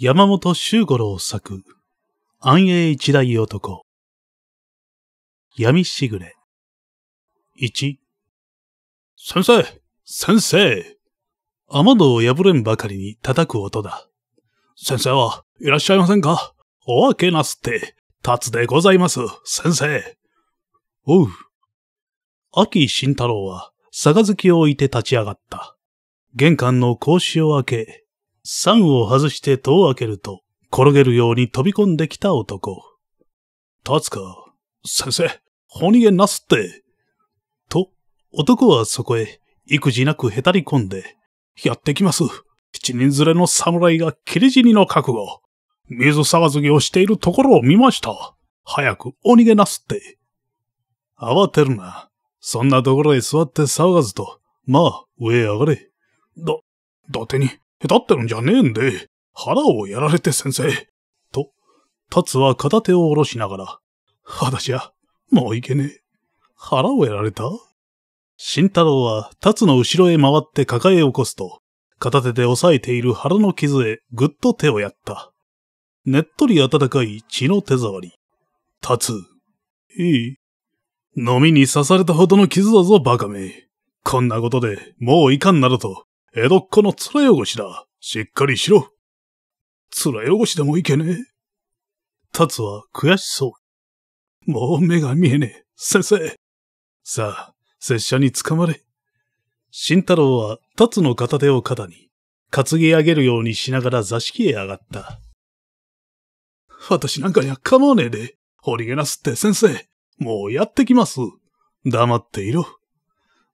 山本周五郎作、安永一代男。闇しぐれ。一。先生先生雨戸を破れんばかりに叩く音だ。先生はいらっしゃいませんかおあけなすって、立つでございます、先生。おう。秋慎太郎は、杯を置いて立ち上がった。玄関の格子を開け、桟を外して戸を開けると、転げるように飛び込んできた男。立つか、先生、お逃げなすって。と、男はそこへ、育児なくへたり込んで、やってきます。七人連れの侍が切り死にの覚悟。水騒ぎをしているところを見ました。早くお逃げなすって。慌てるな。そんなところへ座って騒がずと、まあ、上へ上がれ。だ、伊達に、下手ってるんじゃねえんで、腹をやられて先生。と、達は片手を下ろしながら、私は、もういけねえ。腹をやられた慎太郎は、達の後ろへ回って抱え起こすと、片手で押さえている腹の傷へぐっと手をやった。ねっとり温かい血の手触り。達、いい。飲みに刺されたほどの傷だぞ、バカめ。こんなことで、もういかんなどと、江戸っ子の面汚しだ。しっかりしろ。面汚しでもいけねえ。達は悔しそう。もう目が見えねえ、先生。さあ、拙者に捕まれ。慎太郎は達の片手を肩に、担ぎ上げるようにしながら座敷へ上がった。私なんかには構わねえで、堀げなすって先生、もうやってきます。黙っていろ。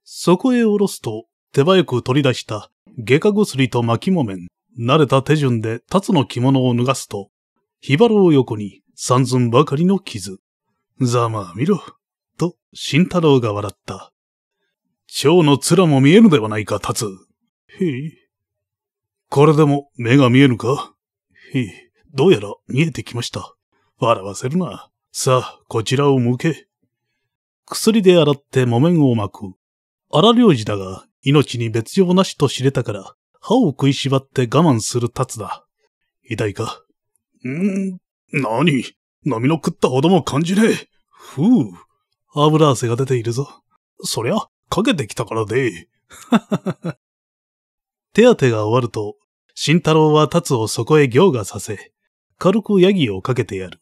そこへおろすと、手早く取り出した外科薬と巻き木綿、慣れた手順で達の着物を脱がすと、火バを横に三寸ばかりの傷。ざまあ見ろ。と、慎太郎が笑った。蝶の面も見えぬではないか、達。へい。これでも目が見えぬかへい。どうやら見えてきました。笑わせるな。さあ、こちらを向け。薬で洗って木綿を巻く。荒領事だが、命に別状なしと知れたから、歯を食いしばって我慢する達だ。痛いかんー、何波の食ったほども感じねえ。ふう。油汗が出ているぞ。そりゃ、かけてきたからで。手当てが終わると、慎太郎は達をそこへ行がさせ、軽くヤギをかけてやる。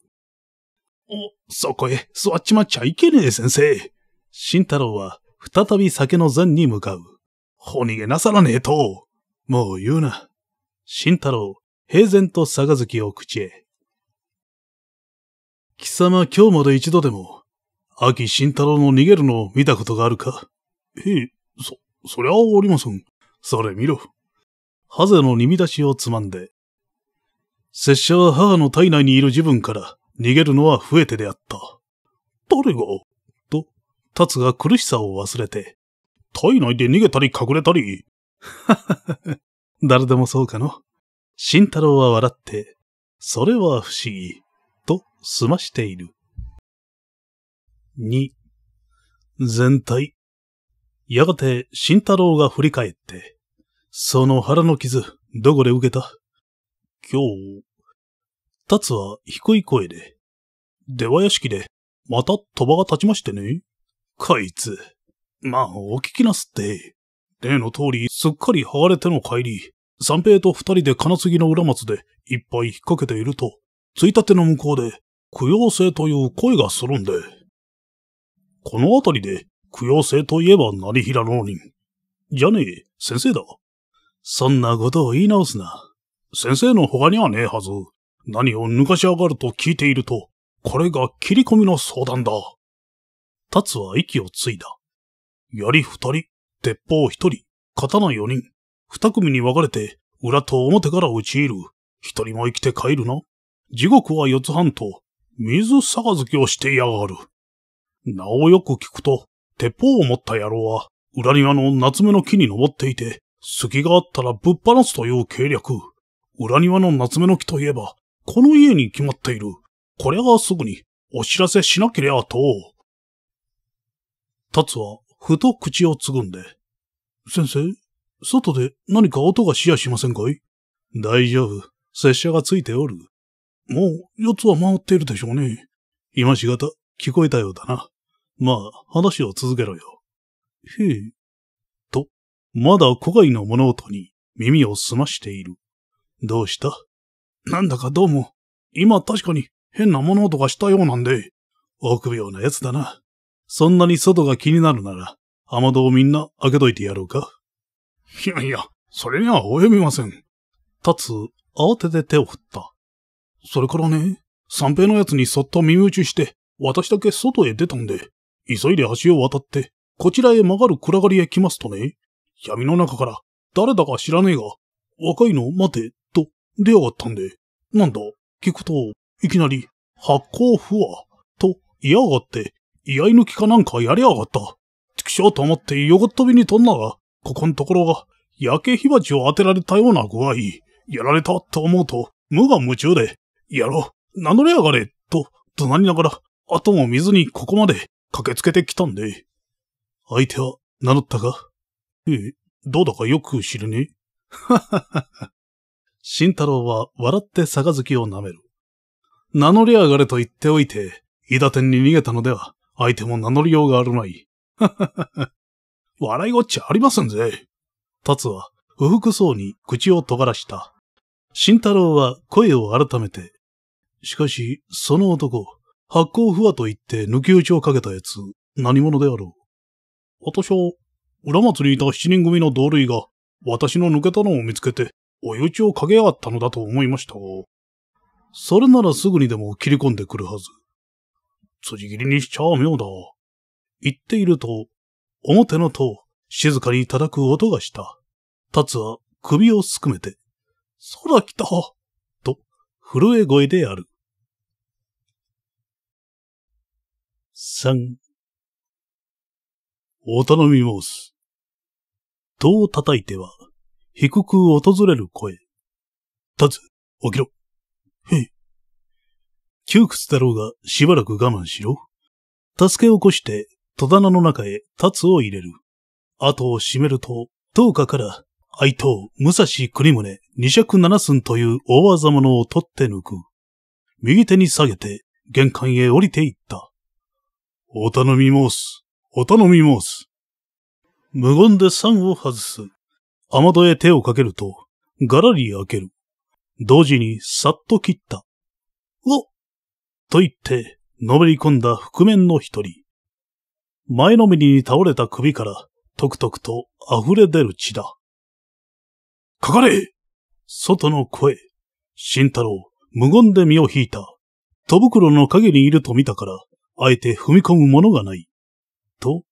お、そこへ座っちまっちゃいけねえ先生。慎太郎は再び酒の前に向かう。お逃げなさらねえと。もう言うな。慎太郎、平然と杯を口へ。貴様今日まで一度でも、秋慎太郎の逃げるのを見たことがあるかええ、そ、そりゃありません。それ見ろ。ハゼの耳出しをつまんで。拙者は母の体内にいる自分から逃げるのは増えてであった。誰がと、達が苦しさを忘れて、体内で逃げたり隠れたり。誰でもそうかの。慎太郎は笑って、それは不思議、と済ましている。二、全体。やがて慎太郎が振り返って、その腹の傷、どこで受けた今日、達は低い声で、出羽屋敷で、また鳥羽が立ちましてね。こいつ。まあ、お聞きなすって。例の通り、すっかり晴れての帰り、三平と二人で金継ぎの裏松でいっぱい引っ掛けていると、ついたての向こうで、供養生という声がするんで。この辺りで、供養生といえば成平浪人。じゃねえ、先生だ。そんなことを言い直すな。先生の他にはねえはず。何を抜かし上がると聞いていると、これが切り込みの相談だ。達は息をついだ。槍二人、鉄砲一人、刀四人、二組に分かれて、裏と表から打ち入る。一人も生きて帰るな。地獄は四つ半と、水杯をしてやがる。名をよく聞くと、鉄砲を持った野郎は、裏庭の夏目の木に登っていて、隙があったらぶっ放すという計略。裏庭の夏目の木といえば、この家に決まっている。これはすぐに、お知らせしなければと。達は、ふと口をつぐんで。先生、外で何か音がしやしませんかい大丈夫。拙者がついておる。もう、四つは回っているでしょうね。今しがた、聞こえたようだな。まあ、話を続けろよ。へえ。と、まだ古外の物音に耳を澄ましている。どうしたなんだかどうも、今確かに変な物音がしたようなんで、臆病な奴だな。そんなに外が気になるなら、雨戸をみんな開けといてやろうか。いやいや、それには及びません。立つ、慌てて手を振った。それからね、三平のやつにそっと耳打ちして、私だけ外へ出たんで、急いで橋を渡って、こちらへ曲がる暗がりへ来ますとね、闇の中から誰だか知らねえが、若いの待て、と出やがったんで、なんだ、聞くと、いきなり、発酵不和、と嫌がって居合抜きかなんかやりやがった。畜生と思って横っ飛びに飛んだが、ここんところが、焼け火鉢を当てられたような具合、やられたと思うと、無我夢中で、やろう、名乗りやがれ、と、怒鳴りながら、後も見ずにここまで駆けつけてきたんで。相手は名乗ったかええ、どうだかよく知るね。ははは。慎太郎は笑って杯を舐める。名乗りやがれと言っておいて、伊田店に逃げたのでは、相手も名乗りようがあるまい。笑いごっちゃありませんぜ。達は不服そうに口を尖らした。慎太郎は声を改めて。しかし、その男、発酵不和と言って抜き打ちをかけたやつ、何者であろう。私は、裏松にいた七人組の同類が、私の抜けたのを見つけて、追い打ちをかけやがったのだと思いましたそれならすぐにでも切り込んでくるはず。辻切りにしちゃ妙だ。言っていると、表の戸を静かに叩く音がした。達は首をすくめて、空来たと、震え声である。三、お頼み申す。戸を叩いては、低く訪れる声。達、起きろ。へい、窮屈だろうがしばらく我慢しろ。助け起こして戸棚の中へつを入れる。後を閉めると、10日から愛刀、武蔵国宗、二尺七寸という大技物を取って抜く。右手に下げて玄関へ降りていった。お頼み申す。お頼み申す。無言で三を外す。雨戸へ手をかけると、がらり開ける。同時にさっと切った。お、と言って、のめり込んだ覆面の一人。前のめりに倒れた首から、とくとくと溢れ出る血だ。かかれ外の声。慎太郎、無言で身を引いた。戸袋の陰にいると見たから、あえて踏み込むものがない。と、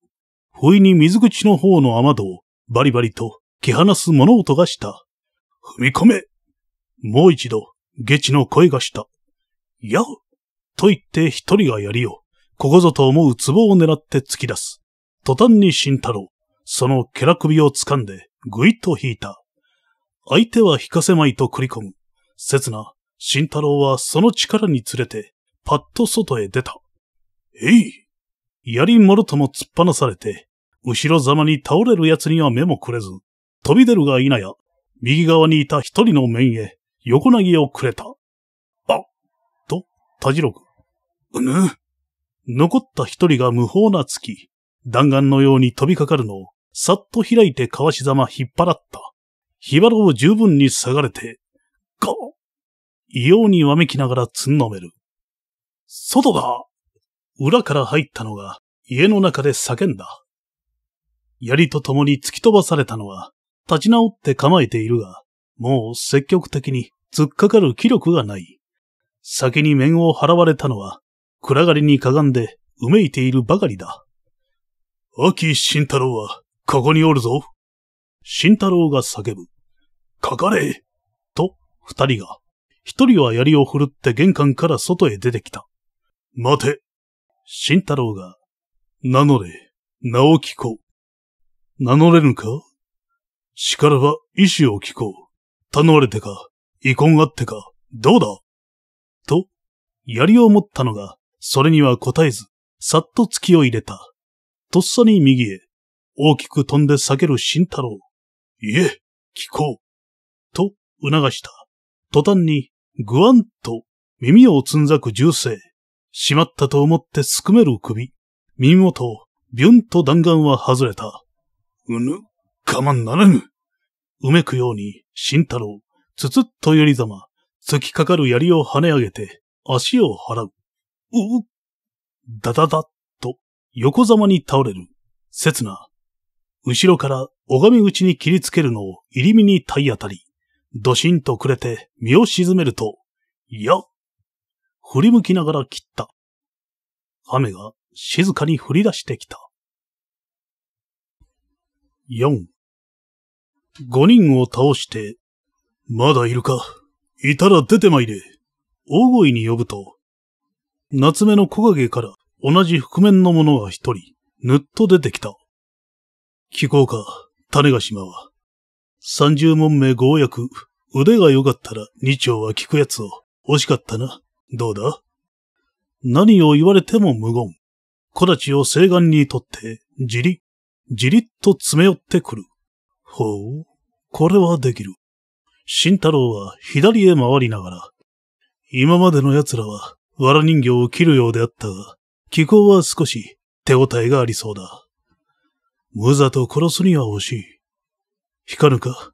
不意に水口の方の雨戸をバリバリと気放す物音がした。踏み込めもう一度、下地の声がした。やっと言って一人が槍を、ここぞと思う壺を狙って突き出す。途端に新太郎、そのケら首を掴んで、ぐいっと引いた。相手は引かせまいと繰り込む。刹那、新太郎はその力につれて、パッと外へ出た。えい槍もろとも突っ放されて、後ろざまに倒れる奴には目もくれず、飛び出るが否や、右側にいた一人の面へ、横投げをくれた。田次郎君。うぬ残った一人が無法な月、弾丸のように飛びかかるのを、さっと開いてかわしざま引っ張らった。火腹を十分に下がれて、ガー異様にわめきながらつんのめる。外だ裏から入ったのが、家の中で叫んだ。槍と共に突き飛ばされたのは、立ち直って構えているが、もう積極的に突っかかる気力がない。先に面を払われたのは、暗がりにかがんで、うめいているばかりだ。秋慎太郎は、ここにおるぞ。慎太郎が叫ぶ。かかれと、二人が、一人は槍を振るって玄関から外へ出てきた。待て慎太郎が、名乗れ、名を聞こう。名乗れぬかしからば意志を聞こう。頼まれてか、遺恨あってか、どうだ槍を持ったのが、それには答えず、さっと突きを入れた。とっさに右へ、大きく飛んで避ける慎太郎。いえ、聞こう。と、促した。途端に、ぐわんと、耳をつんざく銃声。しまったと思ってすくめる首。耳元、ビュンと弾丸は外れた。うぬ、我慢ならぬ。うめくように、慎太郎、つつっとよりざま、突きかかる槍を跳ね上げて、足を払う。ううだだだ、と、横ざまに倒れる、刹那。後ろから拝み口に切りつけるのを入り身に体当たり、ドシンとくれて身を沈めると、いや振り向きながら切った。雨が静かに降り出してきた。四。五人を倒して、まだいるか。いたら出てまいれ。大声に呼ぶと、夏目の木陰から同じ覆面の者が一人、ぬっと出てきた。聞こうか、種ヶ島は。三十問目合約、腕が良かったら二丁は聞くやつを、惜しかったな。どうだ何を言われても無言。小立ちを西岸にとって、じり、じりっと詰め寄ってくる。ほう、これはできる。新太郎は左へ回りながら、今までの奴らは、藁人形を切るようであったが、気候は少し手応えがありそうだ。無ざと殺すには惜しい。引かぬか、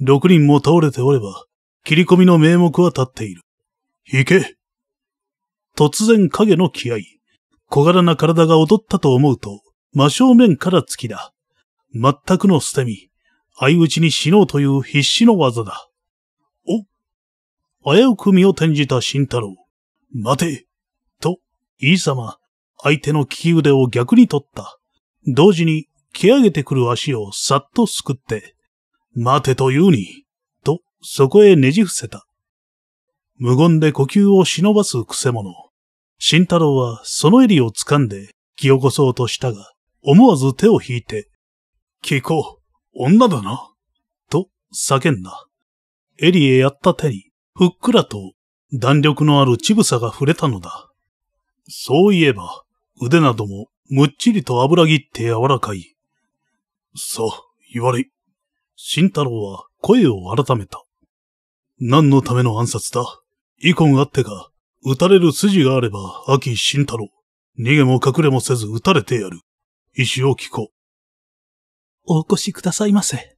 六人も倒れておれば、切り込みの名目は立っている。行け突然影の気合。小柄な体が踊ったと思うと、真正面から突きだ。全くの捨て身。相打ちに死のうという必死の技だ。危うく身を転じた慎太郎。待てと、いいさま、相手の利き腕を逆に取った。同時に、蹴上げてくる足をさっとすくって、待てと言うに、と、そこへねじ伏せた。無言で呼吸を忍ばすくせ者。慎太郎はその襟を掴んで、気起こそうとしたが、思わず手を引いて、聞こう、女だな、と叫んだ。襟へやった手に、ふっくらと弾力のある乳房が触れたのだ。そういえば、腕などもむっちりと油ぎって柔らかい。さあ、言われ。慎太郎は声を改めた。何のための暗殺だ遺恨あってか、撃たれる筋があれば、秋慎太郎。逃げも隠れもせず撃たれてやる。意思を聞こう。お越しくださいませ。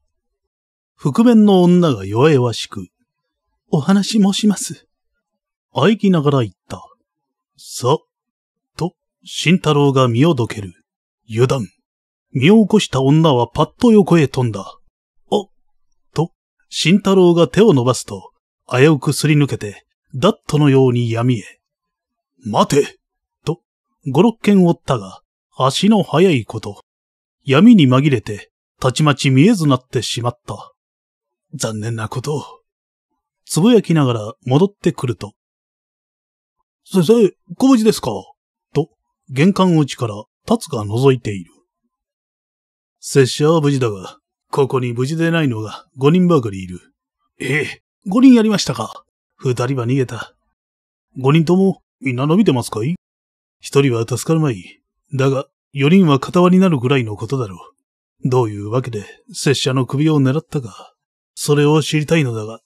覆面の女が弱々しく、お話もします。あいきながら言った。さ、と、慎太郎が身をどける。油断。身を起こした女はパッと横へ飛んだ。お、と、慎太郎が手を伸ばすと、危うくすり抜けて、ダットのように闇へ。待てと、五六軒追ったが、足の速いこと、闇に紛れて、たちまち見えずなってしまった。残念なことを。つぶやきながら戻ってくると。先生、ご無事ですかと、玄関口から達が覗いている。拙者は無事だが、ここに無事でないのが5人ばかりいる。ええ、5人やりましたか。2人は逃げた。5人とも、みんな伸びてますかい ?1 人は助かるまい。だが、4人は片割になるぐらいのことだろう。どういうわけで、拙者の首を狙ったか。それを知りたいのだが、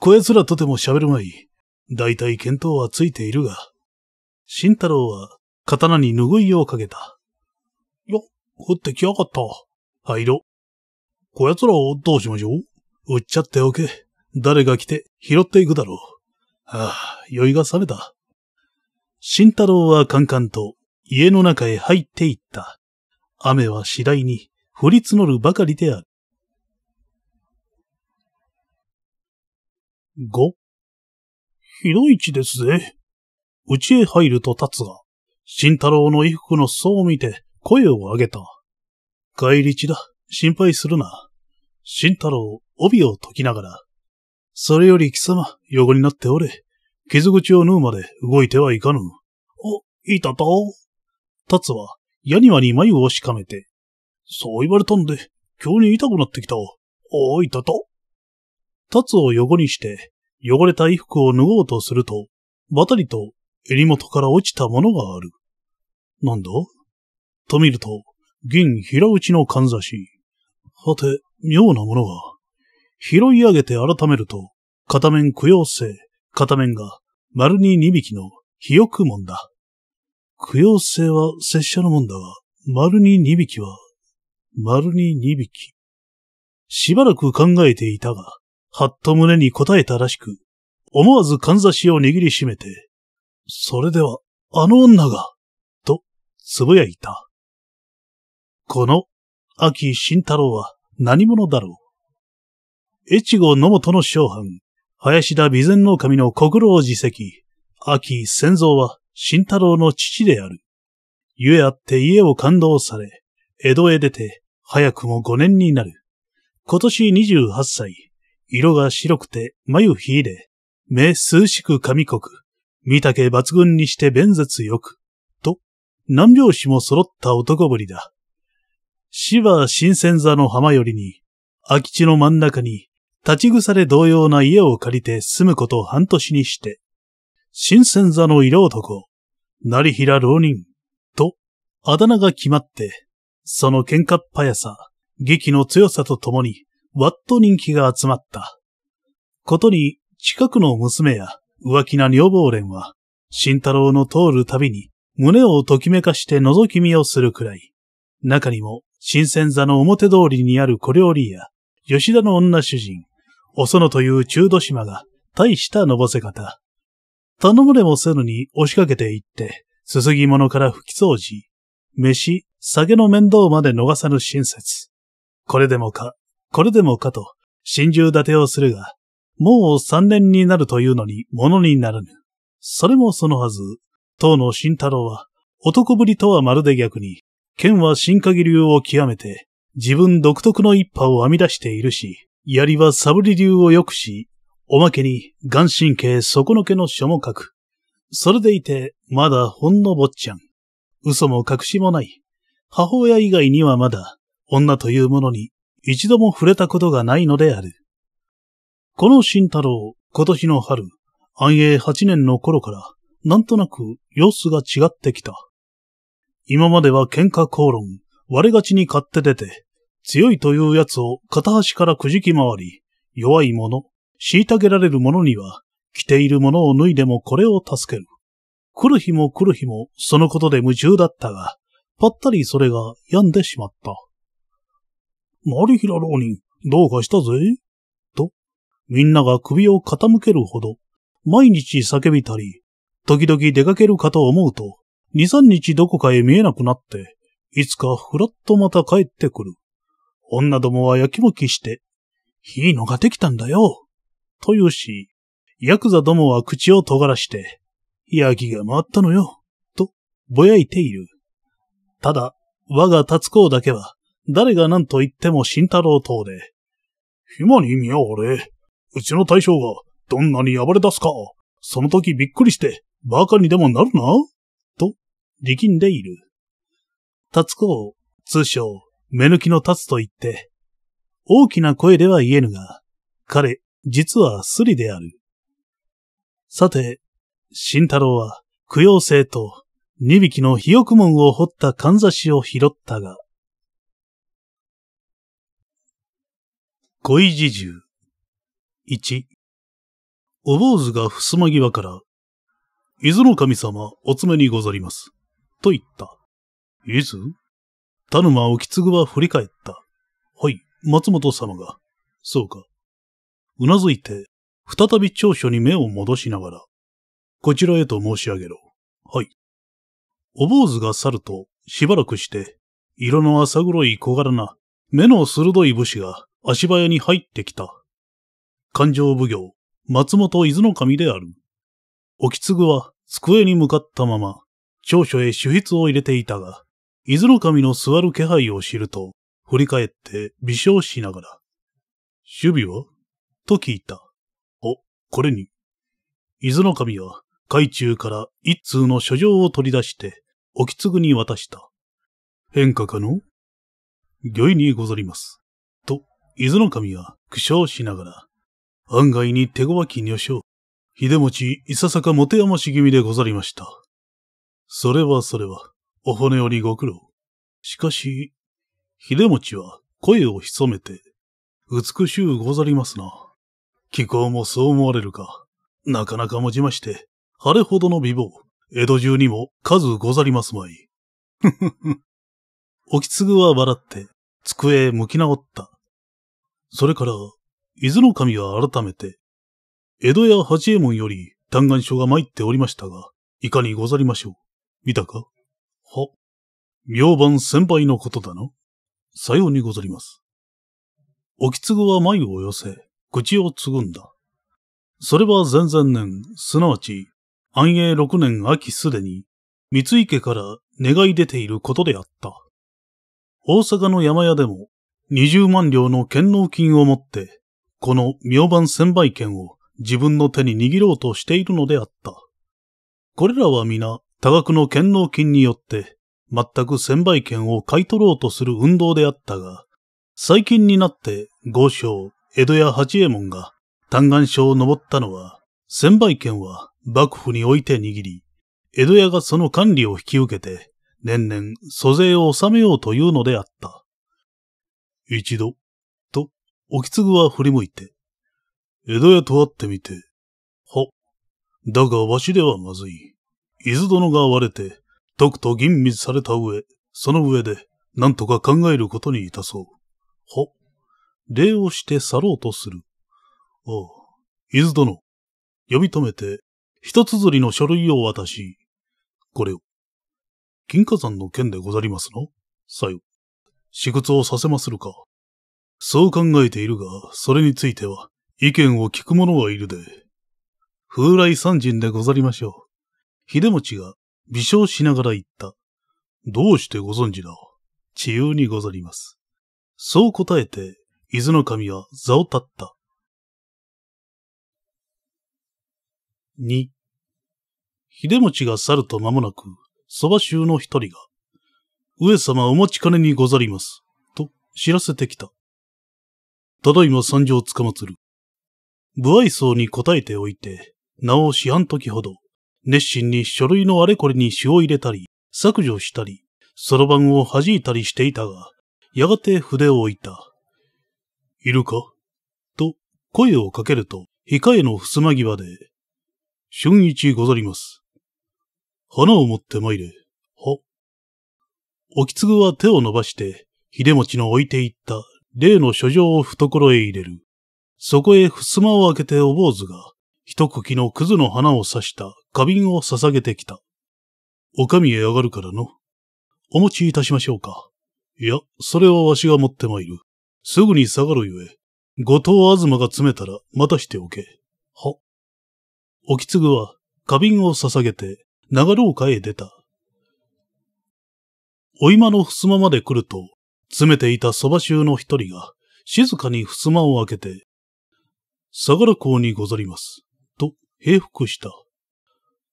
こやつらとても喋るまい。だいたい見当はついているが。慎太郎は刀に拭いをかけた。よ、降ってきやがった。灰色。こやつらをどうしましょう売っちゃっておけ。誰が来て拾っていくだろう。ああ、酔いが覚めた。慎太郎はカンカンと家の中へ入っていった。雨は次第に降り積もるばかりである。5。ひどい地ですぜ。家へ入ると立つが、慎太郎の衣服の裾を見て声を上げた。帰り地だ。心配するな。慎太郎、帯を解きながら。それより貴様、横になっておれ。傷口を縫うまで動いてはいかぬ。お、いたと。立つは、矢にに眉をしかめて。そう言われたんで、急に痛くなってきた。おいたた。タツを横にして、汚れた衣服を脱ごうとすると、ばたりと襟元から落ちたものがある。なんだと見ると、銀平打ちのかんざし。はて、妙なものが。拾い上げて改めると、片面供養性、片面が丸に二匹のひよくもんだ。供養性は拙者のもんだが、丸に二匹は、丸に二匹。しばらく考えていたが、はっと胸に答えたらしく、思わずかんざしを握りしめて、それでは、あの女が、と、つぶやいた。この、秋慎太郎は何者だろう。越後野本の小藩、林田備前の神の国老自責、秋仙蔵は慎太郎の父である。ゆえあって家を感動され、江戸へ出て、早くも五年になる。今年二十八歳、色が白くて眉ひいれ、目数しく髪濃く、見たけ抜群にして弁舌よく、と、何拍子も揃った男ぶりだ。は新鮮座の浜よりに、空き地の真ん中に、立ち草で同様な家を借りて住むこと半年にして、新鮮座の色男、成平浪人、と、あだ名が決まって、その喧嘩っ早さ、劇の強さとともに、わっと人気が集まった。ことに、近くの娘や浮気な女房連は、慎太郎の通るたびに胸をときめかして覗き見をするくらい、中にも新鮮座の表通りにある小料理屋、吉田の女主人、お園という中土島が大したのぼせ方。頼むれもせぬに押しかけていって、すすぎ物から拭き掃除、飯、酒の面倒まで逃さぬ親切。これでもか、これでもかと、心中立てをするが、もう三年になるというのに物にならぬ。それもそのはず、当の慎太郎は、男ぶりとはまるで逆に、剣は化影流を極めて、自分独特の一派を編み出しているし、槍はサブリ流を良くし、おまけに、眼神経底の毛の書も書く。それでいて、まだほんの坊ちゃん。嘘も隠しもない。母親以外にはまだ、女というものに一度も触れたことがないのである。この慎太郎、今年の春、安永八年の頃から、なんとなく様子が違ってきた。今までは喧嘩口論、割れがちに買って出て、強いというやつを片端からくじき回り、弱い者、虐げられる者には、着ている者を脱いでもこれを助ける。来る日も来る日もそのことで夢中だったが、ぱったりそれが病んでしまった。マリヒラ浪人、どうかしたぜ。と、みんなが首を傾けるほど、毎日叫びたり、時々出かけるかと思うと、二三日どこかへ見えなくなって、いつかふらっとまた帰ってくる。女どもはやきもきして、いいのができたんだよ。というし、ヤクザどもは口を尖らして、ヤギが回ったのよ。と、ぼやいている。ただ、我がつ子だけは、誰が何と言っても慎太郎等で。暇に意味は俺。うちの大将がどんなに暴れ出すか。その時びっくりして、馬鹿にでもなるな。と、力んでいる。達子を、通称、目抜きの達と言って、大きな声では言えぬが、彼、実はスリである。さて、慎太郎は、供養生と、二匹のひよく門を掘ったかんざしを拾ったが、恋侍十一。お坊主が襖際から、伊豆の神様、お詰めにござります。と言った。伊豆田沼沖継は振り返った。はい、松本様が。そうか。うなずいて、再び長所に目を戻しながら、こちらへと申し上げろ。はい。お坊主が去ると、しばらくして、色の浅黒い小柄な、目の鋭い武士が、足早に入ってきた。勘定奉行、松本伊豆の神である。おきつぐは机に向かったまま、長所へ手筆を入れていたが、伊豆の神の座る気配を知ると、振り返って微笑しながら、守備はと聞いた。お、これに。伊豆の神は、海中から一通の書状を取り出して、おきつぐに渡した。変化かの御意にござります。伊豆の神は苦笑しながら、案外に手ごわき女将、秀持いささかもてやまし気味でござりました。それはそれは、お骨よりご苦労。しかし、秀持は声を潜めて、美しゅうござりますな。気候もそう思われるか。なかなかもじまして、あれほどの美貌、江戸中にも数ござりますまい。ふふふ。おきつぐは笑って、机へ向き直った。それから、伊豆の神は改めて、江戸や八右衛門より嘆願書が参っておりましたが、いかにござりましょう。見たかは、明晩先輩のことだな。さようにござります。おきつぐは眉を寄せ、口をつぐんだ。それは前々年、すなわち、安永六年秋すでに、三井家から願い出ていることであった。大阪の山屋でも20万両の権納金を持って、この明番千売券を自分の手に握ろうとしているのであった。これらは皆、多額の権納金によって、全く千売券を買い取ろうとする運動であったが、最近になって豪商、江戸屋八右衛門が単眼書を登ったのは、千売券は幕府に置いて握り、江戸屋がその管理を引き受けて、年々租税を納めようというのであった。一度、と、おきつぐは振り向いて、江戸へと会ってみて、は、だがわしではまずい。伊豆殿が割れて、とくと吟味された上、その上で、なんとか考えることにいたそう。は、礼をして去ろうとする。ああ、伊豆殿、呼び止めて、一つずりの書類を渡し、これを。金華山の件でござりますのさよ。私屈をさせまするか。そう考えているが、それについては、意見を聞く者はいるで。風来三人でござりましょう。秀持が微笑しながら言った。どうしてご存知だ治癒にござります。そう答えて、伊豆の神は座を立った。二、秀持が去ると間もなく、蕎麦衆の一人が、上様お待ちかねにござります。と、知らせてきた。ただいま参上つかまつる。不愛想に答えておいて、なお四半時ほど、熱心に書類のあれこれに詩を入れたり、削除したり、そろばんを弾いたりしていたが、やがて筆を置いた。いるかと、声をかけると、控えの襖際で、春一ござります。花を持って参れ。おきつぐは手を伸ばして、もちの置いていった例の書状を懐へ入れる。そこへ襖を開けてお坊主が、一茎のクズの花を刺した花瓶を捧げてきた。お上へ上がるからの。お持ちいたしましょうか。いや、それはわしが持ってまいる。すぐに下がるゆえ、後藤まが詰めたら待たしておけ。は。おきつぐは花瓶を捧げて長廊下へ出た。お今の襖まで来ると、詰めていた蕎麦衆の一人が、静かに襖を開けて、相良公にござります。と、平服した。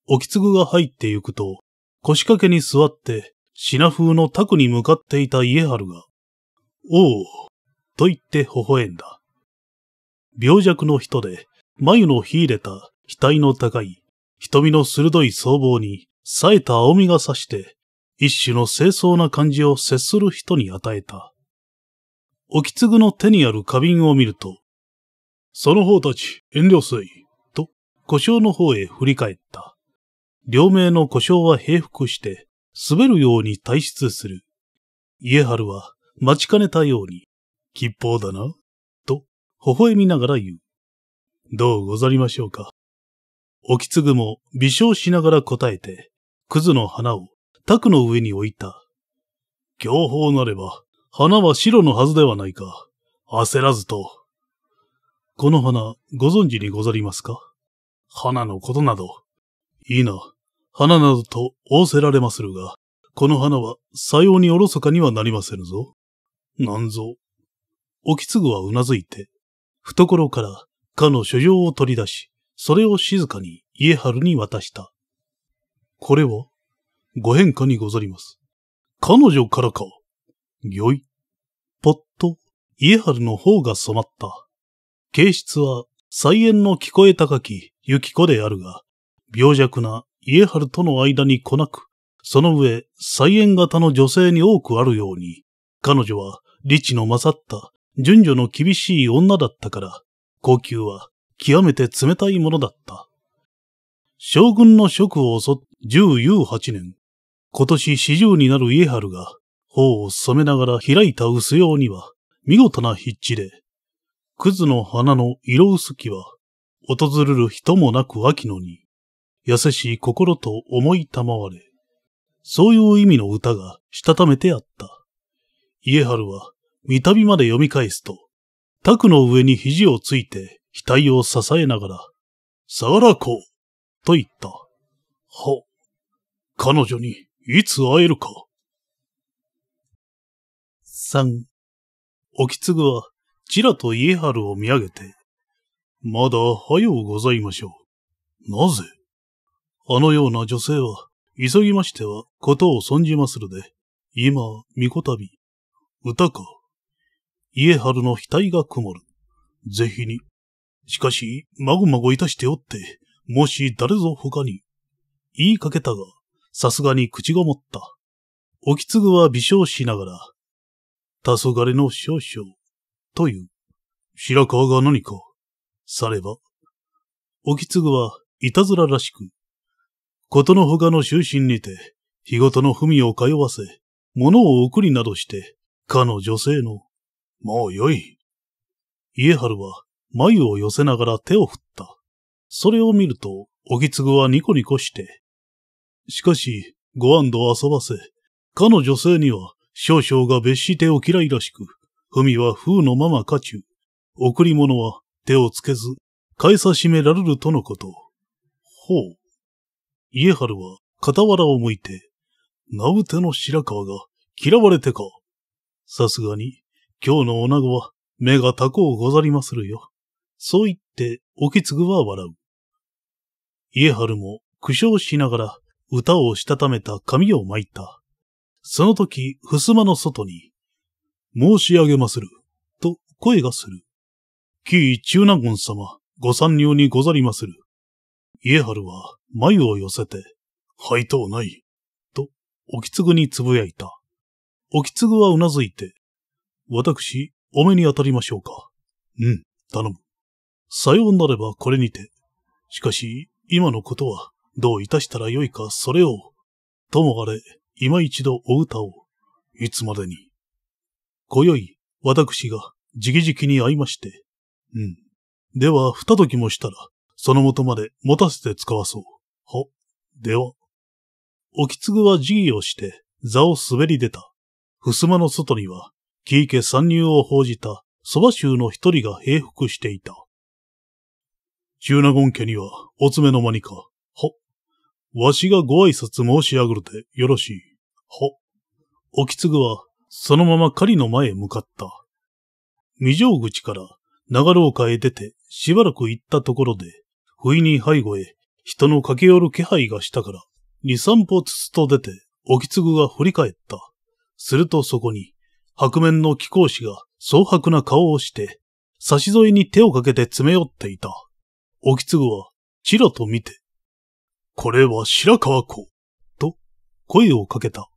おきつぐが入ってゆくと、腰掛けに座って、品風の宅に向かっていた家春が、おお、と言って微笑んだ。病弱の人で、眉の火入れた、額の高い、瞳の鋭い僧帽に、冴えた青みがさして、一種の清掃な感じを接する人に与えた。おきつぐの手にある花瓶を見ると、その方たち、遠慮せい、と、故障の方へ振り返った。両名の故障は平伏して、滑るように退出する。家春は待ちかねたように、吉報だな、と、微笑みながら言う。どうござりましょうか。おきつぐも微笑しながら答えて、クズの花を卓の上に置いた。強法なれば、花は白のはずではないか。焦らずと。この花、ご存知にござりますか花のことなど。いいな。花などと仰せられまするが、この花はさようにおろそかにはなりませぬぞ。なんぞ。おきつぐはうなずいて、懐からかの書状を取り出し、それを静かに家春に渡した。これをご変化にござります。彼女からか。よい。ぽっと、家春の方が染まった。形質は、菜園の聞こえ高き、ゆき子であるが、病弱な家春との間に来なく、その上、菜園型の女性に多くあるように、彼女は、理智の勝った、順序の厳しい女だったから、高級は、極めて冷たいものだった。将軍の職を襲っ、十有八年、今年四十になる家春が、頬を染めながら開いた薄用には、見事な筆致で、クズの花の色薄きは、訪れる人もなく秋のに、優しい心と思いたまわれ、そういう意味の歌がしたためてあった。家春は、見たびまで読み返すと、卓の上に肘をついて、額を支えながら、相良子と言った。は、彼女に、いつ会えるか。三、おきつぐは、ちらと家春を見上げて、まだ、はようございましょう。なぜあのような女性は、急ぎましては、ことを存じまするで、今、みこたび、歌か。家春の額が曇る。ぜひに。しかし、まごまごいたしておって、もし誰ぞ他に。言いかけたが、さすがに口ごもった。おきつぐは微笑しながら、黄昏の少々、という、白川が何か、されば。おきつぐはいたずららしく、ことのほかの終身にて、日ごとの文を通わせ、物を送りなどして、かの女性の、もうよい。家春は眉を寄せながら手を振った。それを見ると、おきつぐはニコニコして、しかし、ご安ど遊ばせ。かの女性には、少々が別してお嫌いらしく、文は風のまま家中。贈り物は手をつけず、買い差しめられるとのこと。ほう。家春は傍らを向いて、なうての白川が嫌われてか。さすがに、今日の女子は目が高うござりまするよ。そう言って、おきつぐは笑う。家春も苦笑しながら、歌をしたためた紙を巻いた。その時、襖の外に、申し上げまする、と声がする。紀中納言様、ご参入にござりまする。家春は眉を寄せて、配当ない、と、おきつぐにつぶやいた。おきつぐはうなずいて、私、お目に当たりましょうか。うん、頼む。さようなればこれにて。しかし、今のことは、どういたしたらよいか、それを、ともあれ、今一度お歌を、いつまでに。今宵、私が、じきじきに会いまして。うん。では、二時もしたら、その元まで持たせて使わそう。は、では。おきつぐは辞儀をして、座を滑り出た。襖の外には、木池参入を報じた、蕎麦衆の一人が平服していた。中納言家には、お詰めの間にか、は、わしがご挨拶申し上ぐるでよろしい。は。おきつぐは、そのまま狩りの前へ向かった。未城口から長下へ出てしばらく行ったところで、不意に背後へ人の駆け寄る気配がしたから、二三歩つつと出て、おきつぐが振り返った。するとそこに、白面の貴公子が蒼白な顔をして、差し添えに手をかけて詰め寄っていた。おきつぐは、ちらと見て、これは白川湖。と、声をかけた。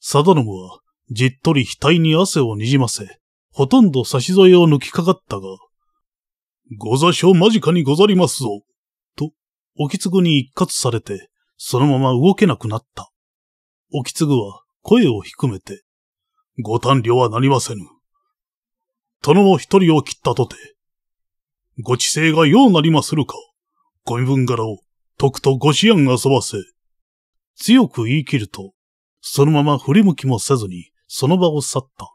貞信は、じっとり額に汗をにじませ、ほとんど差し添えを抜きかかったが、ご座所間近にござりますぞ。と、おきつぐに一括されて、そのまま動けなくなった。おきつぐは声を低めて、ご胆慮はなりませぬ。殿も一人を切ったとて、ご知性がようなりまするか、ご身分柄をとくとご思案遊ばせ。強く言い切ると、そのまま振り向きもせずに、その場を去った。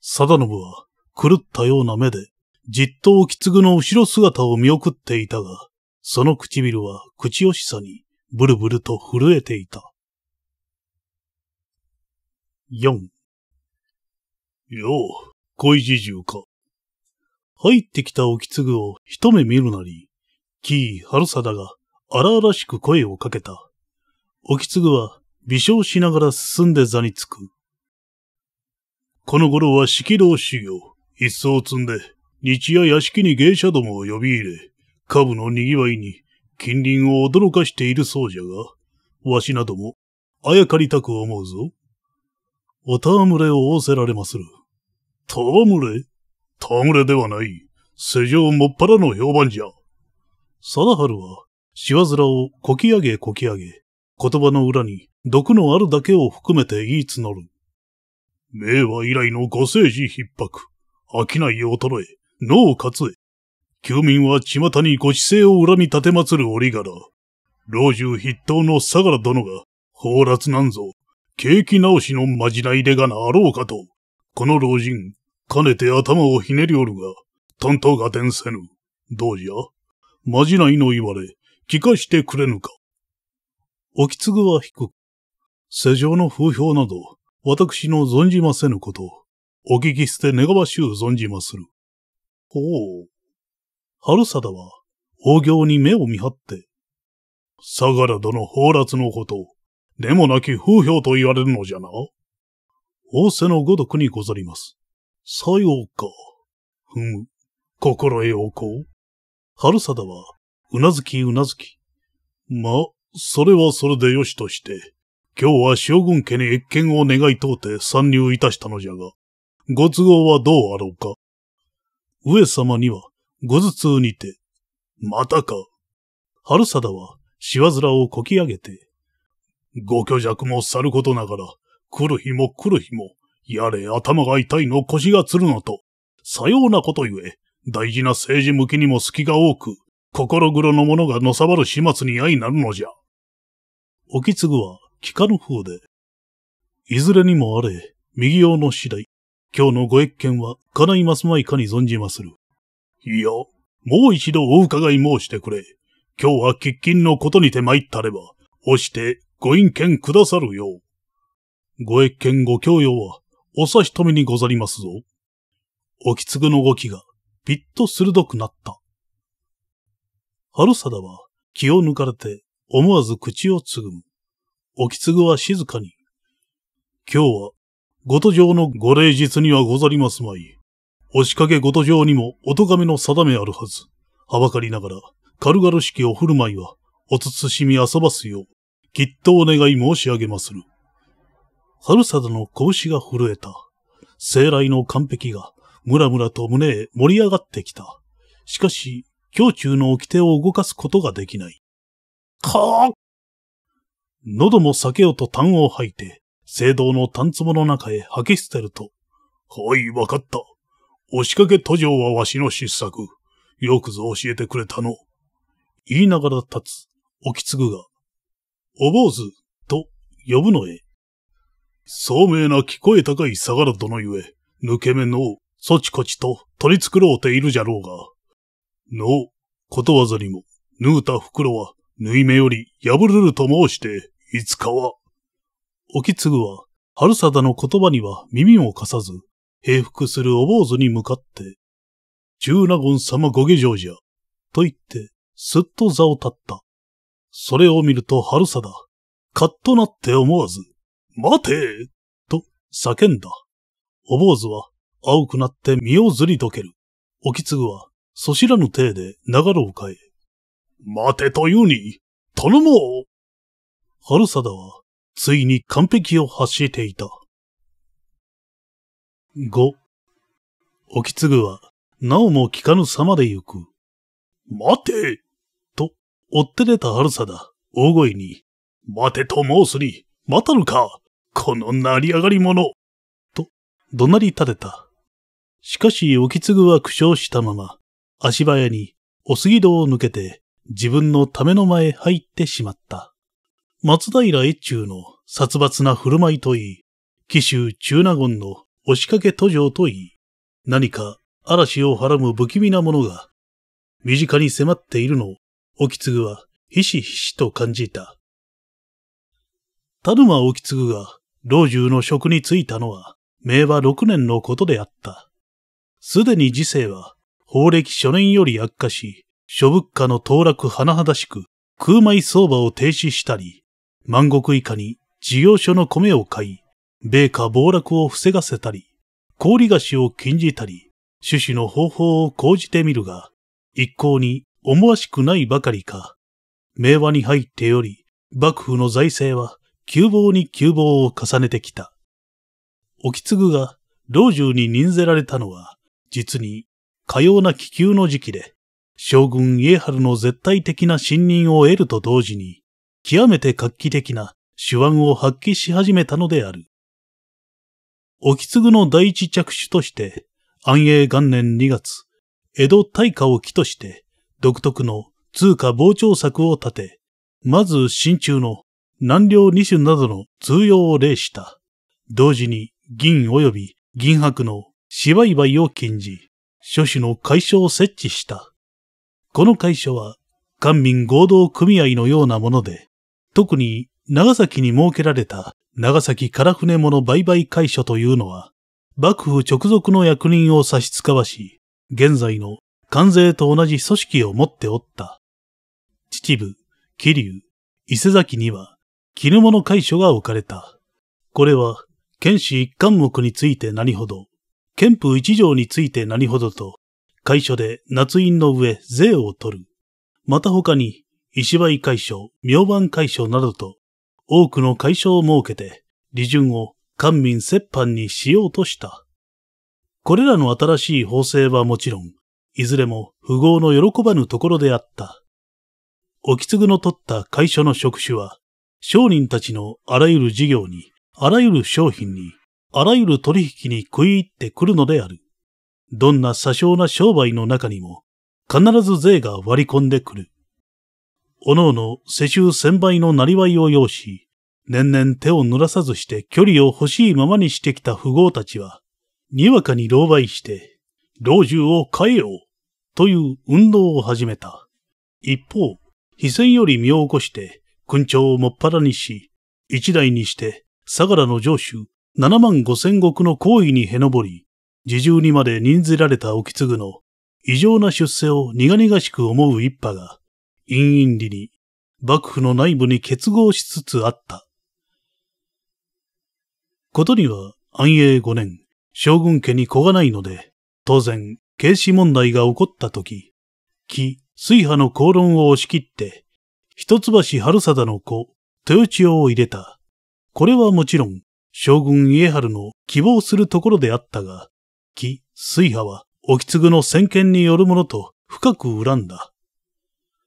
貞信は、狂ったような目で、じっとき継ぐの後ろ姿を見送っていたが、その唇は口惜しさに、ブルブルと震えていた。四。よう、恋事情か。入ってきたき継ぐを一目見るなり、キー・ハルサダが荒々しく声をかけた。おきつぐは微笑しながら進んで座につく。この頃は式道修行、一層積んで、日夜屋敷に芸者どもを呼び入れ、下部の賑わいに近隣を驚かしているそうじゃが、わしなども、あやかりたく思うぞ。お戯れを仰せられまする。戯れ戯れではない。世上もっぱらの評判じゃ。貞治は、しわずらをこき上げこき上げ、言葉の裏に毒のあるだけを含めて言い募る。名和以来のご政治逼迫、飽きない衰え、脳活え、休民は巷にご姿勢を恨み立てまつる折柄、老中筆頭の相良殿が、放辣なんぞ、景気直しのまじないでがなろうかと、この老人、かねて頭をひねりおるが、担当が転せぬ。どうじゃまじないの言われ、聞かしてくれぬか。おきつぐは低く、世情の風評など、私の存じませぬこと、お聞き捨て願わしゅう存じまする。ほう。春貞は、大行に目を見張って、相良殿放落のこと、でもなき風評と言われるのじゃな。仰せのごとくにござります。さようか。ふむ。心得おこう。春貞は、うなずきうなずき。ま、それはそれでよしとして、今日は将軍家に越見を願い通って参入いたしたのじゃが、ご都合はどうあろうか。上様には、ご頭痛にて、またか。春貞は、しわずらをこき上げて、ご虚弱もさることながら、来る日も来る日も、やれ頭が痛いの腰がつるのと、さようなことゆえ、大事な政治向きにも隙が多く、心黒の者がのさばる始末に相なるのじゃ。おきつぐは、帰化の方で。いずれにもあれ、右用の次第。今日のご越見は、叶いますまいかに存じまする。いや、もう一度お伺い申してくれ。今日は喫緊のことにて参ったれば、押して、ご隠見くださるよう。ご越見ご教養は、お差し止めにござりますぞ。おきつぐの動きが、ぴっと鋭くなった。春貞は気を抜かれて思わず口をつぐむ。つ継は静かに。今日は、ごと城のご礼日にはござりますまい。押しかけごと城にもおとがめの定めあるはず。はばかりながら、軽々しきお振る舞いは、お慎み遊ばすよう、きっとお願い申し上げまする。春貞の拳が震えた。生来の完璧が、むらむらと胸へ盛り上がってきた。しかし、胸中の掟を動かすことができない。かあ喉も避けよと痰を吐いて、聖堂の炭壺の中へ吐き捨てると。はい、わかった。押しかけ途上はわしの失策。よくぞ教えてくれたの。言いながら立つ、き継ぐが、お坊主、と呼ぶのへ。聡明な聞こえ高い相良殿ゆえ、抜け目の、そちこちと取り繕うているじゃろうが、の、ことわざにも、縫うた袋は、縫い目より破れると申して、いつかは。おきつぐは、春だの言葉には耳も貸さず、平服するお坊主に向かって、十納言様ご下城じゃ、と言って、すっと座を立った。それを見ると春だ。カッとなって思わず、待てと叫んだ。お坊主は、青くなって身をずりどける。おきつぐは、そしらの手で長れを変え、待てというに、頼もう春貞は、ついに完璧を発していた。五、沖継は、なおも聞かぬ様で行く。待てと、追って出た春貞、大声に、待てと申すに、待たぬかこの成り上がり者と、怒鳴り立てた。しかし、沖継は苦笑したまま、足早にお杉戸を抜けて自分のための前入ってしまった。松平越中の殺伐な振る舞いといい、紀州中納言の押しかけ途上といい、何か嵐をはらむ不気味なものが、身近に迫っているのを、沖継はひしひしと感じた。田沼沖継が老中の職に就いたのは、明和六年のことであった。すでに時世は法歴初年より悪化し、諸物価の騰落甚だしく、空米相場を停止したり、万石以下に事業所の米を買い、米価暴落を防がせたり、氷菓子を禁じたり、趣旨の方法を講じてみるが、一向に思わしくないばかりか、明和に入ってより、幕府の財政は急防に急防を重ねてきた。沖継が老中に任せられたのは、実にかような気球の時期で、将軍家春の絶対的な信任を得ると同時に、極めて画期的な手腕を発揮し始めたのである。つ継の第一着手として、安永元年2月、江戸大化を起として、独特の通貨膨張策を立て、まず新中の南梁二種などの通用を例した。同時に銀及び銀箔の芝居売を禁じ、諸種の会所を設置した。この会所は、官民合同組合のようなもので、特に長崎に設けられた長崎唐船物売買会所というのは、幕府直属の役人を差し使わし、現在の関税と同じ組織を持っておった。秩父、桐生、伊勢崎には、絹物会所が置かれた。これは、剣士一貫目について何ほど、憲法一条について何ほどと、会所で夏印の上税を取る。また他に、石灰会所、明晩会所などと、多くの会所を設けて、利順を官民折半にしようとした。これらの新しい法制はもちろん、いずれも富豪の喜ばぬところであった。おきつぐの取った会所の職種は、商人たちのあらゆる事業に、あらゆる商品に、あらゆる取引に食い入ってくるのである。どんな詐称な商売の中にも、必ず税が割り込んでくる。おのおの世襲千倍のなりわいを要し、年々手を濡らさずして距離を欲しいままにしてきた富豪たちは、にわかに狼狽して、老中を変えようという運動を始めた。一方、非戦より身を起こして、勲長をもっぱらにし、一代にして、相良の城主、七万五千石の行為にへのぼり、自重にまで任ずられた沖継の異常な出世を苦々しく思う一派が、陰陰理に幕府の内部に結合しつつあった。ことには安永五年、将軍家に子がないので、当然、軽視問題が起こった時、木、水派の口論を押し切って、一橋春貞の子、豊千代を入れた。これはもちろん、将軍家春の希望するところであったが、木、水波は、沖継の先見によるものと深く恨んだ。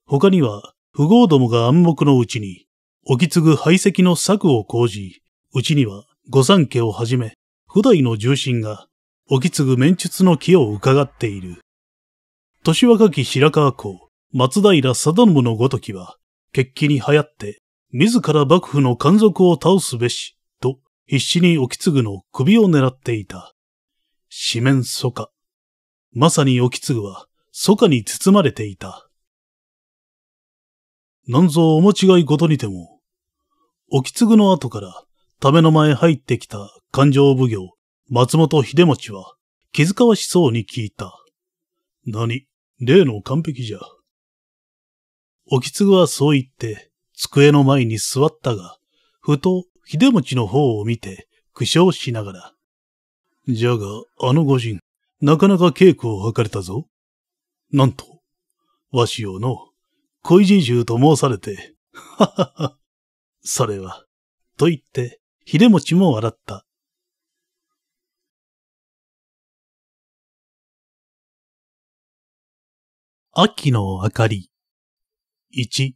他には、不合どもが暗黙のうちに、沖継排斥の策を講じ、うちには御三家をはじめ、古代の重臣が、沖継面術の木を伺っている。年若き白川公、松平定信のごときは、決起に流行って、自ら幕府の奸賊を倒すべし、必死に沖継ぐの首を狙っていた。四面楚歌。まさに沖継ぐは楚歌に包まれていた。なんぞお間違いごとにても、沖継ぐの後からための前入ってきた勘定奉行、松本秀持は気遣わしそうに聞いた。何、例の完璧じゃ。沖継ぐはそう言って机の前に座ったが、ふと秀持の方を見て、苦笑しながら。じゃが、あの御人、なかなか稽古を図れたぞ。なんと、わしをの、恋人衆と申されて、ははは、それは、と言って、秀持も笑った。秋の明かり。一、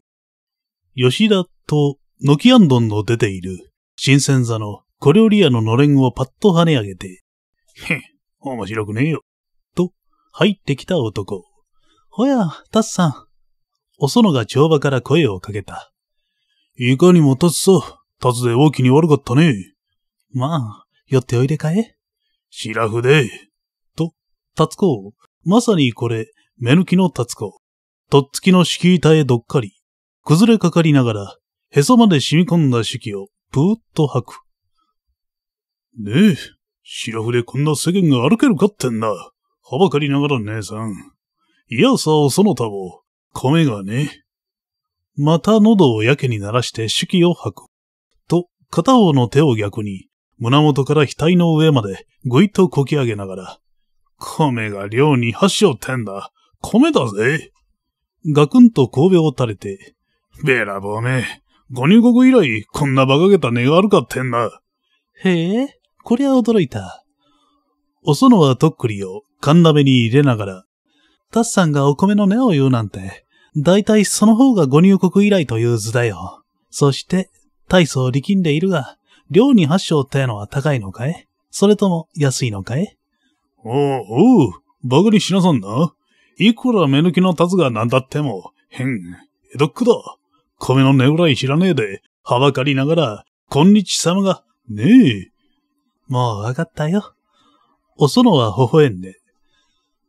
吉田とノキアンドンの出ている新鮮座の小料理屋ののれんをパッと跳ね上げて、へん、面白くねえよ。と、入ってきた男。ほや、タツさん。おそのが帳場から声をかけた。いかにもタツさ、タツで大きに悪かったね。まあ、寄っておいでかえ。シラフで。と、タツコ、まさにこれ、目抜きのタツコ。とっつきの敷板へどっかり、崩れかかりながら、へそまで染み込んだ敷をぷーっと吐く。ねえ、白フでこんな世間が歩けるかってんな。はばかりながら姉さん。いやさをその他を、米がね。また喉をやけに鳴らして手記を吐く。と、片方の手を逆に、胸元から額の上までぐいっとこき上げながら、米が量に箸をてんだ。米だぜ。ガクンと神戸を垂れて、べらぼうめ、ご入国以来、こんな馬鹿げた根があるかってんな。へえ、こりゃ驚いた。おそのはとっくりを、缶鍋に入れながら、タッさんがお米の根を言うなんて、大体その方がご入国以来という図だよ。そして、大層力んでいるが、量に発祥ってのは高いのかいそれとも安いのかいおうおう、バカにしなさんな。いくら目抜きの数が何だっても、変、江戸っ子だ。米の値ぐらい知らねえで、はばかりながら、こんにち様が、ねえ。もうわかったよ。おそのは微笑んで。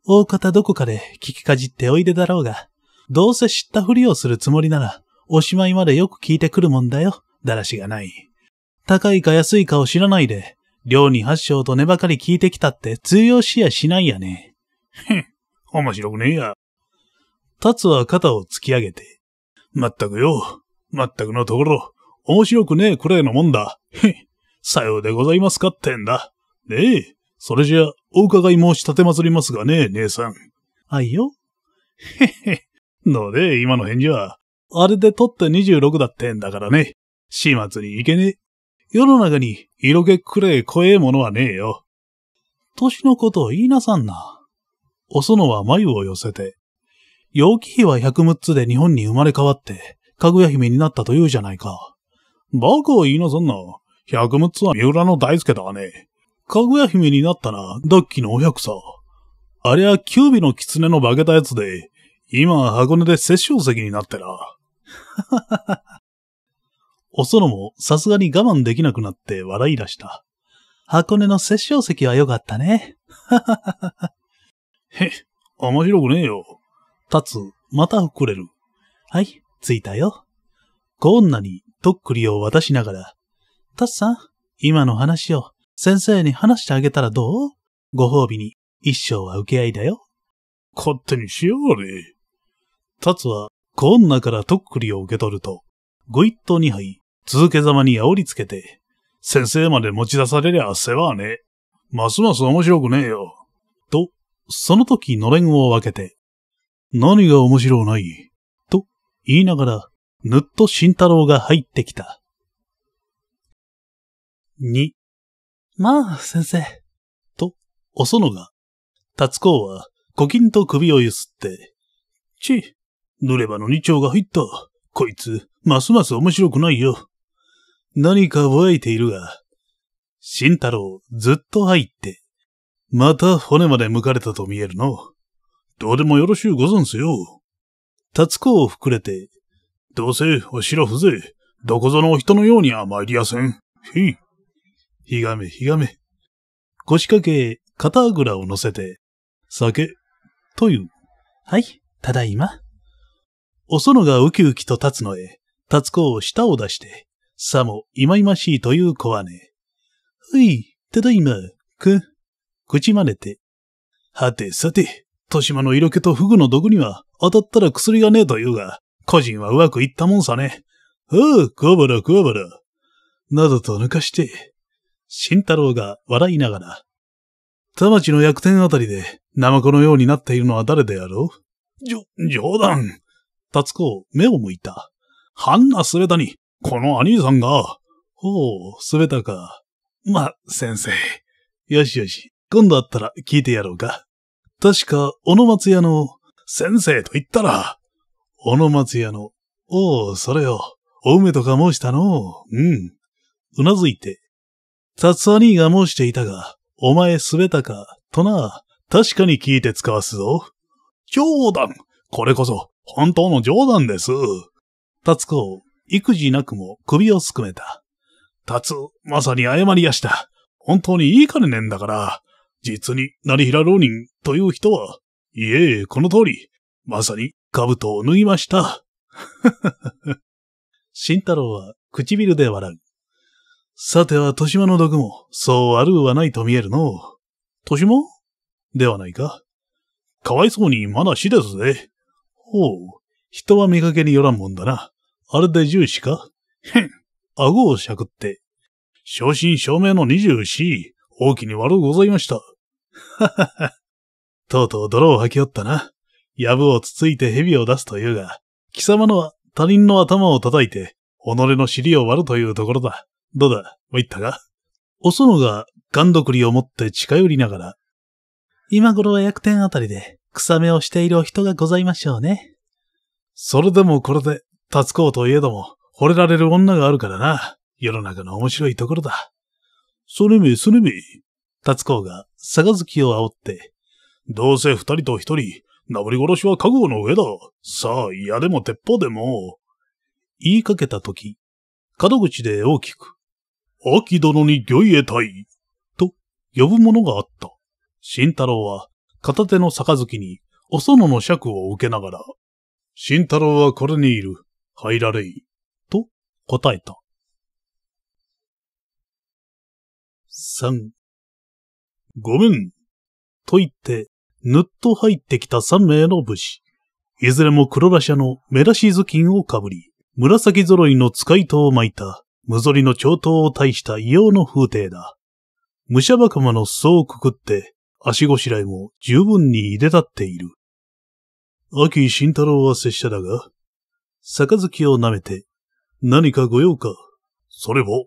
大方どこかで聞きかじっておいでだろうが、どうせ知ったふりをするつもりなら、おしまいまでよく聞いてくるもんだよ。だらしがない。高いか安いかを知らないで、寮に八章と根ばかり聞いてきたって通用しやしないやね。ふん、面白くねえや。達は肩を突き上げて、まったくよ、まったくのところ、面白くねえくらいのもんだ。へっ、さようでございますかってんだ。ねえ、それじゃ、お伺い申し立てまつりますがね、姉さん。あいよ。へへ、ので、今の返事は、あれで取って26だってんだからね。始末にいけねえ。世の中に色気くれえ怖えものはねえよ。年のことを言いなさんな。おそのは眉を寄せて、楊貴妃は百六つで日本に生まれ変わって、かぐや姫になったというじゃないか。バカを言いなさんな。百六つは三浦の大輔だね。かぐや姫になったな、ダッキーのお百さ。あれは九尾の狐の化けたやつで、今は箱根で殺生石になってな。おそらもさすがに我慢できなくなって笑い出した。箱根の殺生石は良かったね。へ、っ、面白くねえよ。立つ、また遅れる。はい、着いたよ。こんなに、とっくりを渡しながら、タツさん、今の話を先生に話してあげたらどうご褒美に一生は受け合いだよ。勝手にしようれ。タツは、こんなからとっくりを受け取ると、ご一頭二杯、続けざまに煽りつけて、先生まで持ち出されりゃ世話はね。ますます面白くねえよ。と、その時のれんを分けて、何が面白ない。と言いながら、ぬっと慎太郎が入ってきた。に、まあ、先生。と、おそのが、達子は、コキと首をゆすって、ち、濡ればの二丁が入った。こいつ、ますます面白くないよ。何かぼやいているが、慎太郎、ずっと入って、また骨まで向かれたと見えるの。どうでもよろしゅうござんすよ。達子を膨れて、どうせおしろふぜ、どこぞのお人のようには参りやせん。ひい。ひがめひがめ。腰掛け、肩あぐらを乗せて、酒、という。はい、ただいま。おそのがウキウキと立つのへ、立子を舌を出して、さもいまいましいという子はね。はい、ただいま、く、口まねて。はてさて、豊島の色気とフグの毒には当たったら薬がねえと言うが、個人はうまくいったもんさね。おう、桑原桑原。などと抜かして、慎太郎が笑いながら。田町の薬店あたりで、ナマコのようになっているのは誰であろうじょ、冗談。達子、目を向いた。ハンナスベタに、この兄さんが。ほう、スベタか。ま、先生。よしよし、今度会ったら聞いてやろうか。確か、小野松屋の、先生と言ったら、小野松屋の、おう、それよ、お梅とか申したのう。うん。うなずいて、達兄が申していたが、お前すべたか、とな、確かに聞いて使わすぞ。冗談これこそ、本当の冗談です。達子、育児なくも首をすくめた。達、まさに謝りやした。本当にいい金ねんだから、実に、成平浪人という人は、いえ、この通り、まさに、兜を脱ぎました。新 太郎は唇で笑う。さては、豊島の毒も、そうあるはないと見えるの。豊島ではないか。かわいそうにまだ死ですぜ。ほう、人は見かけによらんもんだな。あれで重視かへん、顎をしゃくって。正真正銘の二十四、大きに悪うございました。とうとう泥を吐きおったな。やぶをつついて蛇を出すというが、貴様のは他人の頭を叩いて、己の尻を割るというところだ。どうだ、参ったかおそのが、ガンドクリを持って近寄りながら、今頃は100点あたりで、草目をしているお人がございましょうね。それでもこれで、立つこうといえども、惚れられる女があるからな。世の中の面白いところだ。それめ、それめ。達子が、杯を煽って、どうせ二人と一人、なぶり殺しは覚悟の上だ。さあ、嫌でも鉄砲でも。言いかけたとき、角口で大きく、秋殿に御意得たい、と呼ぶものがあった。慎太郎は、片手の杯に、お園の尺を受けながら、慎太郎はこれにいる、入られい、と答えた。三、ごめん。と言って、ぬっと入ってきた三名の武士。いずれも黒羅車の目出し頭巾をかぶり、紫揃いの使い刀を巻いた、無ぞりの長刀を大した異様の風景だ。武者袴の裾をくくって、足ごしらえも十分に入れ立っている。秋慎太郎は拙者だが、杯を舐めて、何かご用か。それを。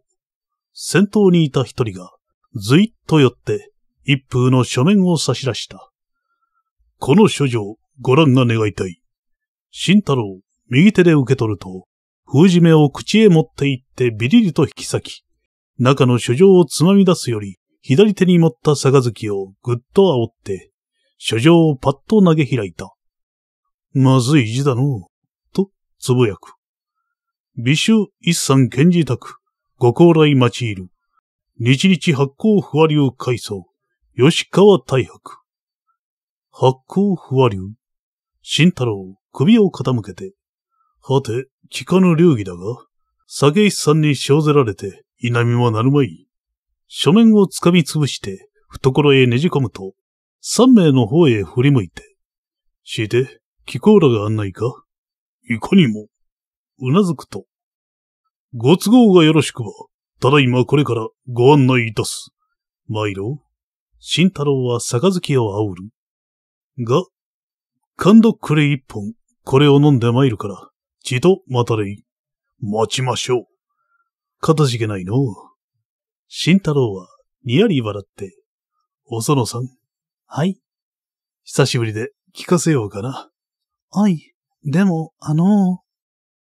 先頭にいた一人が、ずいっと寄って、一風の書面を差し出した。この書状、ご覧が願いたい。新太郎、右手で受け取ると、封じ目を口へ持って行ってビリリと引き裂き、中の書状をつまみ出すより、左手に持った月をぐっと煽って、書状をパッと投げ開いた。まずい字だのう、と、つぶやく。美酒一三検事宅、ご高来待ち入る。日々発行不和流改装。吉川大白。発光不和流。慎太郎、首を傾けて。はて、聞かぬ流儀だが、酒石さんに生ぜられて、稲見はなるまい。書面をつかみつぶして、懐へねじ込むと、三名の方へ振り向いて。して、気候らが案内かいかにも。うなずくと。ご都合がよろしくば、ただいまこれからご案内いたす。参ろう。慎太郎はきを煽る。が、神田くれ一本、これを飲んで参るから、ちと待たれい。待ちましょう。かたじけないの。慎太郎は、にやり笑って、おそのさん。はい。久しぶりで、聞かせようかな。はい。でも、あのー、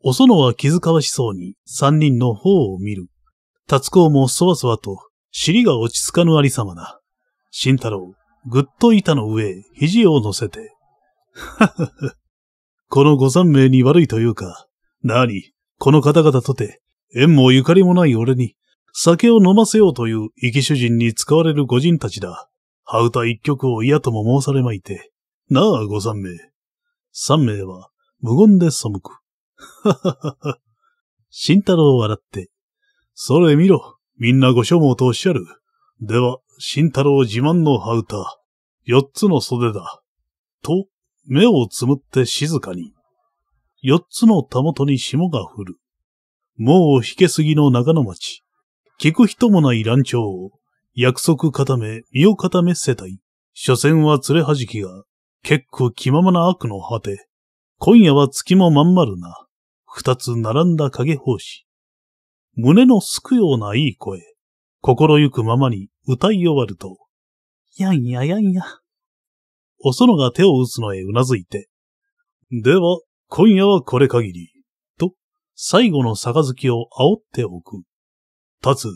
おそのは気遣わしそうに、三人の方を見る。達子もそわそわと、尻が落ち着かぬありさまだ。慎太郎、ぐっと板の上へ肘を乗せて。ははは。このご三名に悪いというか、なに、この方々とて、縁もゆかりもない俺に、酒を飲ませようという生き主人に使われる御人たちだ。羽歌一曲を嫌とも申されまいて。なあ、ご三名。三名は、無言で背く。はははは。慎太郎笑って。それ見ろ。みんなご所望とおっしゃる。では、慎太郎自慢の羽歌、四つの袖だ。と、目をつむって静かに。四つのたもとに霜が降る。もう引けすぎの長野町。聞く人もない乱調を、約束固め、身を固め世帯。所詮は連れ弾きが、結構気ままな悪の果て。今夜は月もまん丸な。二つ並んだ影奉仕。胸のすくようないい声。心ゆくままに歌い終わると、やんややんや。おそのが手を打つのへうなずいて、では、今夜はこれ限り、と、最後の杯を煽っておく。立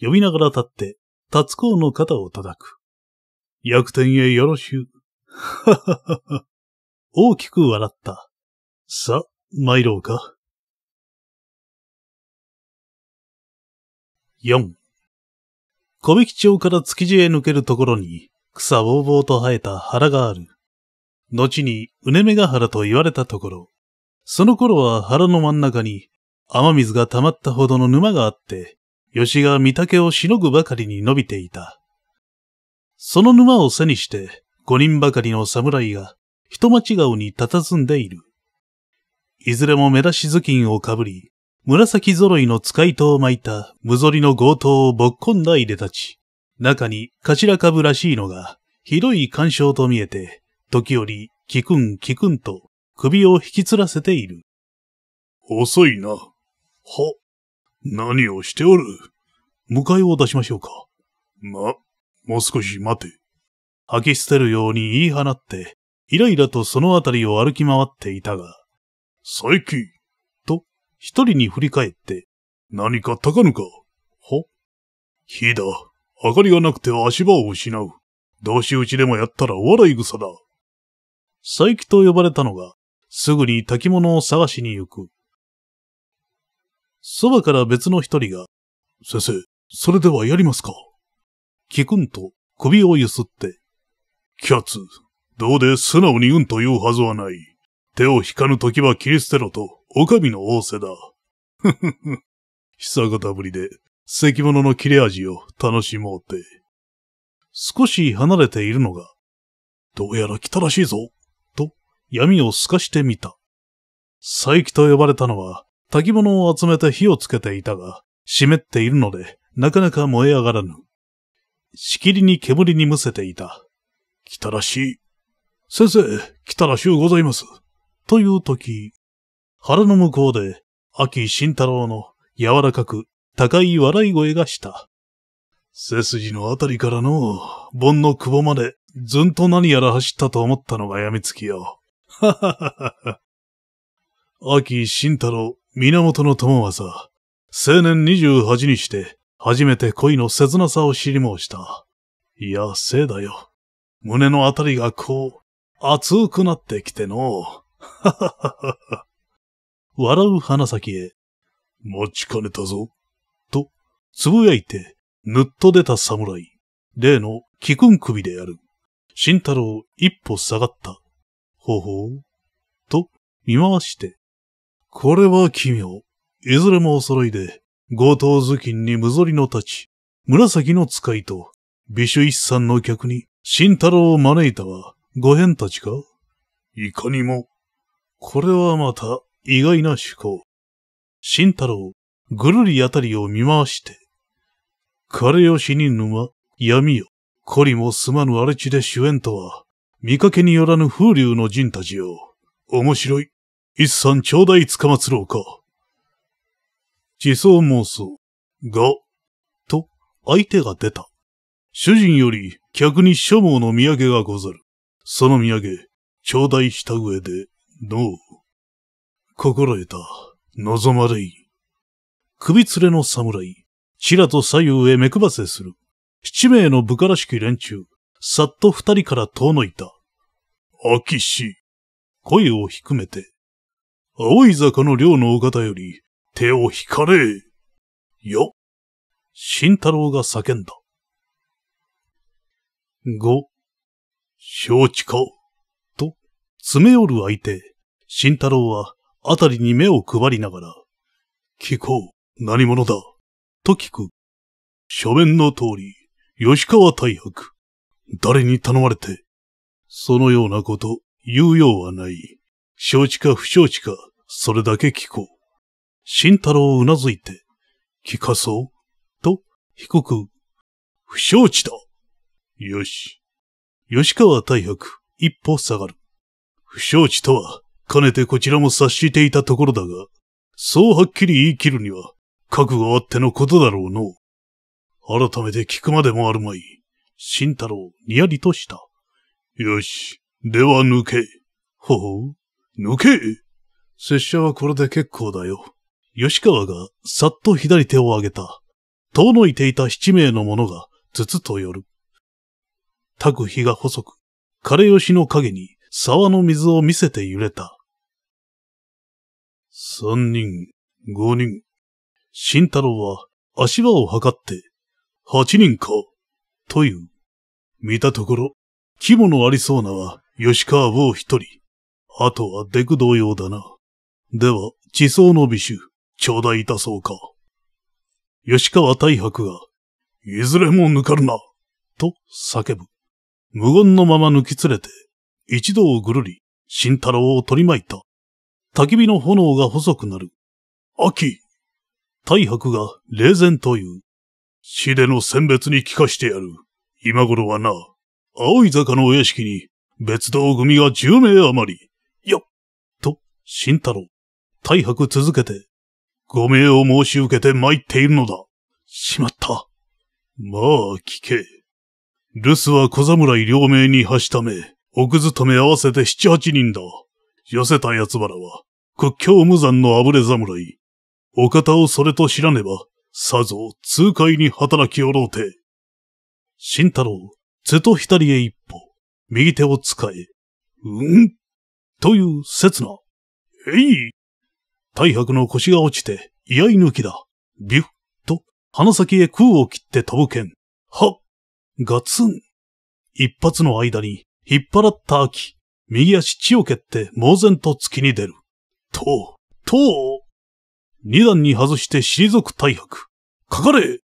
つ。呼びながら立って、立つ公の肩を叩く。逆転へよろしゅう。はははは。大きく笑った。さ、参ろうか。4小引町から築地へ抜けるところに、草ぼうぼうと生えた原がある。後に、うねめが原と言われたところ、その頃は原の真ん中に、雨水が溜まったほどの沼があって、吉が御岳をしのぐばかりに伸びていた。その沼を背にして、五人ばかりの侍が、人間違うに佇んでいる。いずれも目出し頭巾をかぶり、紫揃いの使い刀を巻いた無ぞりの強盗をぼっこんだいでたち。中に頭株らしいのが、ひどい干渉と見えて、時折、キクンキクンと首を引きつらせている。遅いな。は、何をしておる迎えを出しましょうか。ま、もう少し待て。吐き捨てるように言い放って、イライラとそのあたりを歩き回っていたが、最近、一人に振り返って、何か高ぬかは火だ。明かりがなくて足場を失う。同士打ちでもやったら笑い草だ。佐伯と呼ばれたのが、すぐに炊き物を探しに行く。そばから別の一人が、先生、それではやりますか聞くんと首をゆすって。キャツ、どうで素直にうんと言うはずはない。手を引かぬ時は切り捨てろと。おかみの仰せだ。ふふふ。久方ぶりで、関物の切れ味を楽しもうって。少し離れているのが、どうやら来たらしいぞ、と闇を透かしてみた。佐伯と呼ばれたのは、焚き物を集めて火をつけていたが、湿っているので、なかなか燃え上がらぬ。しきりに煙にむせていた。来たらしい。先生、来たらしゅうございます。という時。腹の向こうで、秋慎太郎の柔らかく高い笑い声がした。背筋のあたりからの、盆の窪までずんと何やら走ったと思ったのがやみつきよ。はははは。秋慎太郎、源の友はさ、青年二十八にして、初めて恋の切なさを知り申した。いや、せいだよ。胸のあたりがこう、熱くなってきての。はははは。笑う花咲へ、待ちかねたぞ、と、つぶやいて、ぬっと出た侍。例の、くん首である。慎太郎、一歩下がった。ほほう。と、見回して。これは奇妙。いずれもお揃いで、強盗頭巾に無ぞりの立ち、紫の使いと、美酒一産の客に、慎太郎を招いたは、ご変たちかいかにも。これはまた、意外な趣向。慎太郎、ぐるりあたりを見回して、彼を死ぬ沼、闇よ、こりもすまぬ荒地で主演とは、見かけによらぬ風流の人たちよ。面白い。一う頂戴つかまつろうか。自相妄想、が、と、相手が出た。主人より客に諸毛の土産がござる。その土産、頂戴した上で、どう心得た、望まれい。首連れの侍、ちらと左右へ目くばせする。七名の部下らしき連中、さっと二人から遠のいた。秋し。声を低めて。青い坂の寮のお方より、手を引かれ。よ。慎太郎が叫んだ。五。承知か。と、詰め寄る相手、慎太郎はあたりに目を配りながら、聞こう、何者だ、と聞く。書面の通り、吉川大白、誰に頼まれて、そのようなこと、言うようはない。承知か不承知か、それだけ聞こう。慎太郎をうなずいて、聞かそう、と、低く、不承知だ。よし。吉川大白、一歩下がる。不承知とは、かねてこちらも察していたところだが、そうはっきり言い切るには、覚悟あってのことだろうの。改めて聞くまでもあるまい。慎太郎、にやりとした。よし、では抜け。ほほう、抜け拙者はこれで結構だよ。吉川がさっと左手を上げた。遠のいていた七名の者が、ずつと寄る。たく日が細く、枯れ吉の影に沢の水を見せて揺れた。三人、五人。慎太郎は足場を測って、八人か、という。見たところ、規模のありそうなは吉川坊一人。あとはデク同様だな。では、地層の美酒、頂戴いたそうか。吉川大白が、いずれも抜かるな、と叫ぶ。無言のまま抜き連れて、一度をぐるり、慎太郎を取り巻いた。焚き火の炎が細くなる。秋大白が冷然と言う。死での選別に聞かしてやる。今頃はな、青い坂のお屋敷に別道組が十名余り。よっと、慎太郎。大白続けて、ご命を申し受けて参っているのだ。しまった。まあ、聞け。留守は小侍両名に発しため、奥勤め合わせて七八人だ。痩せた奴原は、屈強無残のあぶれ侍。お方をそれと知らねば、さぞ、痛快に働きおろうて。新太郎、瀬戸左へ一歩、右手を使え、うんという刹那。えい大白の腰が落ちて、居合抜きだ。ビュッと、鼻先へ空を切って飛ぶ剣。はっガツン一発の間に、引っ張った秋、右足血を蹴って猛然と月に出る。と、と、二段に外して退く大白。かかれ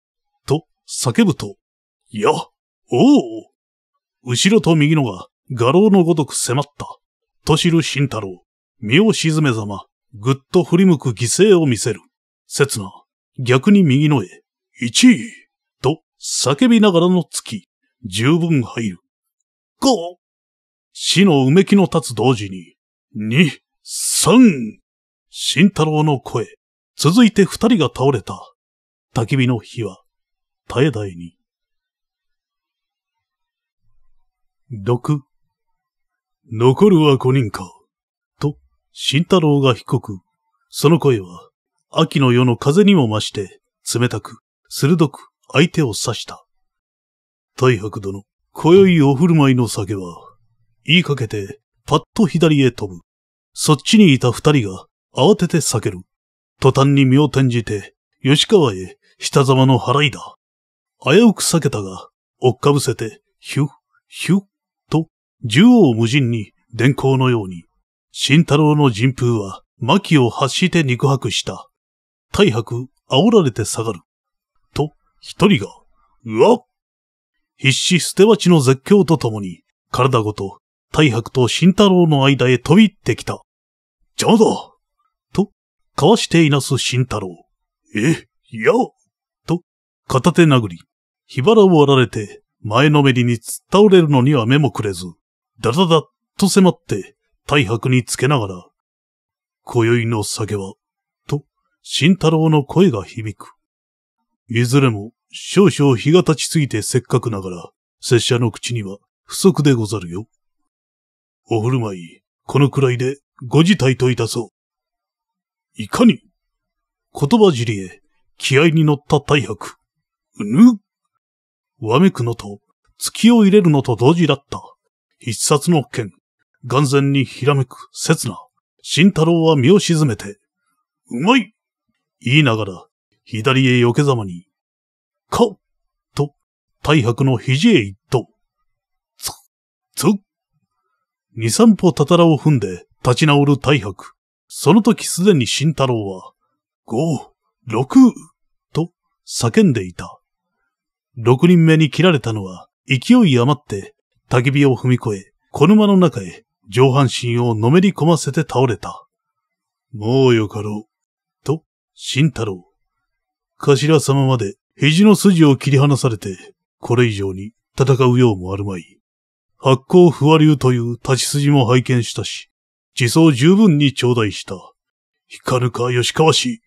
と叫ぶと、いや、おお後ろと右のが画廊のごとく迫った。と知る慎太郎。身を沈めざま、ぐっと振り向く犠牲を見せる。刹那、逆に右の絵、一位と叫びながらの月、十分入る。ー死のうめきの立つ同時に、二、三、新太郎の声。続いて二人が倒れた。焚き火の火は、絶え絶えに。六、残るは五人か。と、新太郎が低く、その声は、秋の夜の風にも増して、冷たく、鋭く、相手を刺した。大白殿、今宵お振る舞いの酒は、言いかけて、パッと左へ飛ぶ。そっちにいた二人が慌てて避ける。途端に身を転じて、吉川へ下ざの払いだ。危うく避けたが、追っかぶせて、ヒュッ、ヒュッ、と、縦横無尽に電光のように、新太郎の陣風は、巻を発して肉薄した。大白、煽られて下がる。と、一人が、うわっ必死捨て鉢の絶叫とともに、体ごと太白と慎太郎の間へ飛びってきた。邪魔だと、かわしていなす慎太郎。え、いやと、片手殴り、火らを割られて、前のめりに突っ倒れるのには目もくれず、だだだっと迫って、太白につけながら、今宵の酒は、と、慎太郎の声が響く。いずれも、少々日が経ちすぎてせっかくながら、拙者の口には不足でござるよ。お振る舞い、このくらいでご辞退といたそう。いかに言葉尻へ気合に乗った大白。うぬわめくのと、月を入れるのと同時だった。必殺の剣。眼前にひらめく、刹那。慎太郎は身を沈めて、うまい言いながら、左へ避けざまに、かと、大白の肘へ一刀。二三歩たたらを踏んで立ち直る大白。その時すでに慎太郎は、五、六、と叫んでいた。六人目に切られたのは、勢い余って焚き火を踏み越え、小沼の中へ上半身をのめり込ませて倒れた。もうよかろう。と、慎太郎。頭様まで肘の筋を切り離されて、これ以上に戦うようもあるまい。発酵不和流という立ち筋も拝見したし、自走十分に頂戴した。光るか吉川氏。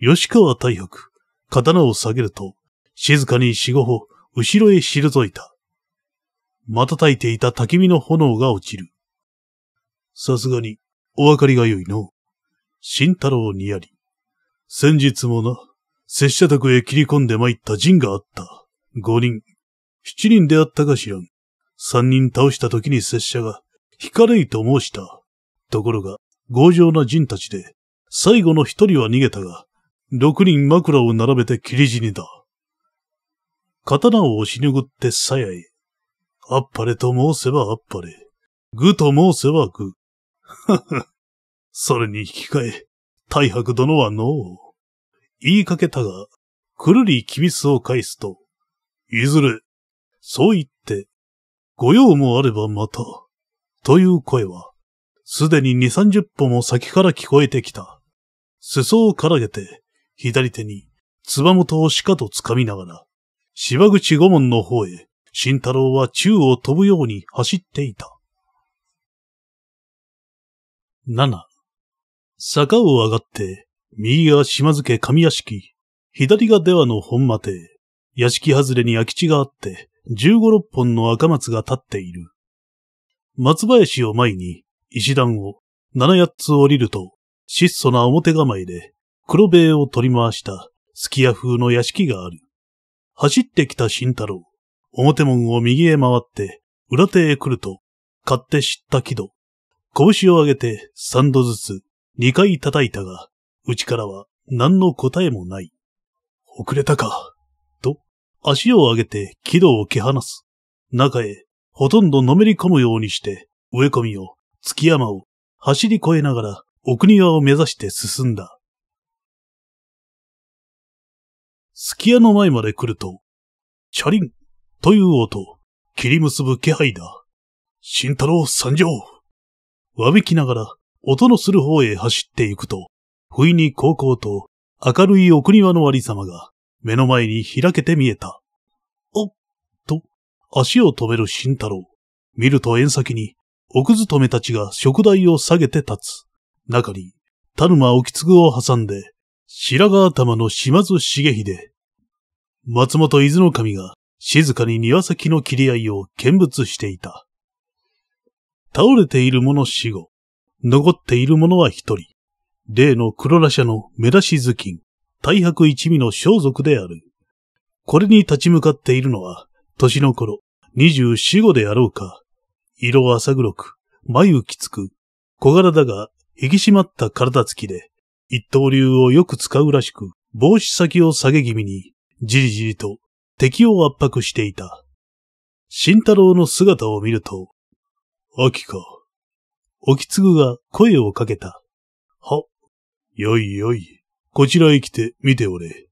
吉川大白、刀を下げると、静かに四五歩、後ろへ退いた。瞬いていた焚き火の炎が落ちる。さすがに、お分かりがよいの。新太郎にやり。先日もな、拙者宅へ切り込んで参った陣があった。五人、七人であったかしらん。三人倒した時に拙者が、引かれいと申した。ところが、強情な人たちで、最後の一人は逃げたが、六人枕を並べて切り死にだ。刀を押し拭って鞘へ。あっぱれと申せばあっぱれ。ぐと申せばぐ。それに引き換え、大白殿はのう。言いかけたが、くるりきびすを返すと、いずれ、そう言っご用もあればまた。という声は、すでに二三十歩も先から聞こえてきた。裾をからげて、左手に、つばもとをしかとつかみながら、芝口御門の方へ、慎太郎は宙を飛ぶように走っていた。七。坂を上がって、右が島津家上屋敷、左が出羽の本間邸、屋敷外れに空き地があって、十五六本の赤松が立っている。松林を前に、石段を七八つ降りると、質素な表構えで、黒塀を取り回した、すき家風の屋敷がある。走ってきた慎太郎。表門を右へ回って、裏手へ来ると、勝手知った木戸。拳を上げて三度ずつ二回叩いたが、うちからは何の答えもない。遅れたか。足を上げて軌道を蹴放す。中へ、ほとんどのめり込むようにして、植え込みを、月山を、走り越えながら、奥庭を目指して進んだ。月屋の前まで来ると、チャリンという音、切り結ぶ気配だ。慎太郎参上わびきながら、音のする方へ走っていくと、不意に高校と明るい奥庭のありさまが目の前に開けて見えた。おっと、足を止める慎太郎。見ると縁先に、奥ずとめたちが食台を下げて立つ。中に、田沼沖継を挟んで、白髪頭の島津茂秀。松本伊豆の神が静かに庭先の切り合いを見物していた。倒れている者死後、残っている者は一人。例の黒羅車の目出し頭巾。大白一味の装束である。これに立ち向かっているのは、年の頃、二十四五であろうか。色浅黒く、眉きつく、小柄だが、引き締まった体つきで、一刀流をよく使うらしく、帽子先を下げ気味に、じりじりと敵を圧迫していた。慎太郎の姿を見ると、秋か。おきつぐが声をかけた。は、よいよい。こちらへ来て見ておれ。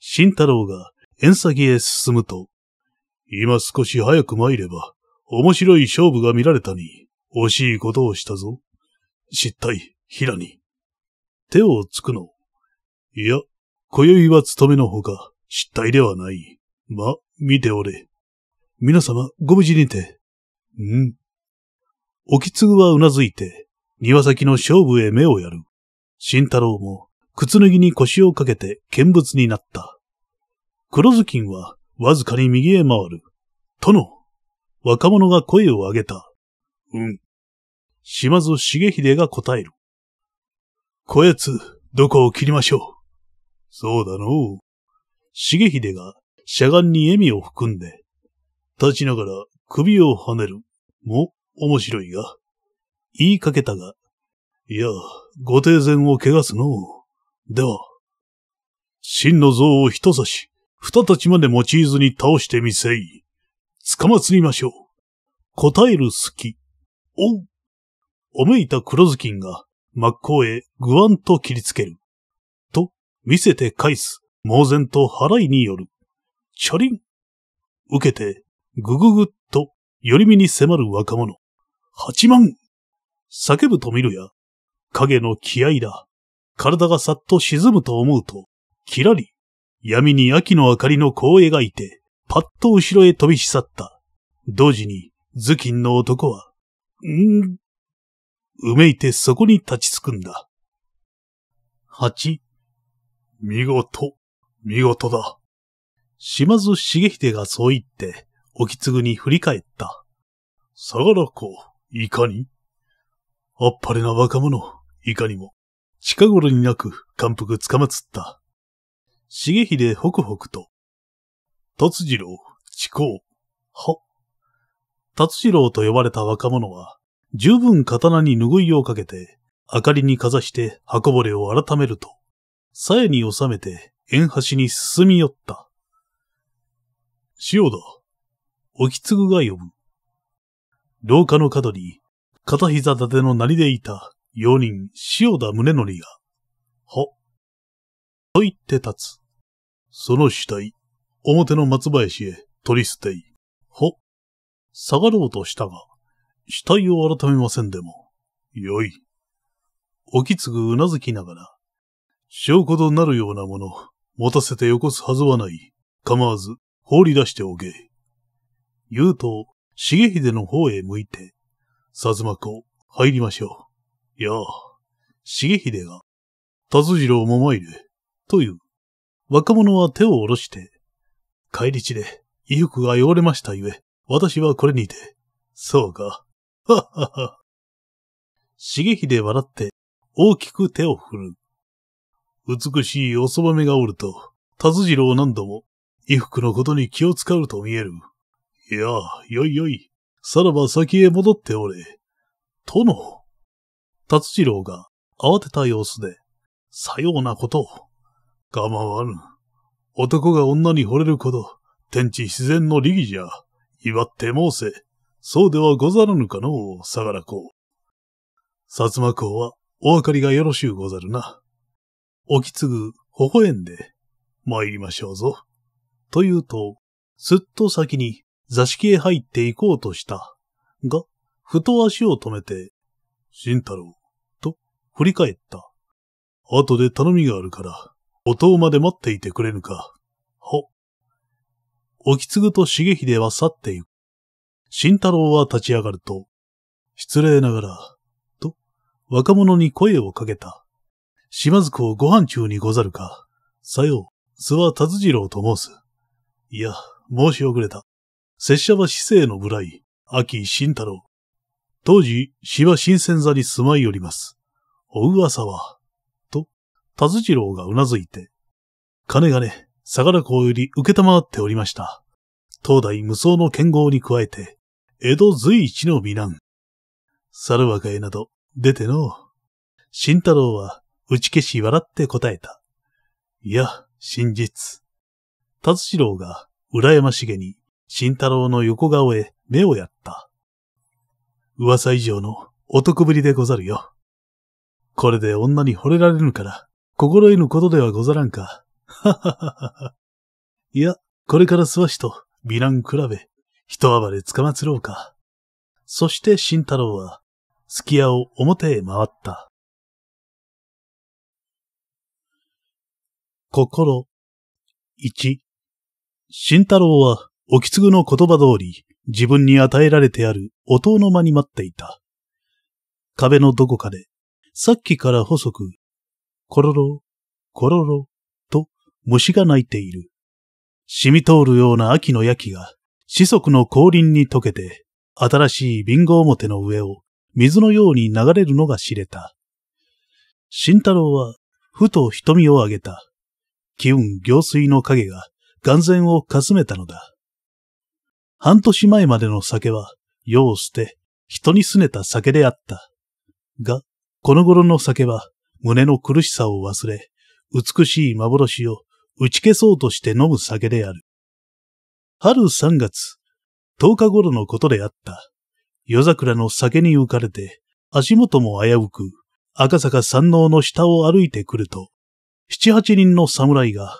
慎太郎が縁先へ進むと、今少し早く参れば、面白い勝負が見られたに、惜しいことをしたぞ。失態、平に。手をつくの。いや、今宵は務めのほか、失態ではない。ま、見ておれ。皆様、ご無事にて。うん。おきつぐはうなずいて、庭先の勝負へ目をやる。慎太郎も靴脱ぎに腰をかけて見物になった。黒ずきんはわずかに右へ回る。殿若者が声を上げた。うん。島津重秀が答える。こやつ、どこを切りましょう。そうだのう。重秀がしゃがんに笑みを含んで、立ちながら首を跳ねるも面白いが、言いかけたが、いや、ご定前を汚すのう。では、真の像を人差し、二たちまで用いずに倒してみせい。つかまつりましょう。答える隙。おう。おめいた黒ずきんが、真っ向へぐわんと切りつける。と、見せて返す。猛然と払いによる。チャリン。受けて、ぐぐぐっと、寄り身に迫る若者。八万叫ぶと見るや、影の気合だ。体がさっと沈むと思うと、キラリ、闇に秋の明かりの子を描いて、パッと後ろへ飛び去った。同時に、頭巾の男は、んうめいてそこに立ちつくんだ。八、見事、見事だ。島津茂秀がそう言って、沖継ぐに振り返った。相良子、いかにあっぱれな若者、いかにも。近頃になく感服つかまつった。重秀ほくほくと、達次郎、地公、は。達次郎と呼ばれた若者は、十分刀に拭いをかけて、明かりにかざして箱ぼれを改めると、鞘に収めて縁端に進み寄った。塩だ。おきつぐが呼ぶ。廊下の角に、片膝立てのなりでいた用人、塩田宗則が、は、と言って立つ。その死体、表の松林へ取り捨てい、は、下がろうとしたが、死体を改めませんでも、よい。起きつぐうなずきながら、証拠となるようなもの、持たせてよこすはずはない。構わず、放り出しておけ。言うと、重秀の方へ向いて、さずまこ、入りましょう。いや、重秀が、達次郎まいれ、という、若者は手を下ろして、帰り地で衣服が汚れましたゆえ、私はこれにて、そうか、ははは。重秀笑って、大きく手を振る。美しいおそばめがおると、達次郎何度も、衣服のことに気を使うと見える。いや、よいよい、さらば先へ戻っておれ。殿。達次郎が慌てた様子で、さようなことを。我慢はぬ。男が女に惚れること、天地自然の利義じゃ、祝って申せ。そうではござらぬかのう、相良公。薩摩公はお分かりがよろしゅうござるな。おきつぐ、微笑んで、参りましょうぞ。というと、すっと先に座敷へ入って行こうとした。が、ふと足を止めて、慎太郎、と、振り返った。後で頼みがあるから、おうまで待っていてくれぬか。ほ。おきつぐと重秀は去ってゆく。慎太郎は立ち上がると、失礼ながら、と、若者に声をかけた。島津子をご飯中にござるか。さよう、諏訪達次郎と申す。いや、申し遅れた。拙者は市政の無頼、秋慎太郎。当時、死は新鮮座に住まいおります。お噂は、と、田津次郎がうなずいて、金がね、相良公より受けたまっておりました。当代無双の剣豪に加えて、江戸随一の美男。猿若絵など、出てのう。慎太郎は、打ち消し笑って答えた。いや、真実。達次郎が、羨ましげに、慎太郎の横顔へ目をやった。噂以上の男ぶりでござるよ。これで女に惚れられぬから、心得ぬことではござらんか。はははは。いや、これからすわしと、美男比べ、一暴れつかまつろうか。そして慎太郎は、隙屋を表へ回った。心。一、慎太郎は、おきつぐの言葉通り、自分に与えられてある音の間に待っていた。壁のどこかで、さっきから細く、コロロ、コロロ、と虫が鳴いている。染み通るような秋の焼きが、四足の降臨に溶けて、新しいビンゴ表の上を水のように流れるのが知れた。慎太郎は、ふと瞳を上げた。気運行水の影が眼前をかすめたのだ。半年前までの酒は、世を捨て、人に拗ねた酒であった。が、この頃の酒は、胸の苦しさを忘れ、美しい幻を打ち消そうとして飲む酒である。春3月、10日頃のことであった。夜桜の酒に浮かれて、足元も危うく、赤坂山王の下を歩いてくると、七八人の侍が、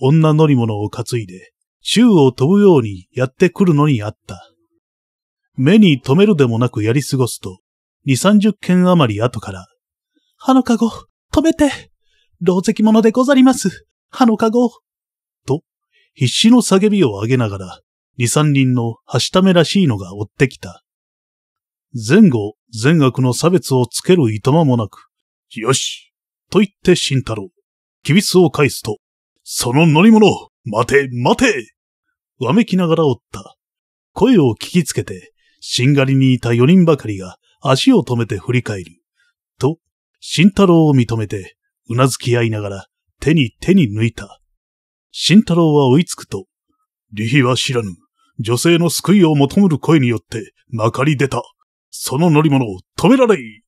女乗り物を担いで、宙を飛ぶようにやってくるのにあった。目に留めるでもなくやり過ごすと、二三十件余り後から、歯のかご、止めて老石者でござります歯のかごと、必死の叫びを上げながら、二三人のはしためらしいのが追ってきた。前後、善悪の差別をつけるいとまもなく、よしと言って慎太郎。きびすを返すと、その乗り物待て待てわめきながらおった。声を聞きつけて、しんがりにいた四人ばかりが足を止めて振り返る。と、慎太郎を認めて、うなずき合いながら手に手に抜いた。慎太郎は追いつくと、利非は知らぬ。女性の救いを求める声によってまかり出た。その乗り物を止められい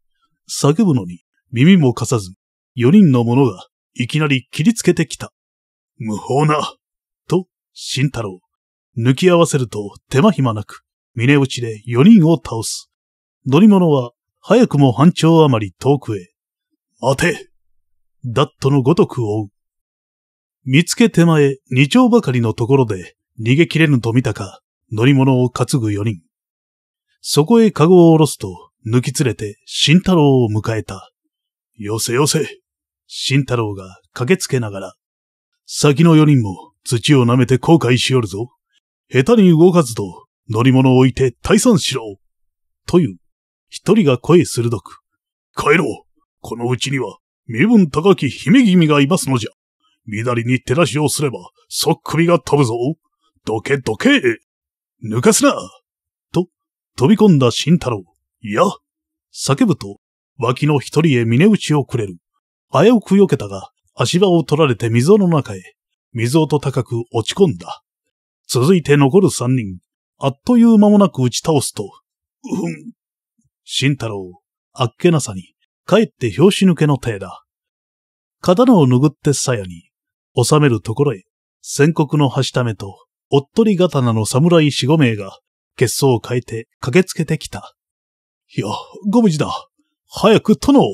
叫ぶのに耳も貸さず、四人の者がいきなり切りつけてきた。無法な。と、慎太郎。抜き合わせると手間暇なく、峰打ちで4人を倒す。乗り物は、早くも半丁余り遠くへ。待てダットのごとく追う。見つけ手前二丁ばかりのところで逃げ切れぬと見たか、乗り物を担ぐ4人。そこへカゴを下ろすと、抜き連れて新太郎を迎えた。よせよせ。新太郎が駆けつけながら、先の4人も土を舐めて後悔しよるぞ。下手に動かずと、乗り物を置いて退散しろという、一人が声鋭く、帰ろうこのうちには、身分高き姫君がいますのじゃ。みだりに照らしをすれば、そく首が飛ぶぞどけどけ抜かすなと、飛び込んだ新太郎。いや叫ぶと、脇の一人へ峰打ちをくれる。危うく避けたが、足場を取られて溝の中へ、溝と高く落ち込んだ。続いて残る三人、あっという間もなく打ち倒すと、うん。慎太郎、あっけなさに、帰って拍子抜けの手だ。刀を拭って鞘に、収めるところへ、宣告の端ためと、おっとり刀の侍四五名が、血相を変えて駆けつけてきた。いや、ご無事だ。早く殿を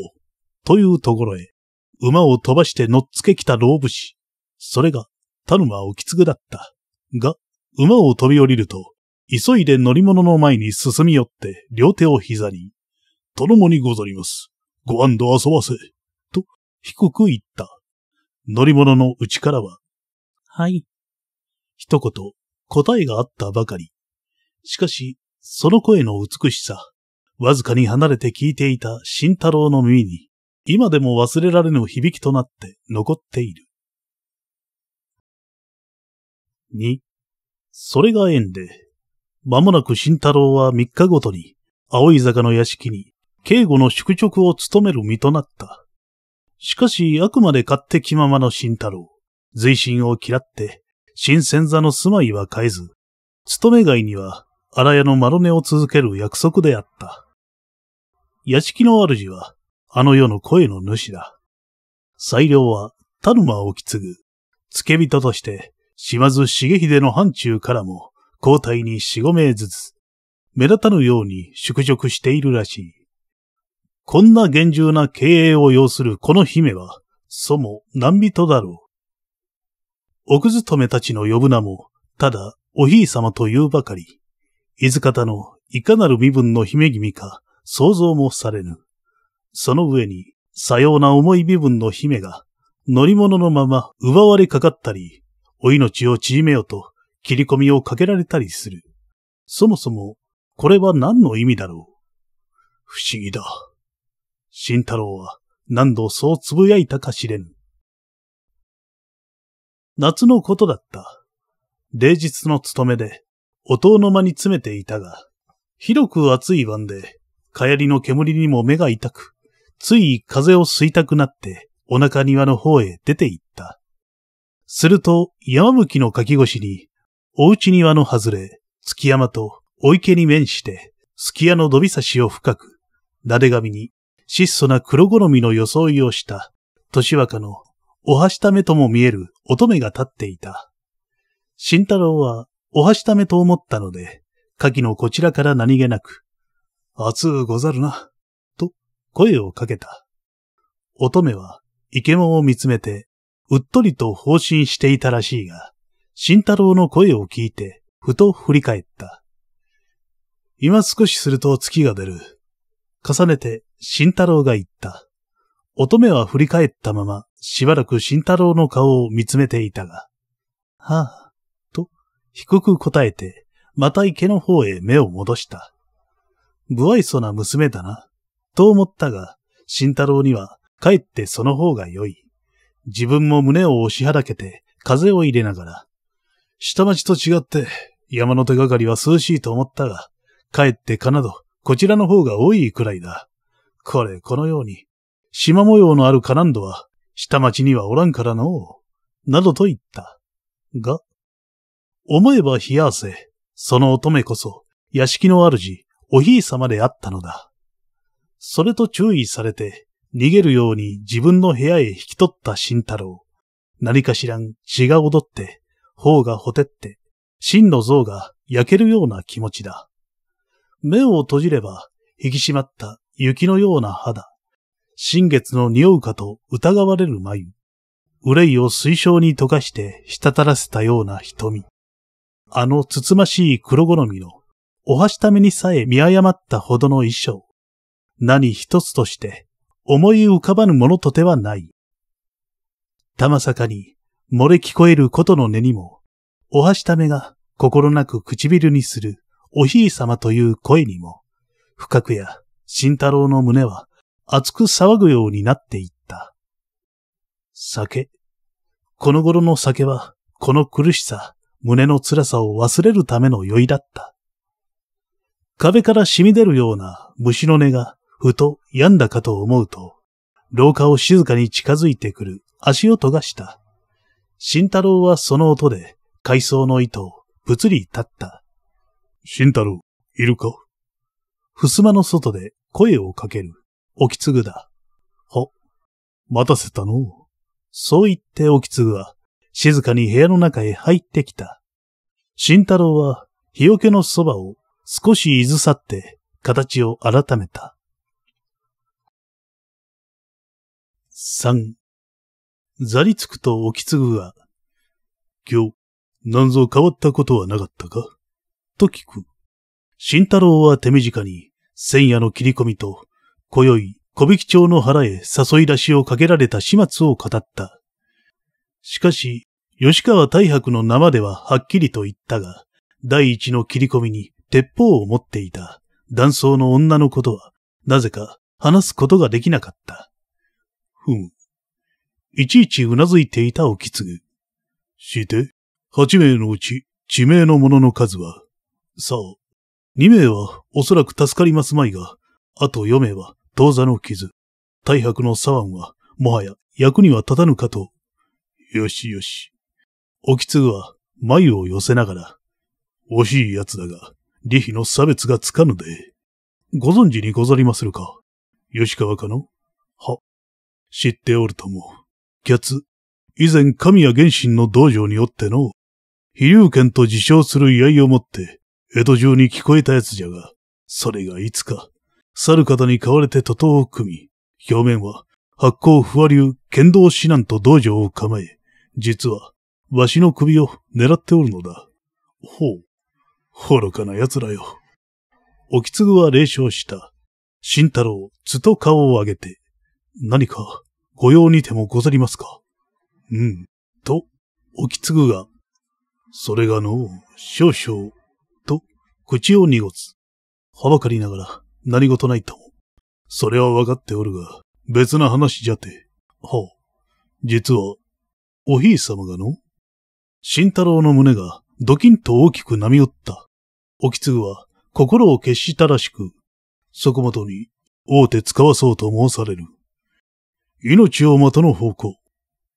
というところへ、馬を飛ばして乗っつけきた老武士。それが、田沼沖継ぐだった。が、馬を飛び降りると、急いで乗り物の前に進み寄って、両手を膝に、殿もにござります。ご安ど遊ばせ。と、低く言った。乗り物の内からは、はい。一言、答えがあったばかり。しかし、その声の美しさ、わずかに離れて聞いていた慎太郎の耳に、今でも忘れられぬ響きとなって残っている。に、それが縁で、まもなく慎太郎は三日ごとに、青い坂の屋敷に、警護の宿直を務める身となった。しかし、あくまで勝手気ままの慎太郎。随心を嫌って、新鮮座の住まいは変えず、勤め外には荒屋の丸根を続ける約束であった。屋敷の主は、あの世の声の主だ。裁量は、田沼を引き継ぐ、付け人として、島津重秀の範疇からも、交代に四五名ずつ、目立たぬように宿辱しているらしい。こんな厳重な経営を要するこの姫は、そも難人だろう。奥勤めたちの呼ぶ名も、ただおひい様というばかり、伊豆方のいかなる身分の姫君か想像もされぬ。その上に、さような重い身分の姫が、乗り物のまま奪われかかったり、お命を縮めよと切り込みをかけられたりする。そもそも、これは何の意味だろう不思議だ。慎太郎は何度そうつぶやいたか知れぬ。夏のことだった。礼日の務めで、お塔の間に詰めていたが、広く暑い晩で、帰りの煙にも目が痛く、つい風を吸いたくなって、お腹庭の方へ出て行った。すると、山向きの柿越しに、おうち庭の外れ、月山とお池に面して、すきの土びさしを深く、なで髪に、質素な黒好みの装いをした、年若の、おはしためとも見える乙女が立っていた。慎太郎は、おはしためと思ったので、柿のこちらから何気なく、熱うござるな、と声をかけた。乙女は、池ケを見つめて、うっとりと放心していたらしいが、慎太郎の声を聞いて、ふと振り返った。今少しすると月が出る。重ねて、慎太郎が言った。乙女は振り返ったまま、しばらく慎太郎の顔を見つめていたが、はあ、と、低く答えて、また池の方へ目を戻した。不愛想な娘だな、と思ったが、慎太郎には、帰ってその方が良い。自分も胸を押しはらけて、風を入れながら、下町と違って、山の手がかりは涼しいと思ったが、帰ってかなど、こちらの方が多いくらいだ。これ、このように、島模様のあるカナンドは、下町にはおらんからのう、などと言った。が、思えば冷や汗、その乙女こそ、屋敷の主、おひいさまであったのだ。それと注意されて、逃げるように自分の部屋へ引き取った慎太郎。何か知らん血が踊って、頬がほてって、真の像が焼けるような気持ちだ。目を閉じれば、引き締まった雪のような肌。新月の匂うかと疑われる眉。憂いを水晶に溶かして滴らせたような瞳。あのつつましい黒好みの、おはしためにさえ見誤ったほどの衣装。何一つとして思い浮かばぬものとてはない。たまさかに漏れ聞こえることの根にも、おはしためが心なく唇にするおひいさまという声にも、深くや慎太郎の胸は熱く騒ぐようになっていった。酒。この頃の酒は、この苦しさ、胸の辛さを忘れるための酔いだった。壁から染み出るような虫の音がふと病んだかと思うと、廊下を静かに近づいてくる足音がした。慎太郎はその音で、階層の糸をぷつり立った。慎太郎、いるか襖の外で声をかける、つぐだ。は、待たせたのそう言ってつぐは、静かに部屋の中へ入ってきた。慎太郎は、日よけのそばを少しいずさって、形を改めた。三、ざりつくとオき継ぐは、行、な何ぞ変わったことはなかったかと聞く。慎太郎は手短に、千夜の切り込みと、今宵、小引町の腹へ誘い出しをかけられた始末を語った。しかし、吉川大白の生でははっきりと言ったが、第一の切り込みに鉄砲を持っていた、断層の女のことは、なぜか話すことができなかった。ふむ。いちいちうなずいていたおきつぐ。して、八名のうち、地名の者の数は、さあ、二名はおそらく助かりますまいが、あと四名は当座の傷。大白の左腕は、もはや役には立たぬかと。よしよし。おきつぐは、眉を寄せながら、惜しい奴だが、利比の差別がつかぬで。ご存知にござりまするか吉川かの知っておるとも、キャツ、以前神谷原神の道場におっての、飛竜剣と自称する居合をもって、江戸中に聞こえたやつじゃが、それがいつか、猿方に買われて徒党を組み、表面は、発行不破流剣道指南と道場を構え、実は、わしの首を狙っておるのだ。ほう。愚かな奴らよ。おきつぐは霊笑した。慎太郎、津と顔を上げて。何か、ご用にてもござりますかうん、と、おきつぐが、それがの、少々、と、口を濁す。はばかりながら、何事ないとも。それはわかっておるが、別な話じゃて。はあ、実は、おひいさまがの、慎太郎の胸がドキンと大きく波打った。おきつぐは心を決したらしく、そこもとに大手使わそうと申される。命をまたの方向。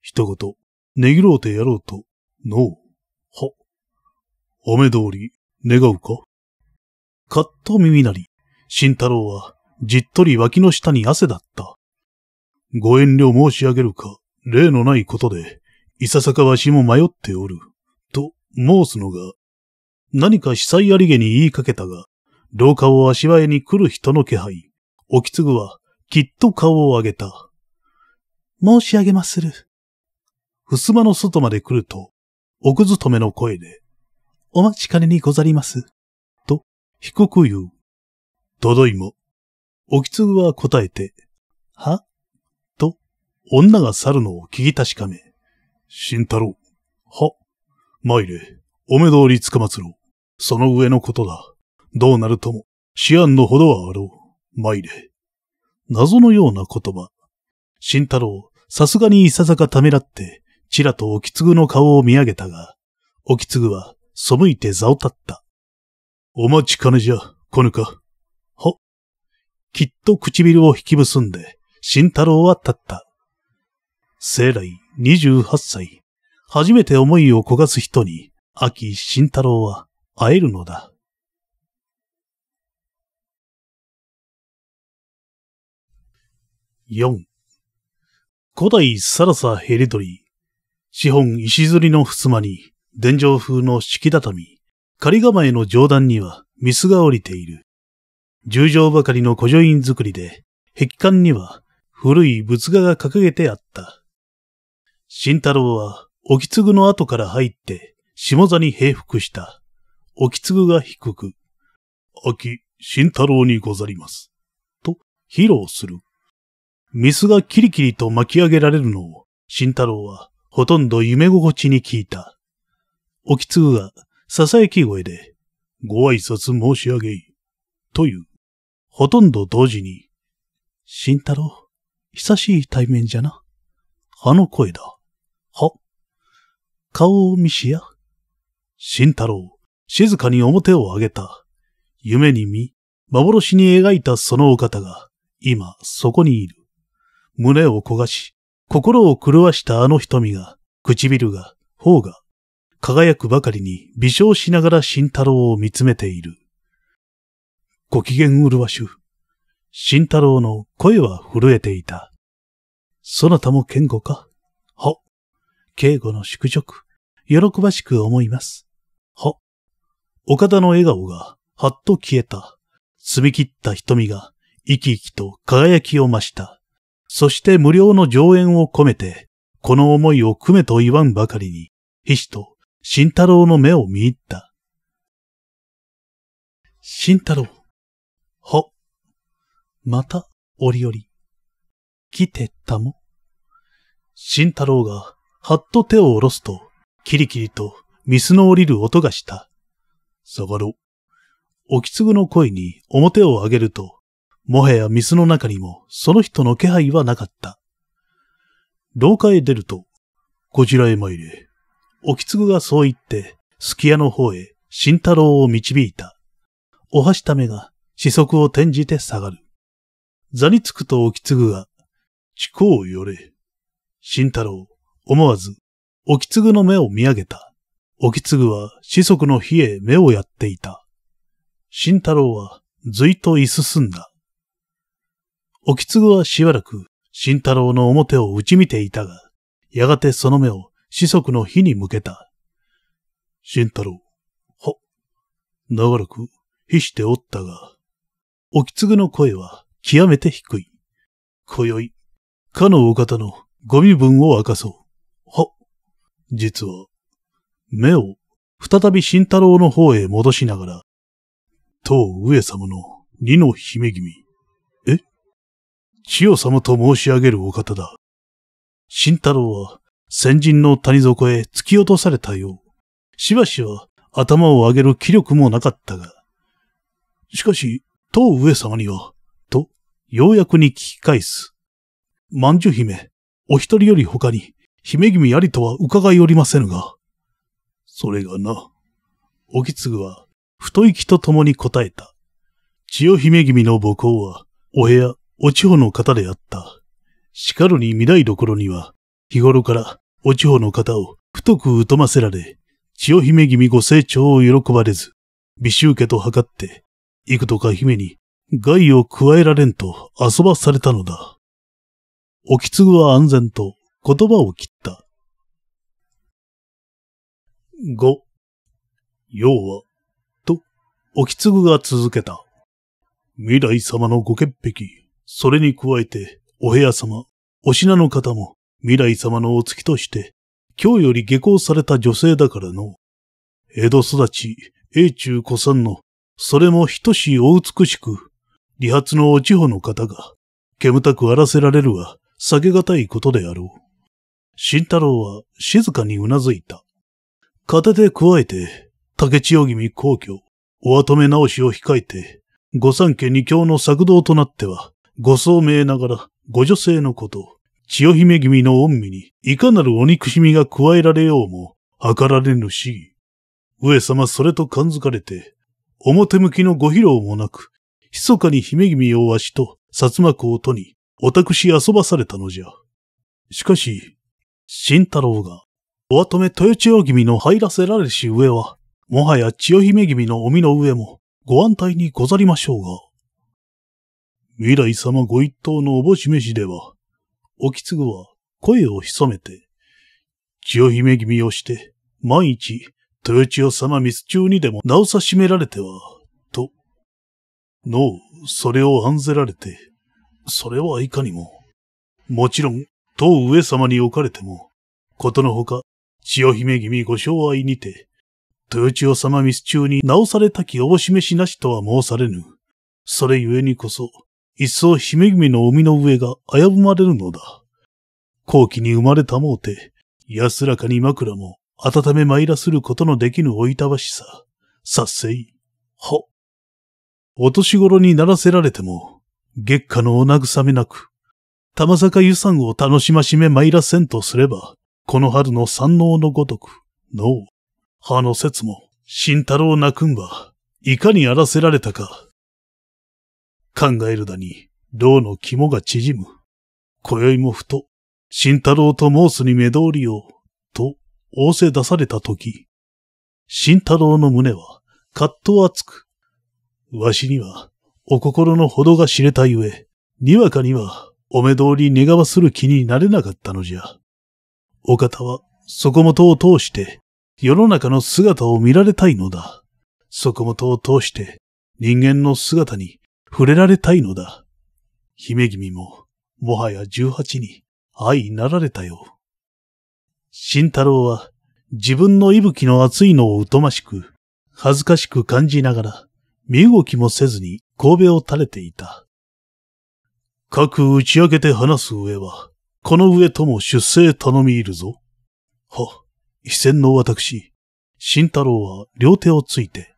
一言、ねぎろうてやろうと、のう、は、雨通り、願うかかっと耳なり、慎太郎は、じっとり脇の下に汗だった。ご遠慮申し上げるか、例のないことで、いささかわしも迷っておる、と申すのが、何か司祭ありげに言いかけたが、廊下を足早に来る人の気配、おきつぐは、きっと顔を上げた。申し上げまする。襖の外まで来ると、奥勤めの声で、お待ちかねにござります。と、被告言う。ただいま。おきつぐは答えて、はと、女が去るのを聞き確かめ、慎太郎、は、参れ、お目通りつかまつろう。その上のことだ。どうなるとも、思案のほどはあろう。参れ。謎のような言葉。慎太郎、さすがにいささかためらって、ちらと沖継の顔を見上げたが、沖継は、背いて座を立った。お待ちかねじゃ、こぬか。は。きっと唇を引き結んで、慎太郎は立った。生来28歳、初めて思いを焦がす人に、秋慎太郎は会えるのだ。4古代サラサヘリドリー。資本石摺りの襖に、伝承風の敷畳。仮構えの上段には、ミスが降りている。十畳ばかりの古女院造りで、壁間には古い仏画が掲げてあった。慎太郎は、沖継の後から入って、下座に平伏した。沖継が低く、秋、慎太郎にござります。と、披露する。水がキリキリと巻き上げられるのを、慎太郎はほとんど夢心地に聞いた。おきつぐが、囁き声で、ご挨拶申し上げい、という、ほとんど同時に、慎太郎、久しい対面じゃな。あの声だ。は顔を見しや。慎太郎、静かに表を上げた。夢に見、幻に描いたそのお方が、今、そこにいる。胸を焦がし、心を狂わしたあの瞳が、唇が、頬が、輝くばかりに微笑しながら慎太郎を見つめている。ご機嫌うるわしゅ。慎太郎の声は震えていた。そなたも堅固かは。敬語の宿辱、喜ばしく思います。は。岡田の笑顔が、はっと消えた。澄み切った瞳が、生き生きと輝きを増した。そして無料の上演を込めて、この思いを組めと言わんばかりに、しと慎太郎の目を見入った。慎太郎。は。また、折々。来てたも。慎太郎が、はっと手を下ろすと、キリキリと、ミスの降りる音がした。下がろう。おきつぐの声に表を上げると、もはや水の中にもその人の気配はなかった。廊下へ出ると、こちらへ参れ。おきつぐがそう言って、すき家の方へ慎太郎を導いた。おはしためが、子息を転じて下がる。座につくとおきつぐが、地こをよれ。慎太郎、思わず、おきつぐの目を見上げた。おきつぐは子息の火へ目をやっていた。慎太郎は、ずいと居進んだ。おきつぐはしばらく、た太郎の表を打ち見ていたが、やがてその目を子息の火に向けた。慎太郎、は、長らく、火しておったが、おきつぐの声は極めて低い。今宵、かのお方のご身分を明かそう。は、実は、目を再びた太郎の方へ戻しながら、当上様の二の姫君、千代様と申し上げるお方だ。新太郎は、先人の谷底へ突き落とされたよう。しばしは頭を上げる気力もなかったが。しかし、当上様には、と、ようやくに聞き返す。万寿姫、お一人より他に、姫君ありとは伺いおりませぬが。それがな。おきつぐは、太い息と共に答えた。千代姫君の母校は、お部屋、おちほの方であった。しかるに見ないどころには、日頃からおちほの方を太く疎ませられ、千代姫君ご成長を喜ばれず、美衆家と図って、幾度か姫に害を加えられんと遊ばされたのだ。おきつぐは安全と言葉を切った。五、要は、と、おきつぐが続けた。未来様のご潔癖。それに加えて、お部屋様、お品の方も、未来様のお月として、今日より下校された女性だからの。江戸育ち、英中古参の、それも等しいお美しく、理髪のお地方の方が、煙たく荒らせられるは、避けがたいことであろう。慎太郎は静かに頷いた。片手加えて、竹千代君皇居、お跡目直しを控えて、御三家二教の作動となっては、ご聡明ながら、ご女性のこと、千代姫君の恩美に、いかなるお憎しみが加えられようも、かられぬし、上様それと感づかれて、表向きのご披露もなく、密かに姫君をわしと薩摩子をとに、おたくし遊ばされたのじゃ。しかし、新太郎が、お後め豊千代君の入らせられし上は、もはや千代姫君のお身の上も、ご安泰にござりましょうが、未来様ご一党のおぼしめしでは、おきつぐは声を潜めて、千代姫君をして、万一、豊千代様密中にでも直さしめられては、と。のう、それを案ぜられて、それはいかにも。もちろん、当上様におかれても、ことのほか、千代姫君ご昭愛にて、豊千代様密中に直されたきおぼしめしなしとは申されぬ。それゆえにこそ、一層姫君の海の上が危ぶまれるのだ。後期に生まれたもうて、安らかに枕も温めまいらすることのできぬおいたわしさ。さっせい。ほ。お年頃にならせられても、月下のお慰めなく、玉坂遊山を楽しましめまいらせんとすれば、この春の山王のごとく、のう、葉の説も、慎太郎泣くんば、いかにあらせられたか、考えるだに、牢の肝が縮む。今宵もふと、慎太郎と申すに目通りを、と、仰せ出されたとき、慎太郎の胸は、葛藤と熱く、わしには、お心のほどが知れたゆえ、にわかには、お目通り願わする気になれなかったのじゃ。お方は、そこもとを通して、世の中の姿を見られたいのだ。そこもとを通して、人間の姿に触れられたいのだ。姫君も、もはや十八に愛なられたよ。慎太郎は、自分の息吹の熱いのを疎ましく、恥ずかしく感じながら、身動きもせずに神戸を垂れていた。各打ち明けて話す上は、この上とも出世頼み入るぞ。は、非戦の私、慎太郎は両手をついて、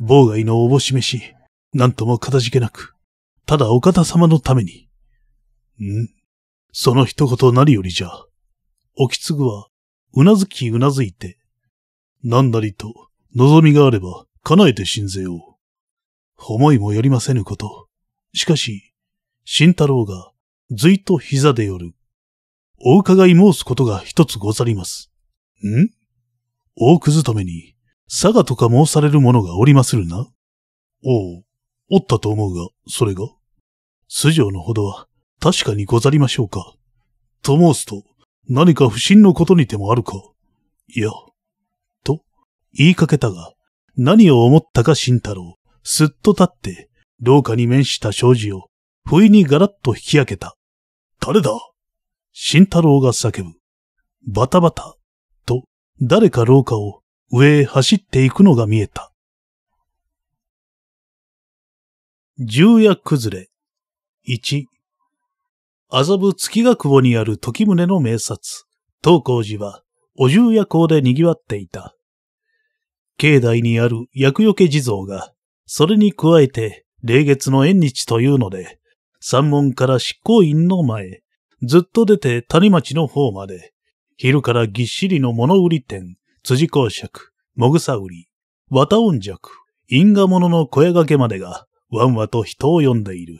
妨害のおぼしめし、なんともかたじけなく、ただお方様のために。んその一言なりよりじゃ。おきつぐは、うなずきうなずいて、なんなりと望みがあれば叶えてんぜよう。思いもよりませぬこと。しかし、新太郎がずいと膝で寄る。お伺い申すことが一つござります。ん大くずとめに、佐賀とか申される者がおりまするな。おう。おったと思うが、それが。素性のほどは、確かにござりましょうか。と申すと、何か不審のことにでもあるか。いや。と、言いかけたが、何を思ったか慎太郎、すっと立って、廊下に面した障子を、不意にガラッと引き上げた。誰だ慎太郎が叫ぶ。バタバタ、と、誰か廊下を上へ走っていくのが見えた。重夜崩れ。一、麻布月が久保にある時宗の名刹、東光寺は、お重夜行で賑わっていた。境内にある厄除け地蔵が、それに加えて、霊月の縁日というので、山門から執行院の前、ずっと出て谷町の方まで、昼からぎっしりの物売り店、辻公爵、もぐさ売り、綿音尺、因果物の声掛けまでが、わんわと人を呼んでいる。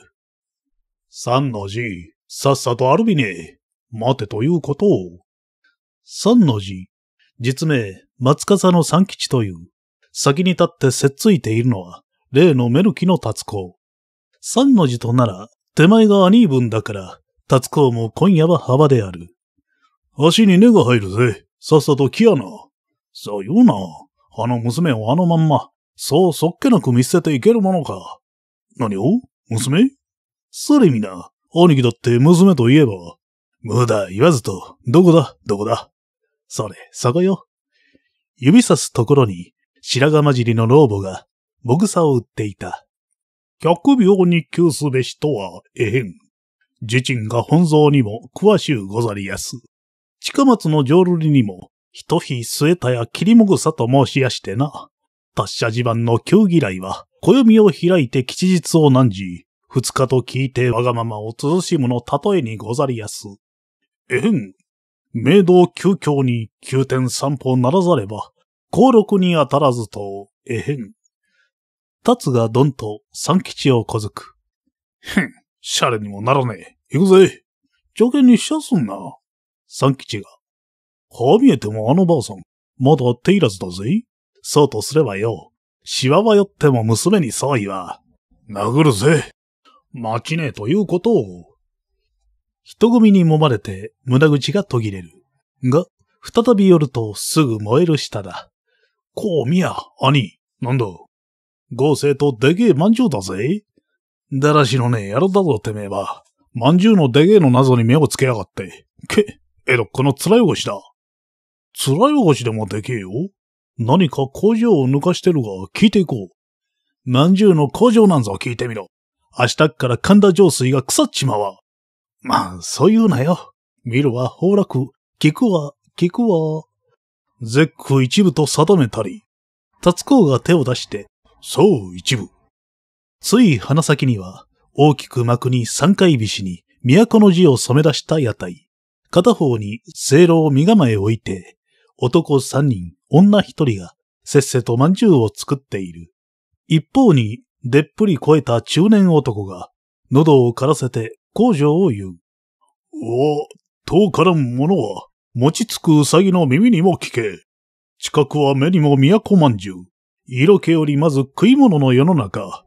三の字、さっさとアびねネ、待てということを。三の字、実名、松笠の三吉という、先に立ってせっついているのは、例のメルキの達子。三の字となら、手前が兄分だから、達子も今夜は幅である。足に根が入るぜ。さっさと来やな。さような。あの娘をあのまんま、そうそっけなく見捨てていけるものか。何を娘それみな、兄貴だって娘といえば。無駄言わずと、どこだ、どこだ。それ、そこよ。指さすところに、白髪混じりの老母が、もぐさを売っていた。百病に急すべしとは、えへん。自賃が本蔵にも詳しゅうござりやす。近松の浄瑠璃にも、ひとひ末田や切りもぐさと申しやしてな。達者自慢の旧嫌いは、暦を開いて吉日を何時、二日と聞いてわがままを慎むの例えにござりやす。えん。明道急遽に九点三歩ならざれば、公録に当たらずと、えへん。つがどんと三吉を小づく。ふん、シャレにもならねえ。行くぜ。邪険にしやすんな。三吉が。はあ見えてもあのばあさん、まだ手いらずだぜ。そうとすればよ。しわは寄っても娘に相違は、殴るぜ。待ちねえということを。人混みに揉まれて胸口が途切れる。が、再び寄るとすぐ燃える下だ。こう見や、兄。なんだ。合成とでげえまんじゅうだぜ。だらしのねえ野郎だぞ、てめえは。まんじゅうのでげえの謎に目をつけやがって。け、えろ、この面汚しだ。面汚しでもでけえよ。何か工場を抜かしてるが聞いていこう。まんじゅうの工場なんぞ聞いてみろ。明日から神田浄水が腐っちまわ。まあ、そう言うなよ。見るは崩落、聞くは、聞くは。絶句一部と定めたり。達子が手を出して、そう一部。つい鼻先には、大きく幕に三回菱に、都の字を染め出した屋台。片方に、ろを身構え置いて、男三人、女一人がせっせと饅頭を作っている。一方に、でっぷり肥えた中年男が、喉を枯らせて工場を言う。お、遠からん者は、餅つくうさぎの耳にも聞け。近くは目にも都饅頭。色気よりまず食い物の世の中。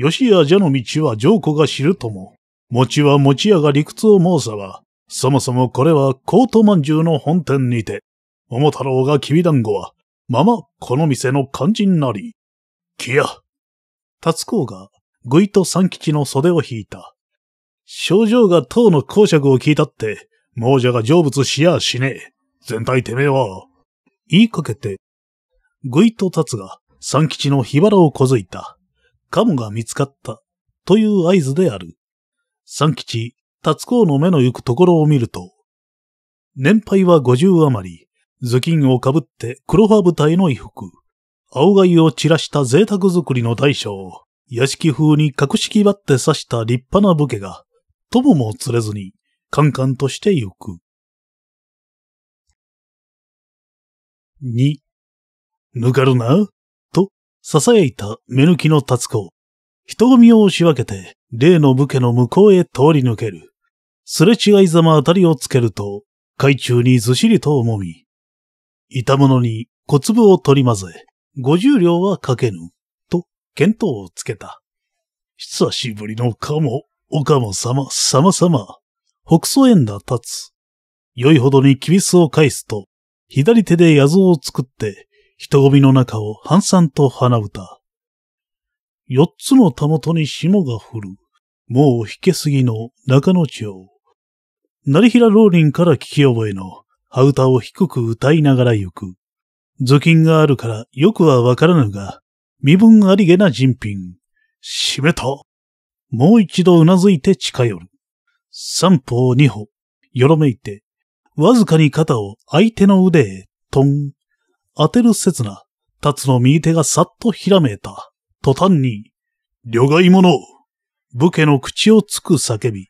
吉や蛇の道は上古が知るとも。餅は餅屋が理屈を申さば、そもそもこれはコート饅頭の本店にて、桃太郎がきび団子は、ままこの店の肝心なり。きや。達子が、ぐいと三吉の袖を引いた。症状が当の公爵を聞いたって、亡者が成仏しやしねえ。全体てめえは。言いかけて、ぐいと達が三吉の火腹をこづいた。カモが見つかった。という合図である。三吉、達子の目の行くところを見ると、年配は五十余り、頭巾をかぶって黒羽舞台の衣服、青貝を散らした贅沢作りの大将、屋敷風に格式ばって刺した立派な武家が、友も釣れずに、カンカンとして行く。二、ぬかるな、と、囁いた目抜きの達子。人混みを仕分けて、例の武家の向こうへ通り抜ける。すれ違いざまあたりをつけると、海中にずしりと重み、たものに小粒を取り混ぜ、五十両はかけぬ、と見当をつけた。久しぶりのかも、おかも様、様様、北総縁だ立つ。良いほどにキビスを返すと、左手で野像を作って、人混みの中を半散と花歌。四つのたもとに霜が降る、もう引けすぎの中野町。成平浪人から聞き覚えの、羽歌を低く歌いながら行く。頭巾があるからよくはわからぬが、身分ありげな人品。閉めた。もう一度うなずいて近寄る。三歩二歩、よろめいて、わずかに肩を相手の腕へ、トン。当てる刹那、立つの右手がさっとひらめいた。途端に、両外者武家の口をつく叫び、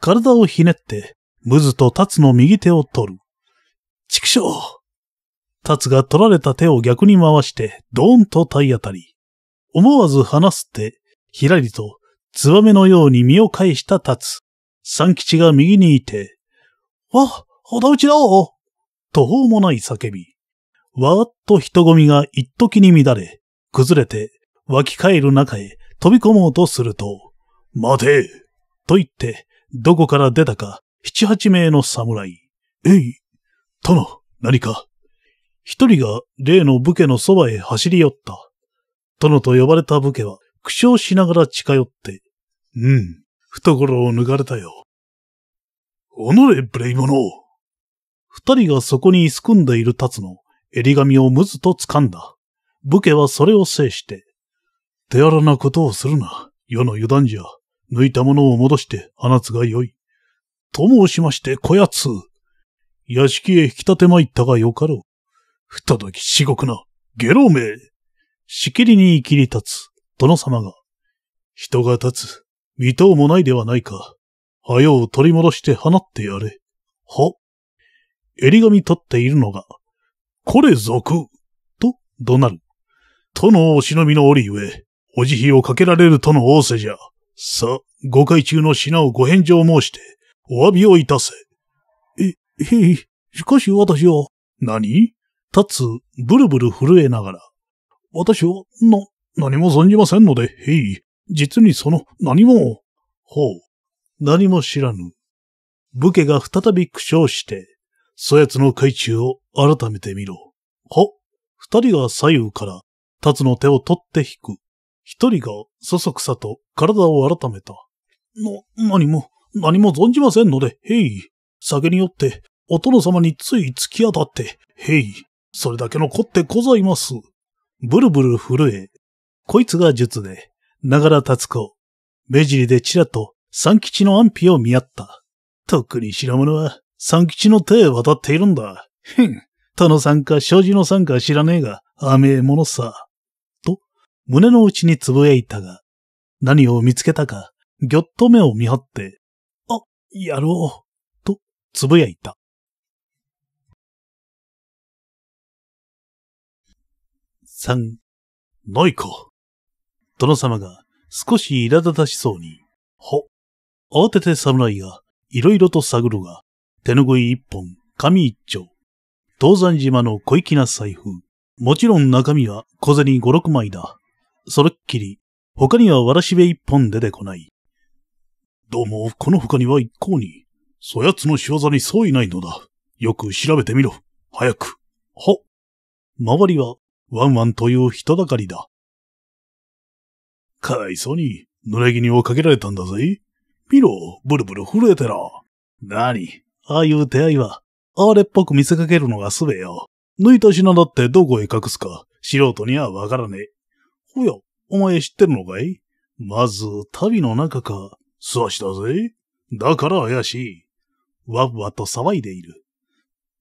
体をひねって、むずと立つの右手を取る。畜生。達が取られた手を逆に回して、ドーンと体当たり。思わず離すって、ひらりと、ツバメのように身を返した達。三吉が右にいて、わ、ほどうちだお途方もない叫び。わーっと人混みが一時に乱れ、崩れて、湧き返る中へ飛び込もうとすると、待てと言って、どこから出たか、七八名の侍。えい、殿、何か。一人が例の武家のそばへ走り寄った。殿と呼ばれた武家は苦笑しながら近寄って、うん、懐を抜かれたよ。おのれ、無礼者。二人がそこに居すくんでいるつの襟髪をむずと掴んだ。武家はそれを制して、手荒なことをするな。世の油断じゃ、抜いたものを戻して放つがよい。と申しまして、こやつ。屋敷へ引き立てまいったがよかろう。ふたどき至極な、ゲロ名。しきりに生きり立つ、殿様が。人が立つ、見とうもないではないか。早う取り戻して放ってやれ。は襟紙取っているのが、これ賊と怒鳴る。殿をお忍びの折ゆえ、お慈悲をかけられるとの仰せじゃ。さ、誤解中の品をご返上申して、お詫びをいたせ。へい、しかし私は、何立つ、ブルブル震えながら。私は、な、何も存じませんので、へい、実にその、何も。ほう、何も知らぬ。武家が再び苦笑して、そやつの懐中を改めてみろ。は、二人が左右から、立つの手を取って引く。一人が、そそくさと体を改めた。な、何も、何も存じませんので、へい。酒によって、お殿様につい突き当たって、へい、それだけのこってございます。ブルブル震え。こいつが術で、ながらつ子。目尻でちらっと三吉の安否を見合った。特に白者は三吉の手へ渡っているんだ。へん。殿のんか障子のさんか知らねえが、甘えものさ。と、胸の内につぶやいたが、何を見つけたか、ぎょっと目を見張って、あ、やろう。つぶやいた。三、ないか。殿様が少し苛立たしそうに、ほ。慌てて侍がいろいろと探るが、手ぬぐい一本、紙一丁。東山島の小粋な財布。もちろん中身は小銭五六枚だ。それっきり、他にはわらしべ一本出てこない。どうも、この他には一向に、そやつの仕業に相違ないのだ。よく調べてみろ。早く。は。周りは、ワンワンという人だかりだ。かわいそうに、濡れ衣をかけられたんだぜ。見ろ、ブルブル震えてろ。なに、ああいう手合いは、あれっぽく見せかけるのがすべよ。抜いた品だってどこへ隠すか、素人にはわからねえ。ほや、お前知ってるのかいまず、旅の中か、素足だぜ。だから怪しい。わっわと騒いでいる。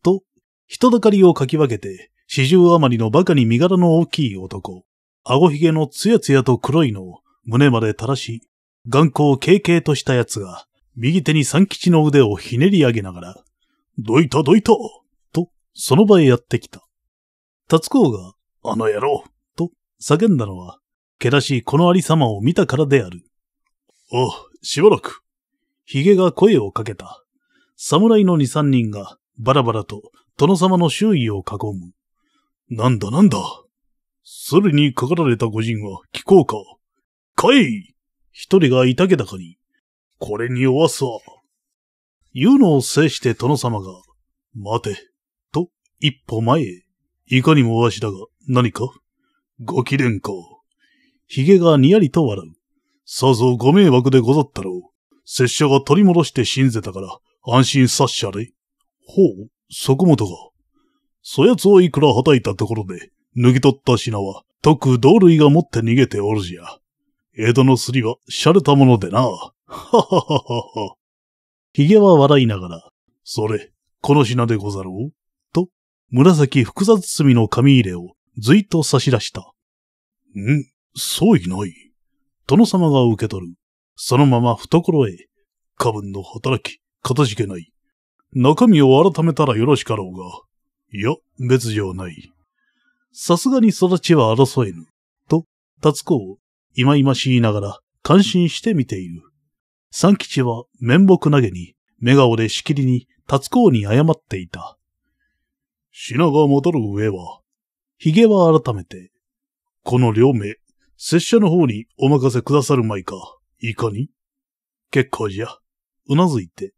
と、人だかりをかき分けて、四十余りの馬鹿に身柄の大きい男、顎ひげのつやつやと黒いのを胸まで垂らし、眼光軽々とした奴が、右手に三吉の腕をひねり上げながら、どいたどいたと、その場へやってきた。達子が、あの野郎と叫んだのは、けらしいこのありさまを見たからである。ああ、しばらく。ひげが声をかけた。侍の二三人がバラバラと殿様の周囲を囲む。なんだなんだ。れにかかられた御人は聞こうか。かい一人がいたけだかに。これに弱わ。言うのを制して殿様が、待て、と一歩前へ。いかにもわしだが、何かごれんか。髭がにやりと笑う。さぞご迷惑でござったろう。拙者が取り戻して死んぜたから、安心さっしゃれ。ほう、そこもとか。そやつをいくら叩いたところで、脱ぎ取った品は、特同類が持って逃げておるじゃ。江戸のすりは、洒落たものでな。ははははは。髭は笑いながら、それ、この品でござろうと、紫複雑包みの紙入れを、ずいと差し出した。ん、そういない。殿様が受け取る。そのまま懐へ、過分の働き、かたじけない。中身を改めたらよろしかろうが。いや、別じゃない。さすがに育ちは争えぬ。と、達子を、いまいましいながら、感心して見ている。三吉は面目投げに、目顔でしきりに達子に謝っていた。品が戻る上は、髭は改めて、この両名、拙者の方にお任せくださるまいか、いかに結構じゃ。うなずいて、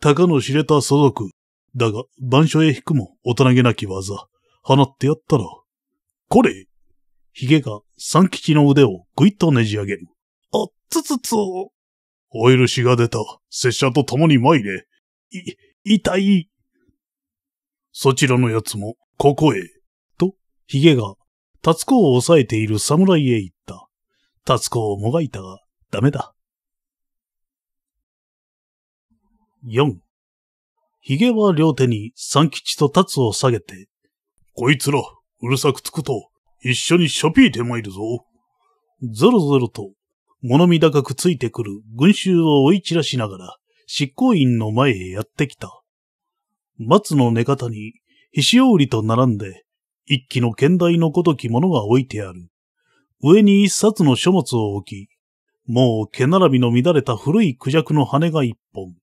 たかの知れた素族。だが、番所へ引くも大人げなき技。放ってやったら。これヒゲが三吉の腕をぐいっとねじ上げる。あ、っつつつ。オイルシが出た。拙者と共に参れ。い、痛い。そちらの奴も、ここへ。と、ヒゲが、タツコを抑えている侍へ行った。タツコをもがいたが、ダメだ。4。髭は両手に三吉と達を下げて、こいつら、うるさくつくと、一緒にショピーてまいるぞ。ぞろぞろと、物見高くついてくる群衆を追い散らしながら、執行員の前へやってきた。松の寝方に、ひしおうりと並んで、一気の剣台のごときものが置いてある。上に一冊の書物を置き、もう毛並びの乱れた古いクジャクの羽が一本、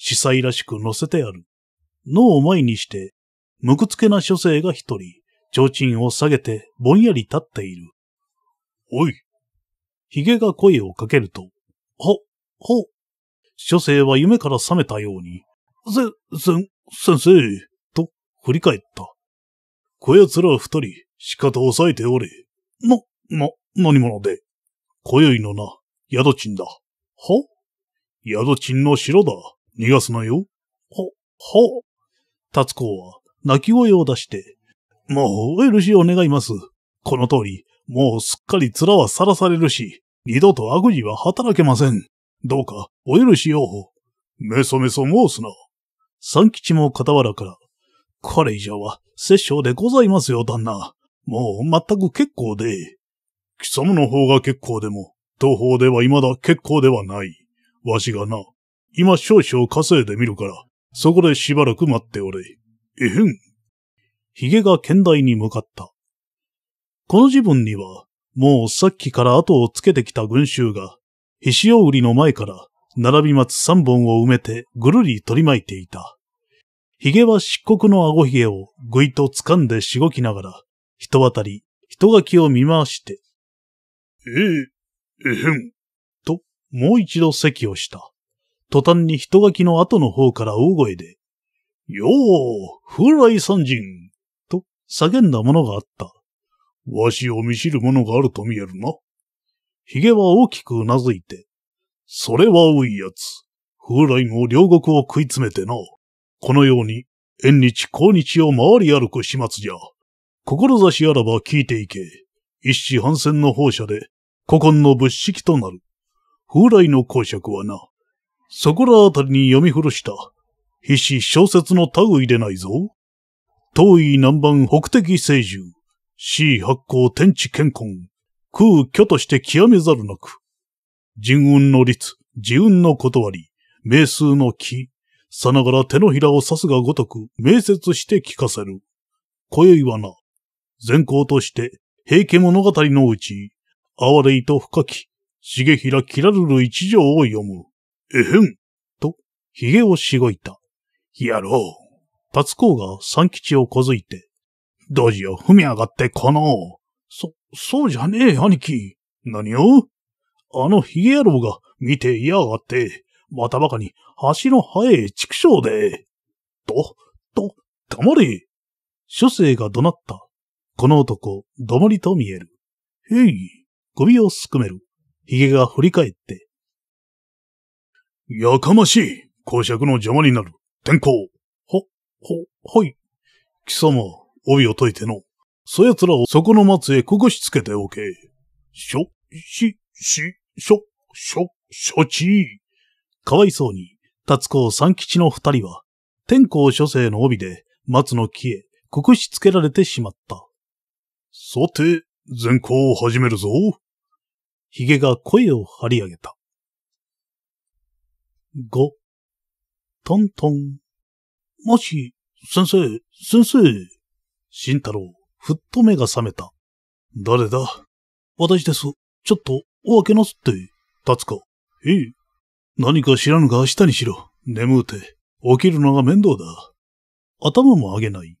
司祭らしく乗せてある。脳を前にして、むくつけな書生が一人、提灯を下げてぼんやり立っている。おい。髭が声をかけると、ほ、ほ。書生は夢から覚めたように、せ、せ、先生、と振り返った。こやつら二人、仕方を抑えておれ。な、な、何者で。今宵のな、宿賃だ。は宿賃の城だ。逃がすなよ。ほ、ほ。達子は泣き声を出して、もうお許しを願います。この通り、もうすっかり面はさらされるし、二度と悪事は働けません。どうかお許しを。めそめそ申すな。三吉も傍らから、これ以上は殺生でございますよ、旦那。もう全く結構で。貴様の方が結構でも、東方では未だ結構ではない。わしがな、今少々稼いでみるから、そこでしばらく待っておれ。えへん。ヒゲが剣台に向かった。この時分には、もうさっきから後をつけてきた群衆が、ひしお売りの前から、並び松つ三本を埋めてぐるり取り巻いていた。ヒゲは漆黒の顎ひげをぐいと掴んでしごきながら、人当たり、人垣を見回して、ええ、えへん、と、もう一度席をした。途端に人垣の後の方から大声で、よう、風来山人と叫んだものがあった。わしを見知るものがあると見えるな。髭は大きくうなずいて、それは多いやつ。風来も両国を食い詰めてな。このように、縁日、後日を回り歩く始末じゃ。志あらば聞いていけ。一子反戦の放射で、古今の物色となる。風来の公爵はな、そこらあたりに読み古した、必死小説の類でないぞ。東夷南蛮北敵聖獣、死発行天地健康、空虚として極めざるなく、人運の律、自運の断り、名数の木、さながら手のひらを刺すがごとく、明説して聞かせる。今宵はな、善行として、平家物語のうち、哀れいと深き、重平切らるる一条を読む。えへんと、髭をしごいた。やろう。達子が三吉をこづいて、ドジを踏み上がってこの、そ、そうじゃねえ、兄貴。何をあの髭野郎が見て嫌やがって、またばかに橋の生え畜生で。と、と、黙れ。諸生が怒鳴った。この男、どもりと見える。へい、首をすくめる。髭が振り返って、やかましい公爵の邪魔になる天候ほ、ほ、はい。貴様、帯を解いての。そやつらをそこの松へこぐしつけておけ。しょ、し、し、しょ、しょ、しょち。かわいそうに、達子三吉の二人は、天候諸生の帯で松の木へこくしつけられてしまった。さて、善行を始めるぞ。髭が声を張り上げた。5、トントン。もし、先生、先生。慎太郎、ふっと目が覚めた。誰だ私です。ちょっと、お開けなすって。立つか。ええ。何か知らぬが明日にしろ。眠うて、起きるのが面倒だ。頭も上げない。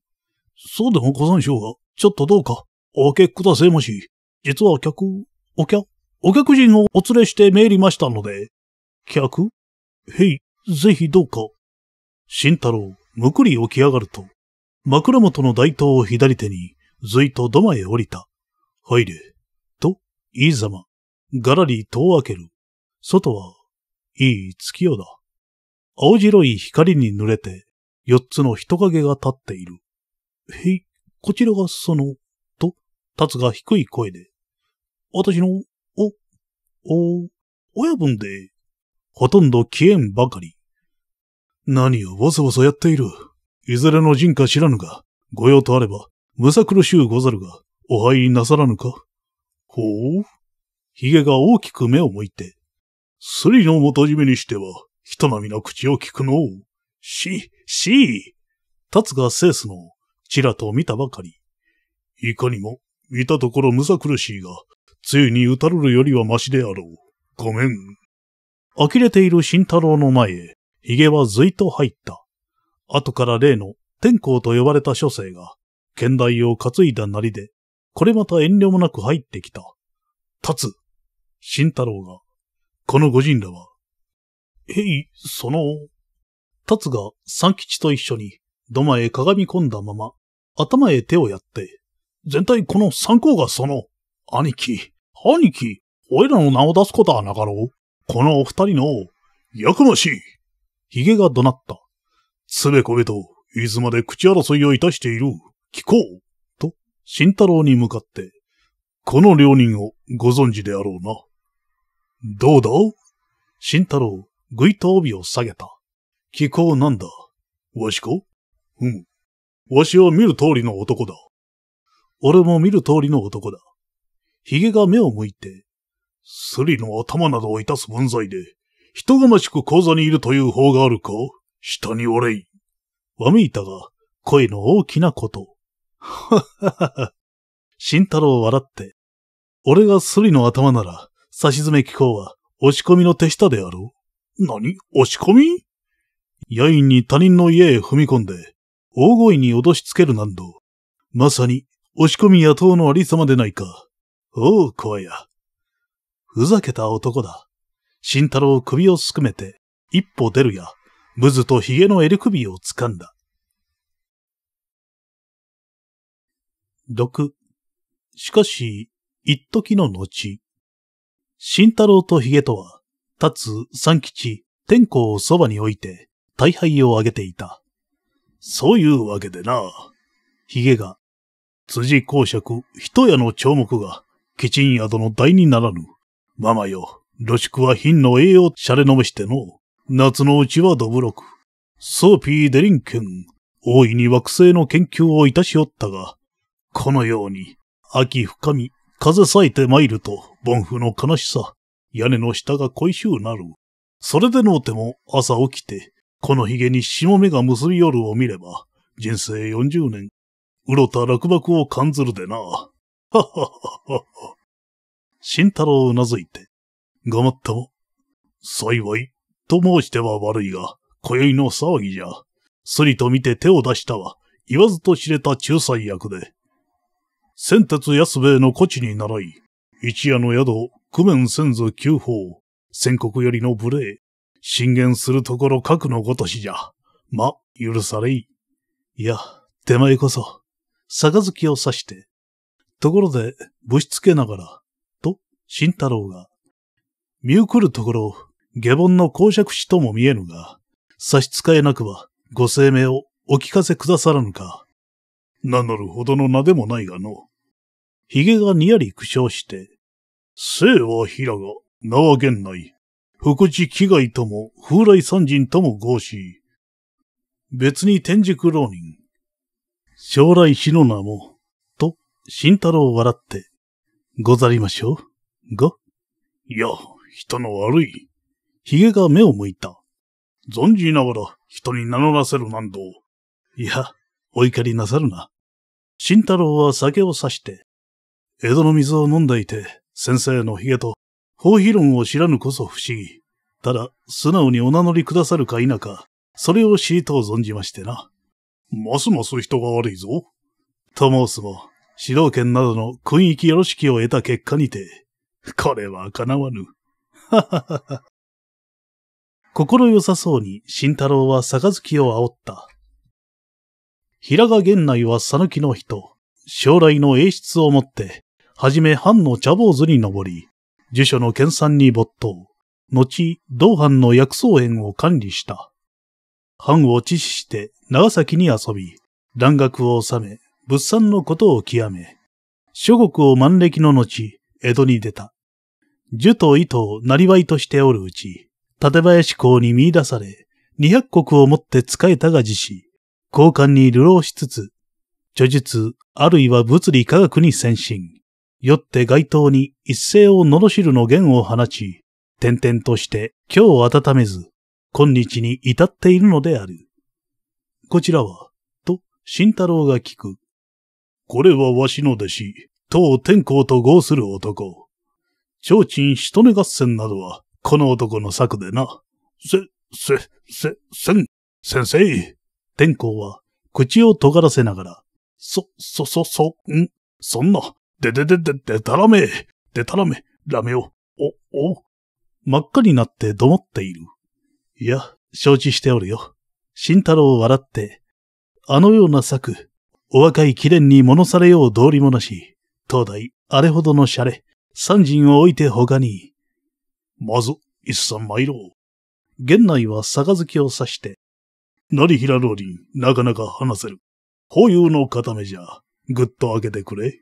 そうでもござんしょうが、ちょっとどうか、お開けくだせい。まし。実は客、お客、お客人をお連れして参りましたので。客へい、ぜひどうか。慎太郎、むくり起き上がると、枕元の台頭を左手に、ずいと土間へ降りた。入れ。と、いいざま。がらり戸を開ける。外は、いい月夜だ。青白い光に濡れて、四つの人影が立っている。へい、こちらがその、と、立つが低い声で。私の、お、お、親分で、ほとんど消えんばかり。何をわざわざやっている。いずれの人か知らぬが、御用とあれば、むさ苦しゅうござるが、お入りなさらぬか。ほう。髭が大きく目を向いて。スリの元締めにしては、人並みの口を聞くのう。し、し。つがセースの、ちらと見たばかり。いかにも、見たところむさ苦しいが、ついに打たれるよりはましであろう。ごめん。呆れている慎太郎の前へ、髭はずいと入った。後から例の天皇と呼ばれた書生が、剣台を担いだなりで、これまた遠慮もなく入ってきた。立つ。慎太郎が、この五人らは、えい、その、立つが三吉と一緒に、土間へかがみ込んだまま、頭へ手をやって、全体この三皇がその、兄貴、兄貴、おいらの名を出すことはなかろう。このお二人の、やくましい髭が怒鳴った。つべこべと、いつまで口争いをいたしている。聞こう。と、慎太郎に向かって、この両人をご存知であろうな。どうだ慎太郎、ぐいと帯を下げた。気候なんだ。わしかうん。わしは見る通りの男だ。俺も見る通りの男だ。髭が目を向いて、スリの頭などをいたす文在で、人がましく口座にいるという方があるか下におれい。わみいたが、声の大きなこと。はははは。新太郎笑って。俺がスリの頭なら、差し詰め機構は、押し込みの手下であろう何押し込み夜陰に他人の家へ踏み込んで、大声に脅しつけるなんど。まさに、押し込み野党のありさまでないか。おう、小や。ふざけた男だ。慎太郎首をすくめて、一歩出るや、ムズと髭の襟首を掴んだ。六。しかし、一時の後、慎太郎と髭とは、立つ三吉、天皇をそばに置いて、大敗をあげていた。そういうわけでな。髭が、辻公爵、人屋の長目が、ちん宿の代にならぬ、ママよ、露宿は品の栄養シャレ飲めしての。夏のうちはどぶろく。ソーピー・デリンケン、大いに惑星の研究をいたしおったが、このように、秋深み、風咲いて参ると、凡夫の悲しさ、屋根の下が恋しゅうなる。それでのうても朝起きて、この髭に下目が結び夜を見れば、人生四十年、うろた落幕を感ずるでな。はははっは。慎太郎うなずいて、ごもっとも。幸い、と申しては悪いが、今宵の騒ぎじゃ。すりと見て手を出したは、言わずと知れた仲裁役で。先鉄安兵衛の古地に習い、一夜の宿、九面先祖九法、戦国よりの無礼、進言するところ核のごとしじゃ。ま、許されい。いや、手前こそ、杯を刺して。ところで、ぶしつけながら、慎太郎が、見送るところ、下凡の公爵士とも見えぬが、差し支えなくば、ご声明をお聞かせくださらぬか。名乗るほどの名でもないがの。髭がにやり苦笑して、生は平が、名は源内、福地祈害とも風来三人とも合し、別に天竺浪人、将来死の名も、と、慎太郎笑って、ござりましょう。がいや、人の悪い。髭が目を向いた。存じながら人に名乗らせるなんど。いや、お怒りなさるな。慎太郎は酒を刺して、江戸の水を飲んでいて、先生の髭と、法秘論を知らぬこそ不思議。ただ、素直にお名乗りくださるか否か、それを知りとう存じましてな。ますます人が悪いぞ。と申すも、指導権などの訓域よろしきを得た結果にて、れは叶わぬ。はははは。心よさそうに慎太郎は杯を煽った。平賀源内は讃岐の人、将来の演出をもって、はじめ藩の茶坊主に上り、呪書の研鑽に没頭、後、同藩の薬草園を管理した。藩を致死して長崎に遊び、蘭学を治め、物産のことを極め、諸国を万歴の後、江戸に出た。樹と意をなりわいとしておるうち、立林公に見出され、二百国をもって仕えたが自死、交換に流浪しつつ、著述、あるいは物理科学に先進。よって街頭に一世をのしるの弦を放ち、点々として今日を温めず、今日に至っているのである。こちらは、と、慎太郎が聞く。これはわしの弟子、当天皇と合する男。提灯一目合戦などは、この男の策でな。せ、せ、せ、せん、先生。天候は、口を尖らせながら、そ、そ、そ、そ、ん、そんな、でででで、でたらめ、でたらめ、ラメを、お、お。真っ赤になってどもっている。いや、承知しておるよ。慎太郎笑って、あのような策、お若い貴殿に物されよう道理もなし、当代、あれほどのシャレ、三人を置いて他に、まず、一三参ろう。玄内は杯を刺して、成平老林、なかなか話せる。保有の固めじゃ、ぐっと開けてくれ。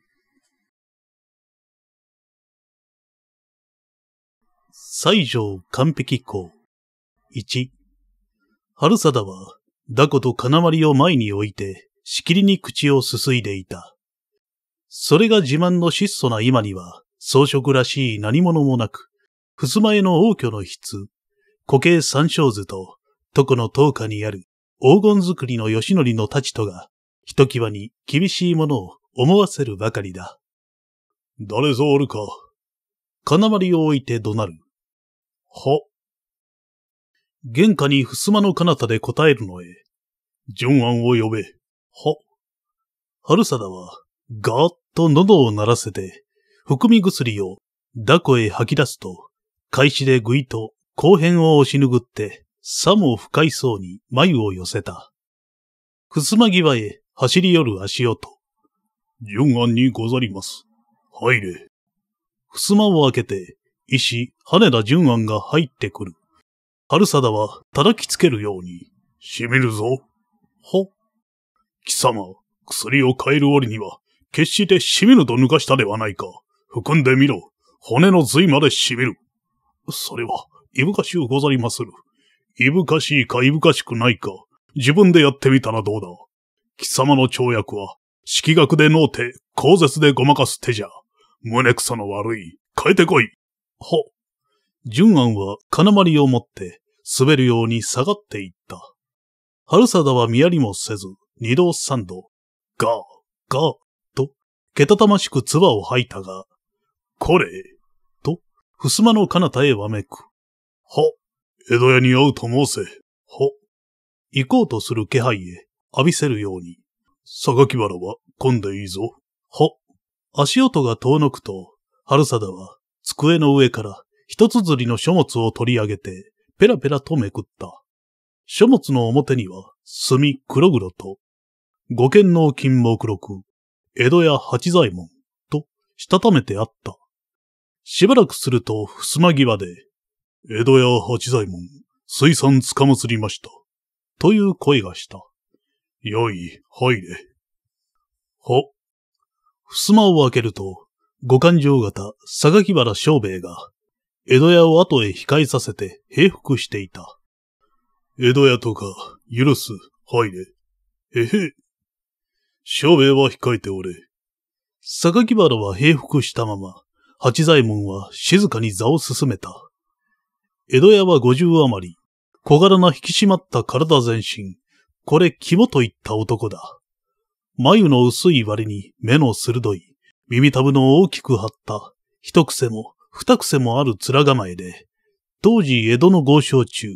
西条完璧校。一。春貞は、ダコと金丸を前に置いて、しきりに口をすすいでいた。それが自慢の質素な今には、装飾らしい何者もなく、襖絵の王居の筆、固形三章図と、床の灯下にある黄金作りの吉則の太刀とが、ひときわに厳しいものを思わせるばかりだ。誰ぞおるか。金丸を置いて怒鳴る。は。玄下に襖の彼方で答えるのへ、順安を呼べ。は。春貞は、ガーッと喉を鳴らせて、含み薬を、ダコへ吐き出すと、開始でぐいと後編を押しぬぐって、さも深いそうに眉を寄せた。ふすま際へ走り寄る足音。順案にござります。入れ。ふすまを開けて、医師、羽田順安が入ってくる。春貞は叩きつけるように、しみるぞ。ほ。貴様、薬を変える折には、決してしみると抜かしたではないか。含んでみろ。骨の髄まで痺る。それは、いぶかしゅうござりまする。いぶかしいかいぶかしくないか、自分でやってみたらどうだ。貴様の跳躍は、色学で脳手、口舌でごまかす手じゃ。胸くさの悪い、変えてこい。ほ。純安は金まりを持って、滑るように下がっていった。春貞は見やりもせず、二度三度、ガー、ガー、と、けたたましく唾を吐いたが、これ、と、襖の彼方へわめく。は、江戸屋に会うと申せ。は、行こうとする気配へ、浴びせるように。榊原は混んでいいぞ。は、足音が遠のくと、春貞は机の上から一つずりの書物を取り上げて、ペラペラとめくった。書物の表には、墨黒黒と、五剣の金目録、江戸屋八左衛門と、したためてあった。しばらくすると、襖際で、江戸屋八左衛門、水産つかまつりました。という声がした。よい、入れ。ほ。襖を開けると、五勘定型、榊原小兵衛が、江戸屋を後へ控えさせて平服していた。江戸屋とか、許す、入れ。へへ。小兵衛は控えておれ。榊原は平服したまま、八左衛門は静かに座を進めた。江戸屋は五十余り、小柄な引き締まった体全身、これ肝といった男だ。眉の薄い割に目の鋭い、耳たぶの大きく張った、一癖も二癖もある面構えで、当時江戸の豪商中、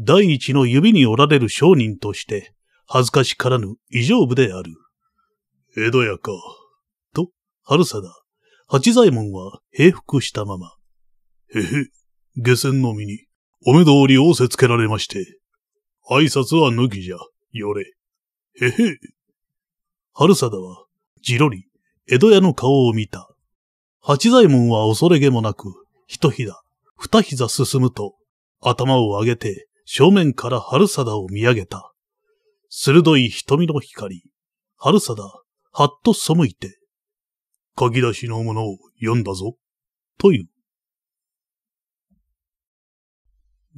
第一の指におられる商人として、恥ずかしからぬ異常部である。江戸屋か。と、春貞、八左衛門は平服したまま。へへ、下船の身に、お目通り仰せつけられまして、挨拶は抜きじゃ、よれ。へへ。春貞は、じろり、江戸屋の顔を見た。八左衛門は恐れげもなく、一膝、二膝進むと、頭を上げて、正面から春貞を見上げた。鋭い瞳の光。春貞、はっと背いて、書き出しのものを読んだぞ、という。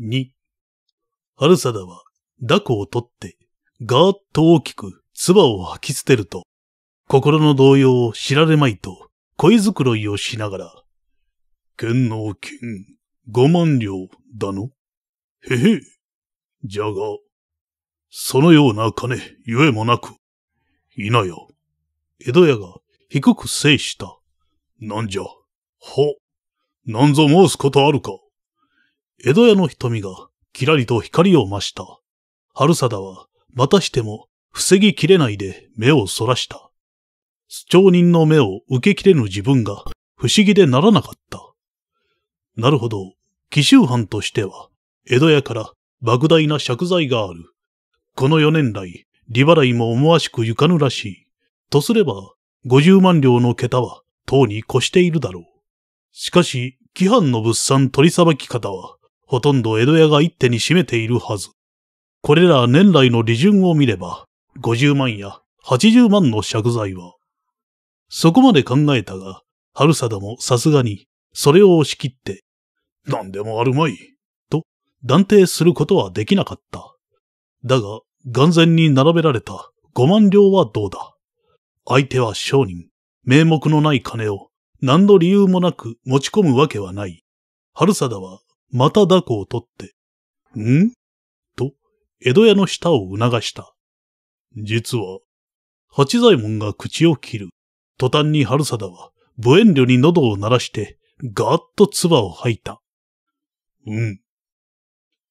2. 春ダは、ダコを取って、ガーッと大きく、唾を吐き捨てると、心の動揺を知られまいと、恋ろいをしながら、剣の金、五万両だのへへ。じゃが、そのような金、ゆえもなく、いなや、江戸屋が低く制した。なんじゃ、ほ、なんぞ申すことあるか。江戸屋の瞳が、きらりと光を増した。春貞は、またしても、防ぎきれないで目をそらした。主張人の目を受けきれぬ自分が、不思議でならなかった。なるほど、奇襲犯としては、江戸屋から莫大な借財がある。この四年来、利払いも思わしくゆかぬらしい。とすれば、五十万両の桁は、とうに越しているだろう。しかし、規範の物産取りさばき方は、ほとんど江戸屋が一手に占めているはず。これら年来の利潤を見れば、五十万や八十万の借財は。そこまで考えたが、春貞もさすがに、それを押し切って、何でもあるまい、と断定することはできなかった。だが、眼前に並べられた五万両はどうだ相手は商人。名目のない金を何の理由もなく持ち込むわけはない。春貞はまた抱こを取って、んと、江戸屋の舌を促した。実は、八左衛門が口を切る。途端に春貞は、無遠慮に喉を鳴らして、ガーッと唾を吐いた。うん。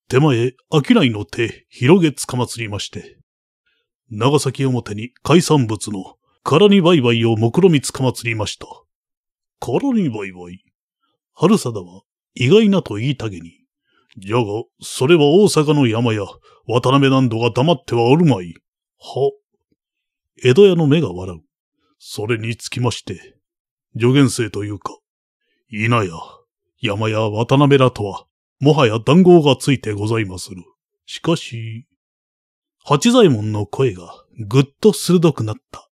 手前、商いの手、広げつかまつりまして、長崎表に海産物の空にバイバイを目論みつかまつりました。空にバイバイ。春貞は意外なと言いたげに。じゃが、それは大阪の山や渡辺南度が黙ってはおるまい。は。江戸屋の目が笑う。それにつきまして、助言生というか、稲や山や渡辺らとは、もはや談合がついてございまする。しかし、八左衛門の声がぐっと鋭くなった。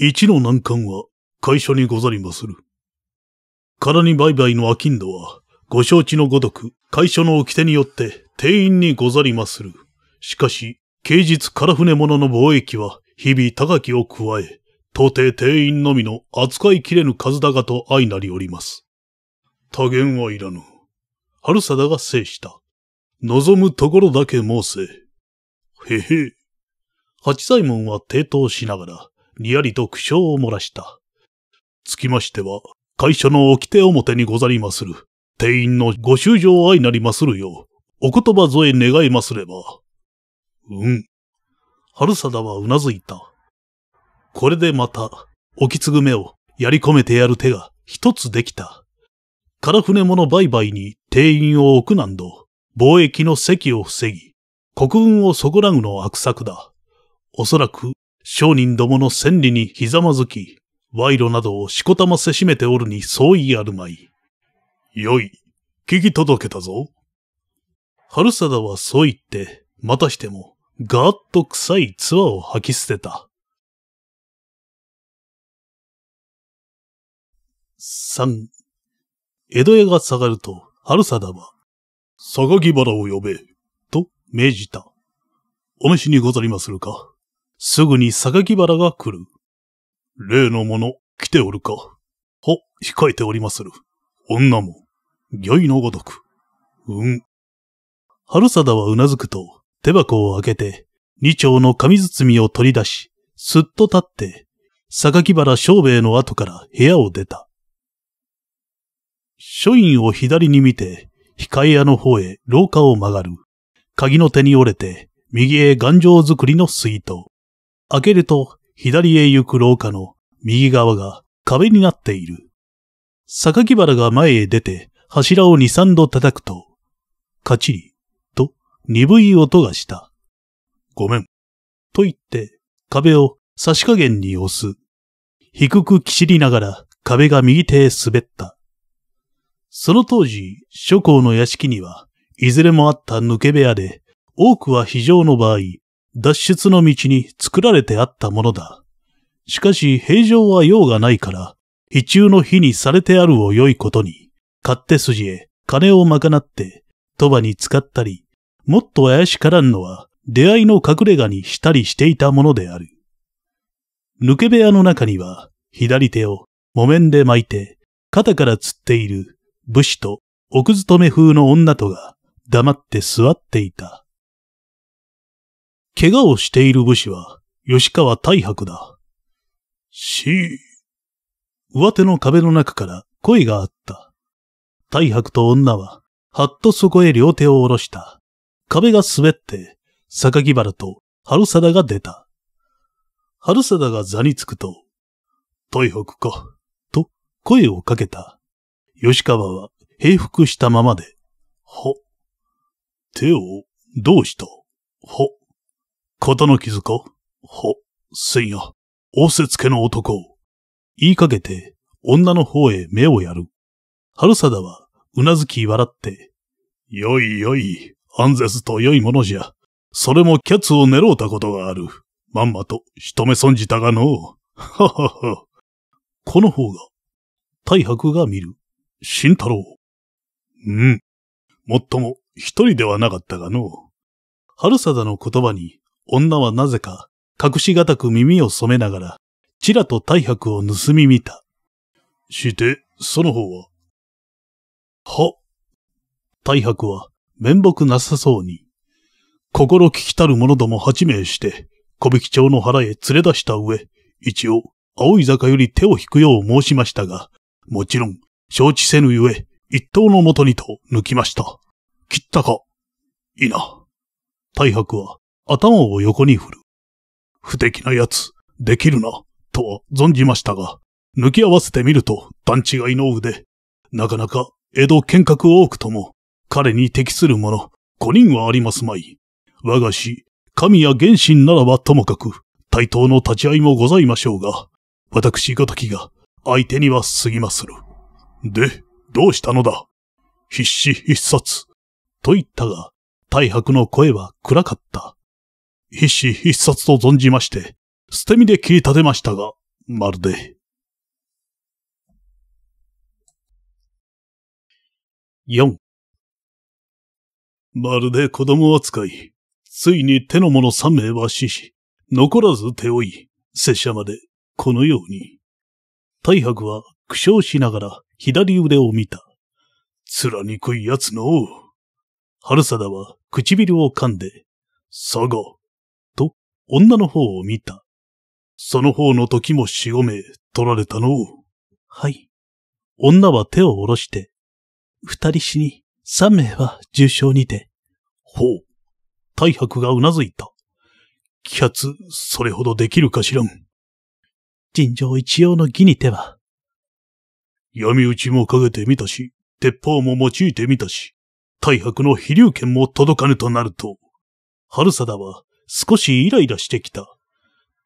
一の難関は会所にござりまする。空に売買の商人は、ご承知のごとく、会所の掟によって定員にござりまする。しかし、平日空船物の貿易は、日々高きを加え、到底定員のみの扱いきれぬ数だがと相なりおります。多言はいらぬ。春貞が制した。望むところだけ申せ。へへ。八左衛門は抵当しながら、にやりと苦笑を漏らした。つきましては、会社の掟表にござりまする。店員のご愁傷愛なりまするよう、お言葉添え願いますれば。うん。春貞はうなずいた。これでまた、おき継ぐ目をやり込めてやる手が一つできた。空船物売買に定員を置くなんど、貿易の席を防ぎ、国運を損らぐの悪策だ。おそらく商人どもの千里にひざまずき、賄賂などをしこたませしめておるに相違あるまい。よい、聞き届けたぞ。春貞はそう言って、またしても、ガーッと臭いツアを吐き捨てた。三、江戸屋が下がると、春貞は、榊原を呼べ、と命じた。お召しにござりまするかすぐに榊原が来る。例の者、来ておるか。は、控えておりまする。女も、御意のごとく。うん。春貞はうなずくと、手箱を開けて、二丁の紙包みを取り出し、すっと立って、榊原小兵衛の後から部屋を出た。書院を左に見て、控え屋の方へ廊下を曲がる。鍵の手に折れて、右へ頑丈作りの水筒。開けると、左へ行く廊下の右側が壁になっている。榊原が前へ出て、柱を二三度叩くと、カチリ、と鈍い音がした。ごめん。と言って、壁を差し加減に押す。低くきしりながら壁が右手へ滑った。その当時、諸侯の屋敷には、いずれもあった抜け部屋で、多くは非常の場合、脱出の道に作られてあったものだ。しかし平常は用がないから、日中の日にされてあるを良いことに、勝手筋へ金を賄って、賭場に使ったり、もっと怪しからんのは出会いの隠れ家にしたりしていたものである。抜け部屋の中には、左手を木綿で巻いて、肩から吊っている武士と奥勤め風の女とが黙って座っていた。怪我をしている武士は、吉川大白だ。し、上手の壁の中から声があった。大白と女は、はっとそこへ両手を下ろした。壁が滑って、榊原と春貞が出た。春貞が座につくと、大白か、と声をかけた。吉川は平服したままで、ほ、手をどうした、ほ、ことの気づか、ほ、せんや、仰せつけの男を。言いかけて、女の方へ目をやる。春貞は、うなずき笑って、よいよい、ア絶と良いものじゃ。それもキャツを狙うたことがある。まんまと、一目損じたがの。ははは。この方が、大白が見る。新太郎。うん。もっとも、一人ではなかったがの。春貞の言葉に、女はなぜか、隠しがたく耳を染めながら、ちらと大白を盗み見た。して、その方はは。大白は、面目なさそうに、心聞きたる者ども八名して、小引町の腹へ連れ出した上、一応、青い坂より手を引くよう申しましたが、もちろん、承知せぬゆえ、一刀のもとにと抜きました。切ったか。いいな。大白は、頭を横に振る。不敵な奴、できるな、とは存じましたが、抜き合わせてみると段違いの腕。なかなか江戸剣客多くとも、彼に適する者、5人はありますまい。我が師、神や原神ならばともかく、対等の立ち合いもございましょうが、私ごときが相手には過ぎまする。で、どうしたのだ必死必殺。と言ったが、太白の声は暗かった。必死必殺と存じまして、捨て身で切り立てましたが、まるで。4まるで子供扱い。ついに手の者3名は死し、残らず手負い、拙者まで、このように。大白は苦笑しながら左腕を見た。面にくい奴の。春貞は唇を噛んで、佐賀。女の方を見た。その方の時も四五名取られたのはい。女は手を下ろして、二人死に、三名は重傷にて。ほう。大白がうなずいた。キャツ、それほどできるかしらん。尋常一様の義に手は。闇討ちもかけてみたし、鉄砲も用いてみたし、大白の飛竜剣も届かぬとなると、春貞は少しイライラしてきた。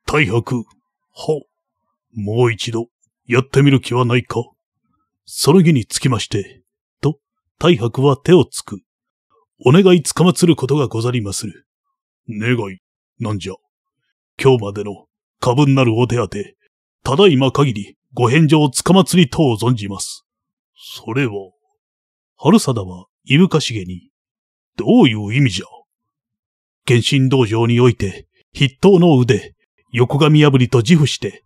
大白、は、もう一度、やってみる気はないかその儀につきまして、と、大白は手をつく。お願いつかまつることがござりまする。願い、なんじゃ。今日までの、過分なるお手当て、ただいま限り、ご返上つかまつりとを存じます。それは、春貞はいぶかしげに、どういう意味じゃ原神道場において、筆頭の腕、横髪破りと自負して、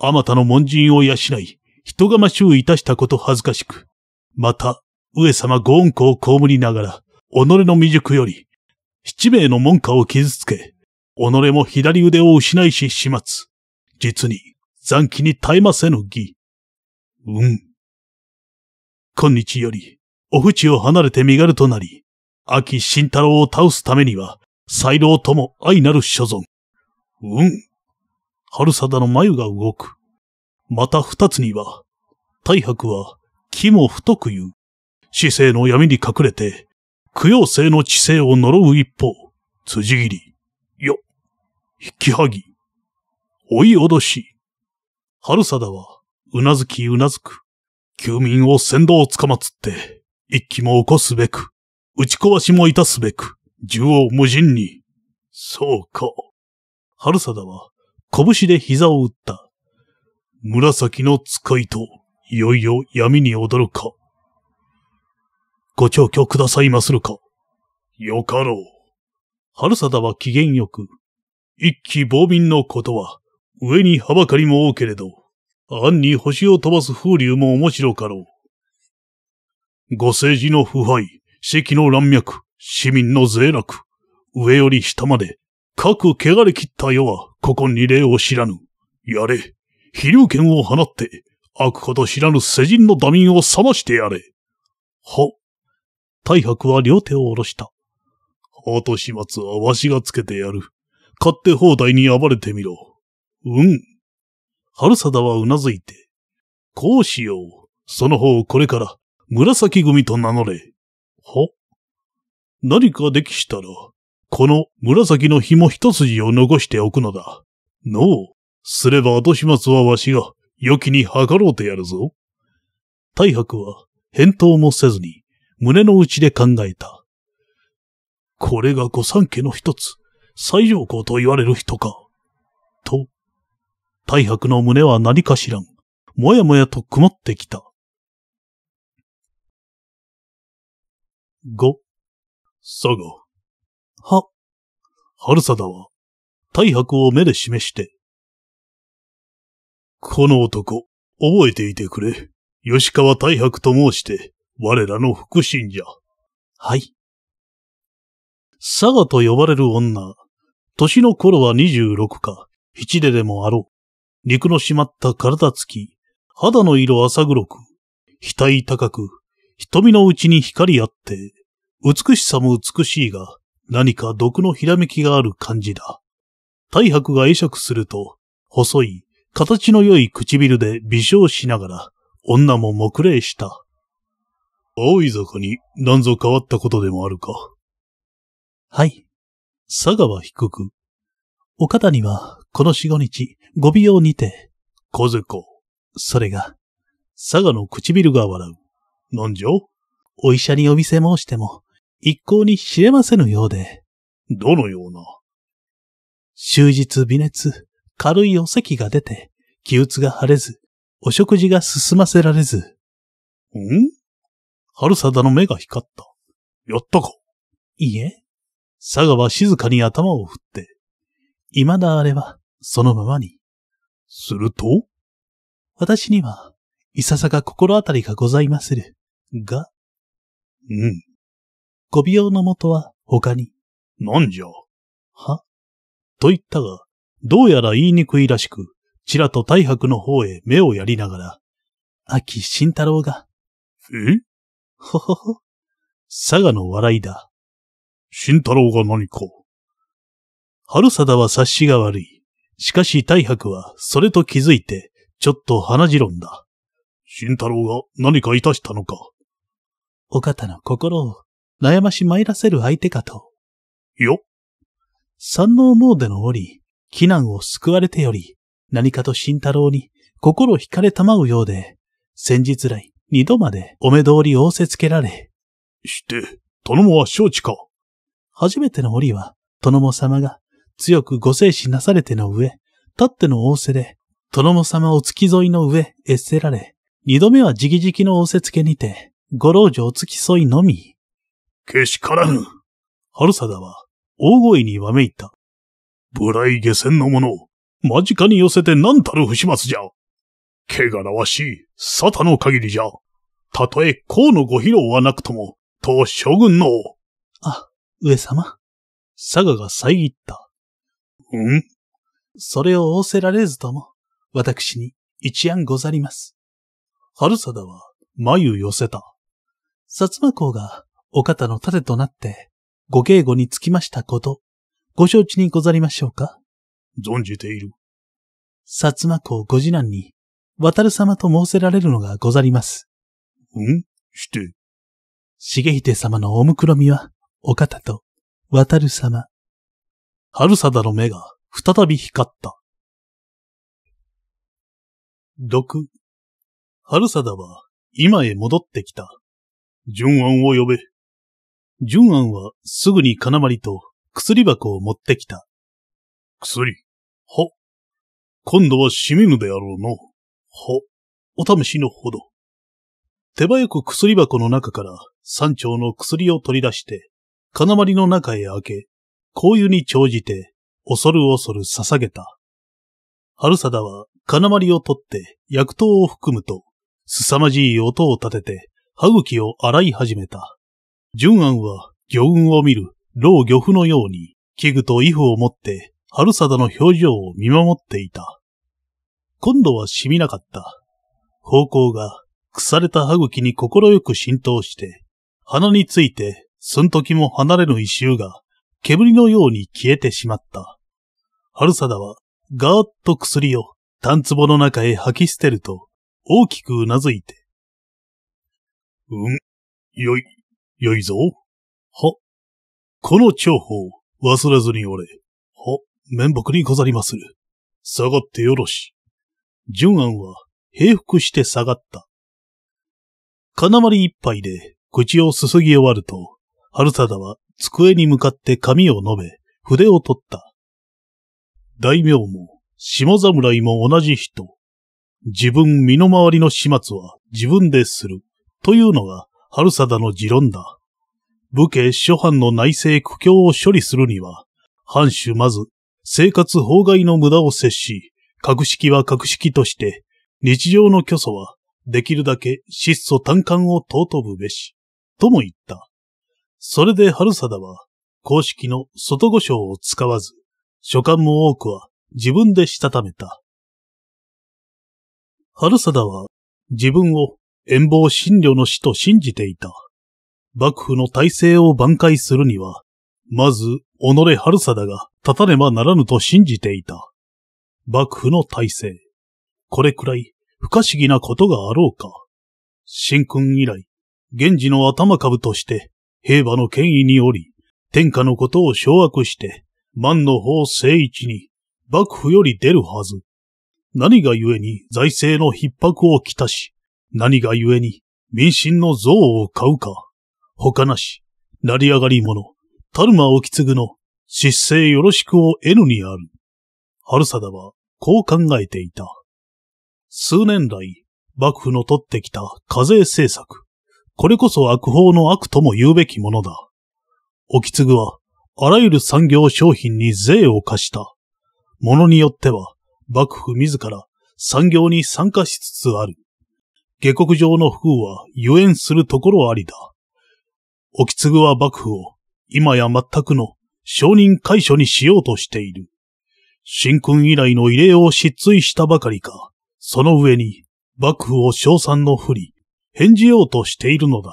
あまたの門人を養い、人がましゅういたしたこと恥ずかしく、また、上様ご恩子を被りながら、己の未熟より、七名の門下を傷つけ、己も左腕を失いし始末。実に、残機に耐えませぬ儀。うん。今日より、お淵を離れて身軽となり、秋慎太郎を倒すためには、才能とも愛なる所存。うん。春貞の眉が動く。また二つには、大白は、木も太く言う。死生の闇に隠れて、供養性の知性を呪う一方、辻斬り、よ、引きはぎ、追い脅し。春貞は、うなずきうなずく。休眠を先導をつかまつって、一気も起こすべく、打ち壊しもいたすべく、縦横無尽に。そうか。春貞は、拳で膝を打った。紫の使いと、いよいよ闇に踊るか。ご調教くださいまするか。よかろう。春貞は機嫌よく、一気防民のことは、上にはばかりも多けれど、暗に星を飛ばす風流も面白かろう。ご政治の腐敗、史の乱脈、市民の贅楽、上より下まで、各汚れ切った世は、ここに礼を知らぬ。やれ、飛竜剣を放って、悪こと知らぬ世人の打民を覚ましてやれ。は。大白は両手を下ろした。後始末はわしがつけてやる。勝手放題に暴れてみろ。うん。春貞はうなずいて。こうしよう。その方をこれから、紫組と名乗れ。は何かできしたら、この紫の紐一筋を残しておくのだ。のう、すれば後始末はわしが、良きに計ろうてやるぞ。太白は、返答もせずに、胸の内で考えた。これが御三家の一つ、最上皇と言われる人か。と、太白の胸は何か知らん、もやもやと曇ってきた。五。佐賀。は、春貞は、大白を目で示して。この男、覚えていてくれ。吉川大白と申して、我らの腹心じゃ。はい。佐賀と呼ばれる女。年の頃は26か、七ででもあろう。肉の締まった体つき、肌の色浅黒く、額高く、瞳の内に光あって、美しさも美しいが、何か毒のひらめきがある感じだ。大白が会釈すると、細い、形の良い唇で微笑しながら、女も目礼した。青い坂に何ぞ変わったことでもあるか。はい。佐賀は低く。お方には、この四五日、ご美容にて。小瀬子。それが、佐賀の唇が笑う。なんじゃお医者にお見せ申しても、一向に知れませぬようで。どのような終日微熱、軽いお咳が出て、気鬱が晴れず、お食事が進ませられず。ん春貞の目が光った。やったかいいえ。佐賀は静かに頭を振って、未だあれは、そのままに。すると私には、いささか心当たりがございまする。が。うん。ご美容の元は他に。なんじゃ。はと言ったが、どうやら言いにくいらしく、ちらと大白の方へ目をやりながら、秋慎太郎が。えほほほ。佐賀の笑いだ。慎太郎が何か。春貞は察しが悪い。しかし大白はそれと気づいて、ちょっと鼻じろんだ。慎太郎が何かいたしたのか。お方の心を悩まし参らせる相手かと。よ。三能詣の折、避難を救われてより、何かと慎太郎に心惹かれたまうようで、先日来二度までお目通り仰せつけられ。して、殿もは承知か。初めての折は、殿も様が強くご静止なされての上、立っての仰せで、殿も様お付き添いの上、えっせられ、二度目は直々の仰せつけにて、ご老女お付き添いのみ。けしからぬ。春貞は大声にわめいた。無来下船の者、間近に寄せて何たる不始末じゃ。汚らわしい、沙汰の限りじゃ。たとえ功のご披露はなくとも、と将軍の。あ、上様。佐賀が遮った。んそれを仰せられずとも、私に一案ござります。春貞は眉寄せた。薩摩公がお方の盾となって、ご敬語につきましたこと、ご承知にござりましょうか存じている。薩摩公ご次男に、渡る様と申せられるのがござります。んして。重秀様のおむくろみは、お方と、渡る様。春貞の目が、再び光った。毒。春貞は、今へ戻ってきた。順安を呼べ。ジュンアンはすぐに金まりと薬箱を持ってきた。薬は今度は死めぬであろうの。はお試しのほど。手早く薬箱の中から山頂の薬を取り出して、金まりの中へ開け、紅湯に長じて、恐る恐る捧げた。春貞は金まりを取って薬湯を含むと、凄まじい音を立てて、歯茎を洗い始めた。淳安は魚群を見る老漁夫のように、器具と衣服を持って春貞の表情を見守っていた。今度は染みなかった。方向が腐れた歯茎に心よく浸透して、鼻について寸時も離れぬ異臭が煙のように消えてしまった。春貞はガーッと薬を炭壺の中へ吐き捨てると大きくうなずいて。うん、よい、よいぞ。は。この重宝、忘れずにおれ。は、面目にござりまする。下がってよろし。順安は、平服して下がった。金丸一杯で、口をすすぎ終わると、春貞は机に向かって紙を述べ、筆を取った。大名も、下侍も同じ人。自分身の回りの始末は自分でする。というのが春貞の持論だ。武家諸藩の内政苦境を処理するには、藩主まず、生活法外の無駄を接し、格式は格式として、日常の虚素は、できるだけ質素単管を尊ぶべし、とも言った。それで春貞は、公式の外御所を使わず、書簡も多くは自分でしたためた。春貞は自分を遠望信慮の死と信じていた。幕府の体制を挽回するには、まず、己春貞が立たねばならぬと信じていた。幕府の体制。これくらい不可思議なことがあろうか。新君以来、源氏の頭株として平和の権威におり、天下のことを掌握して、万の法聖一に幕府より出るはず。何が故に財政の逼迫をきたし、何が故に民心の像を買うか、他なし、成り上がり者、タルマをき継ぐの、失勢よろしくを得ぬにある。春貞は、こう考えていた。数年来、幕府の取ってきた課税政策。これこそ悪法の悪とも言うべきものだ。沖継は、あらゆる産業商品に税を課した。ものによっては、幕府自ら産業に参加しつつある。下国上の風は遊園するところありだ。沖継は幕府を、今や全くの承認解除にしようとしている。新君以来の異例を失墜したばかりか、その上に、幕府を称賛の不り、返事ようとしているのだ。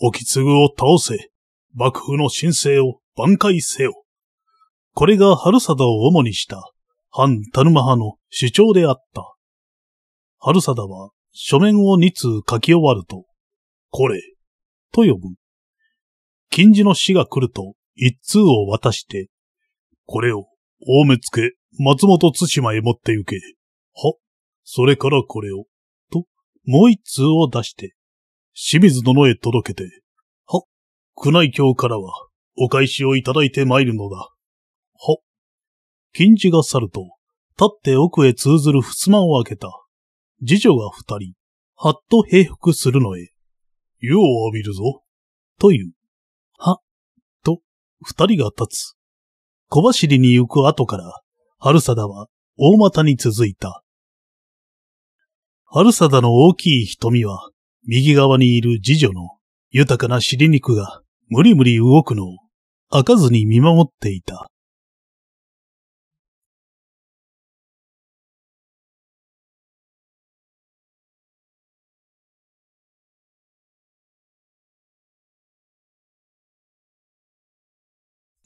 沖継を倒せ、幕府の神聖を挽回せよ。これが春貞を主にした、反田沼派の主張であった。春貞は書面を二通書き終わると、これ、と呼ぶ。近似の死が来ると、一通を渡して、これを、大目付け、松本津島へ持って行け。は、それからこれを、と、もう一通を出して、清水殿へ届けて、は、宮内卿からは、お返しをいただいて参るのだ。は、近似が去ると、立って奥へ通ずる襖を開けた。次女が二人、はっと平服するのへ、湯を浴びるぞ、という。は、と、二人が立つ。小走りに行く後から、春貞は大股に続いた。春貞の大きい瞳は、右側にいる次女の豊かな尻肉が無理無理動くのを開かずに見守っていた。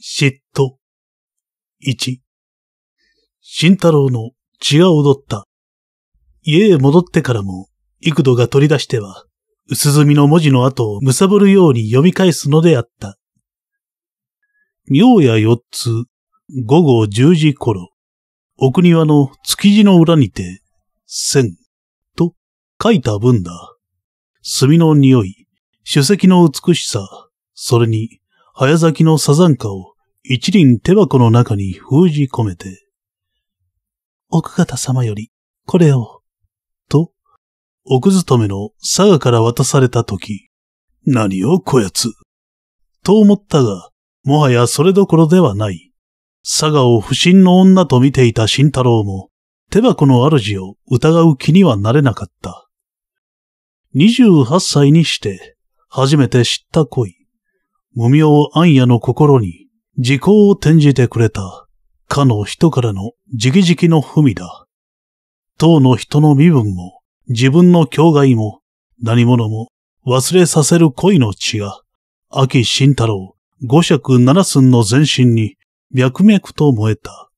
嫉妬。一。慎太郎の血が踊った。家へ戻ってからも、幾度が取り出しては、薄墨の文字の後を貪るように読み返すのであった。明夜四つ、午後十時頃、奥庭の築地の裏にて、千、と書いた文だ。墨の匂い、主席の美しさ、それに、早咲きのサザンカを一輪手箱の中に封じ込めて、奥方様より、これを、と、奥勤めの佐賀から渡された時、何をこやつ、と思ったが、もはやそれどころではない。佐賀を不審の女と見ていた慎太郎も、手箱の主を疑う気にはなれなかった。28歳にして、初めて知った恋。無名暗夜の心に、時効を転じてくれた、かの人からの直々の文だ。当の人の身分も、自分の境外も、何者も忘れさせる恋の血が、秋慎太郎、五尺七寸の全身に、脈々と燃えた。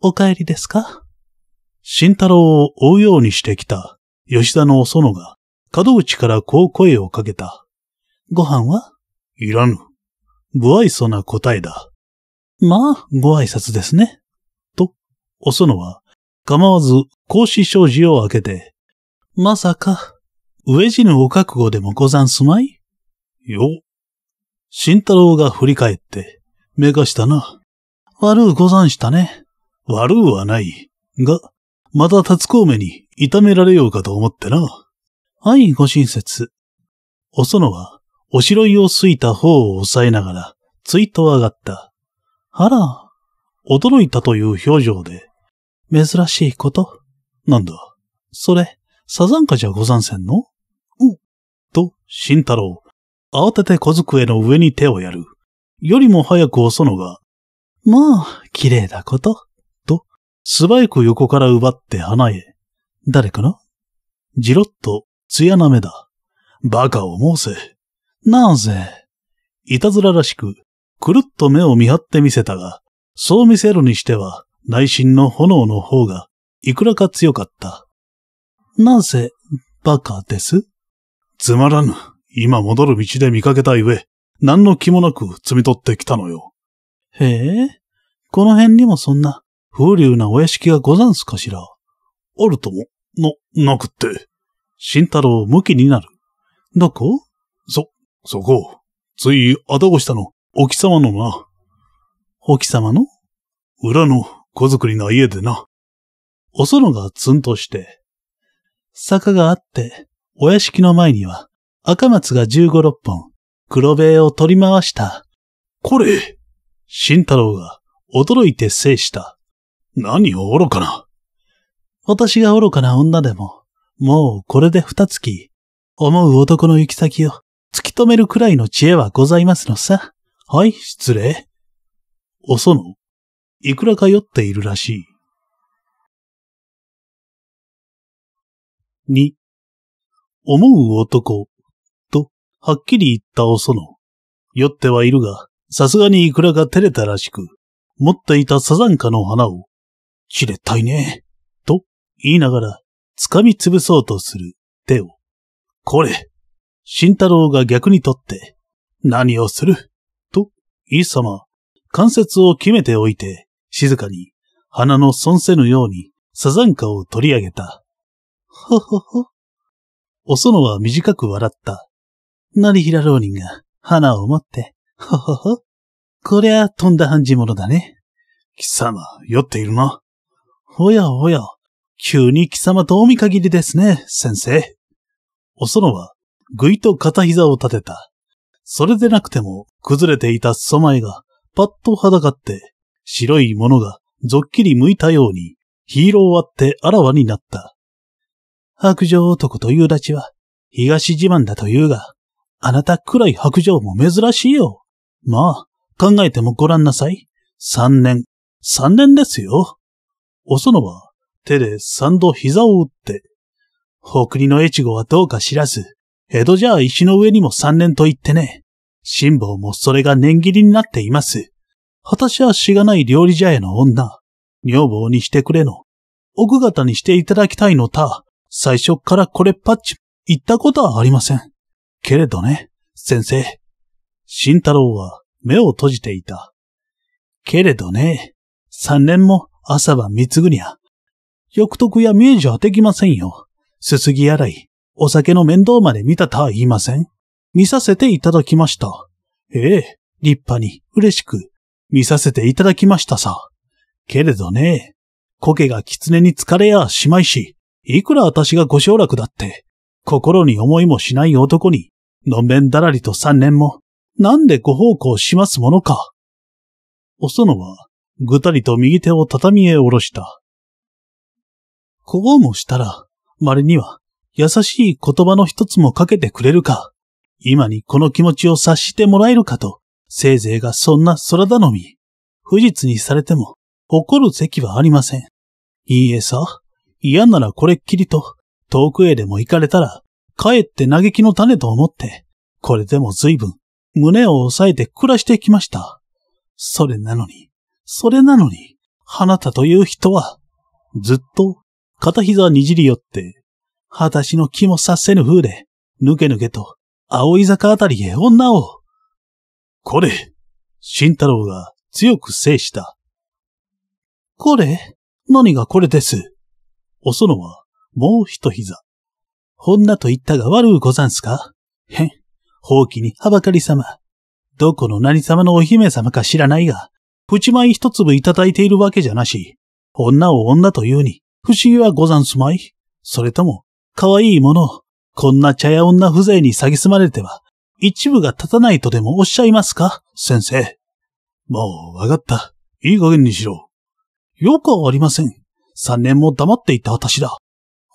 お帰りですか慎太郎を追うようにしてきた、吉田のお園が、門口からこう声をかけた。ご飯はいらぬ。不愛想な答えだ。まあ、ご挨拶ですね。と、おそのは、構わず、格子障子を開けて、まさか、飢え死ぬお覚悟でもござんすまいよ。慎太郎が振り返って、めがしたな。悪うござんしたね。悪うはない。が、またつ孔目に痛められようかと思ってな。はい、ご親切。おそのは、おしろいをすいた方を押さえながら、ついと上がった。あら、驚いたという表情で、珍しいこと。なんだ、それ、サザンカじゃござんせんのう、と、慎太郎、慌てて小机の上に手をやる。よりも早くおそのが、まあ、綺麗だこと、と、素早く横から奪って花へ。誰かなじろっと、艶な目だ。バカを申せ。なぜいたずららしく、くるっと目を見張ってみせたが、そう見せるにしては、内心の炎の方が、いくらか強かった。なぜ、バカですつまらぬ。今戻る道で見かけたゆえ、何の気もなく摘み取ってきたのよ。へえ、この辺にもそんな風流なお屋敷がござんすかしら。あるとも、の、なくって。慎太郎、向きになる。どこそ、そこ、つい、あたごしたの、おきさまのな。おきさまの裏の小作りな家でな。おそのがツンとして。坂があって、お屋敷の前には、赤松が十五六本、黒塀を取り回した。これ、慎太郎が驚いて制した。何を愚かな。私が愚かな女でも、もうこれで二月、思う男の行き先を突き止めるくらいの知恵はございますのさ。はい、失礼。おその、いくら通っているらしい。二、思う男、と、はっきり言ったおその。酔ってはいるが、さすがにいくらが照れたらしく、持っていたサザンカの花を、しれったいね、と言いながら、掴み潰そうとする手を、これ、慎太郎が逆にとって、何をすると、イさま、関節を決めておいて、静かに、鼻の損せぬように、サザンカを取り上げた。ほほほ。おそのは短く笑った。ひ平浪人が、花を持って、ほほほ。こりゃ、とんだ半地者だね。貴様、酔っているな。おやおや、急に貴様とお見限りですね、先生。おそのは、ぐいと片膝を立てた。それでなくても、崩れていた裾前が、パッと裸って、白いものが、ぞっきり向いたように、ヒーロー割ってあらわになった。白状男という立ちは、東自慢だというが、あなたくらい白状も珍しいよ。まあ、考えてもご覧なさい。三年、三年ですよ。おそのは、手で三度膝を打って、北国の越後はどうか知らず、江戸じゃ石の上にも三年と言ってね。辛抱もそれが年切りになっています。私はしがない料理茶屋の女。女房にしてくれの。奥方にしていただきたいのた。最初からこれっぱっち言ったことはありません。けれどね、先生。慎太郎は目を閉じていた。けれどね、三年も朝晩貢ぐにゃ。欲得や明治はできませんよ。すすぎ洗い、お酒の面倒まで見たとは言いません。見させていただきました。ええ、立派に、嬉しく、見させていただきましたさ。けれどね、苔が狐に疲れやしまいし、いくら私がご承楽だって、心に思いもしない男に、のんべんだらりと三年も、なんでご奉公しますものか。おそのは、ぐたりと右手を畳へ下ろした。こうもしたら、まれには、優しい言葉の一つもかけてくれるか、今にこの気持ちを察してもらえるかと、せいぜいがそんな空頼み、不実にされても、怒る席はありません。いいえさ、嫌ならこれっきりと、遠くへでも行かれたら、帰って嘆きの種と思って、これでも随分、胸を押さえて暮らしてきました。それなのに、それなのに、あなたという人は、ずっと、片膝にじり寄って、はたしの気もさせぬ風で、ぬけぬけと、青い坂あたりへ女を。これ、慎太郎が強く制した。これ何がこれですおそのは、もう一膝。女と言ったが悪うござんすかへん、ほうきにはばかり様。どこの何様のお姫様か知らないが、プチ米一粒いただいているわけじゃなし、女を女というに、不思議はござんすまいそれとも、可愛いものを、こんな茶屋女風情に蔑まれては、一部が立たないとでもおっしゃいますか先生。もう、わかった。いい加減にしろ。よくありません。三年も黙っていた私だ。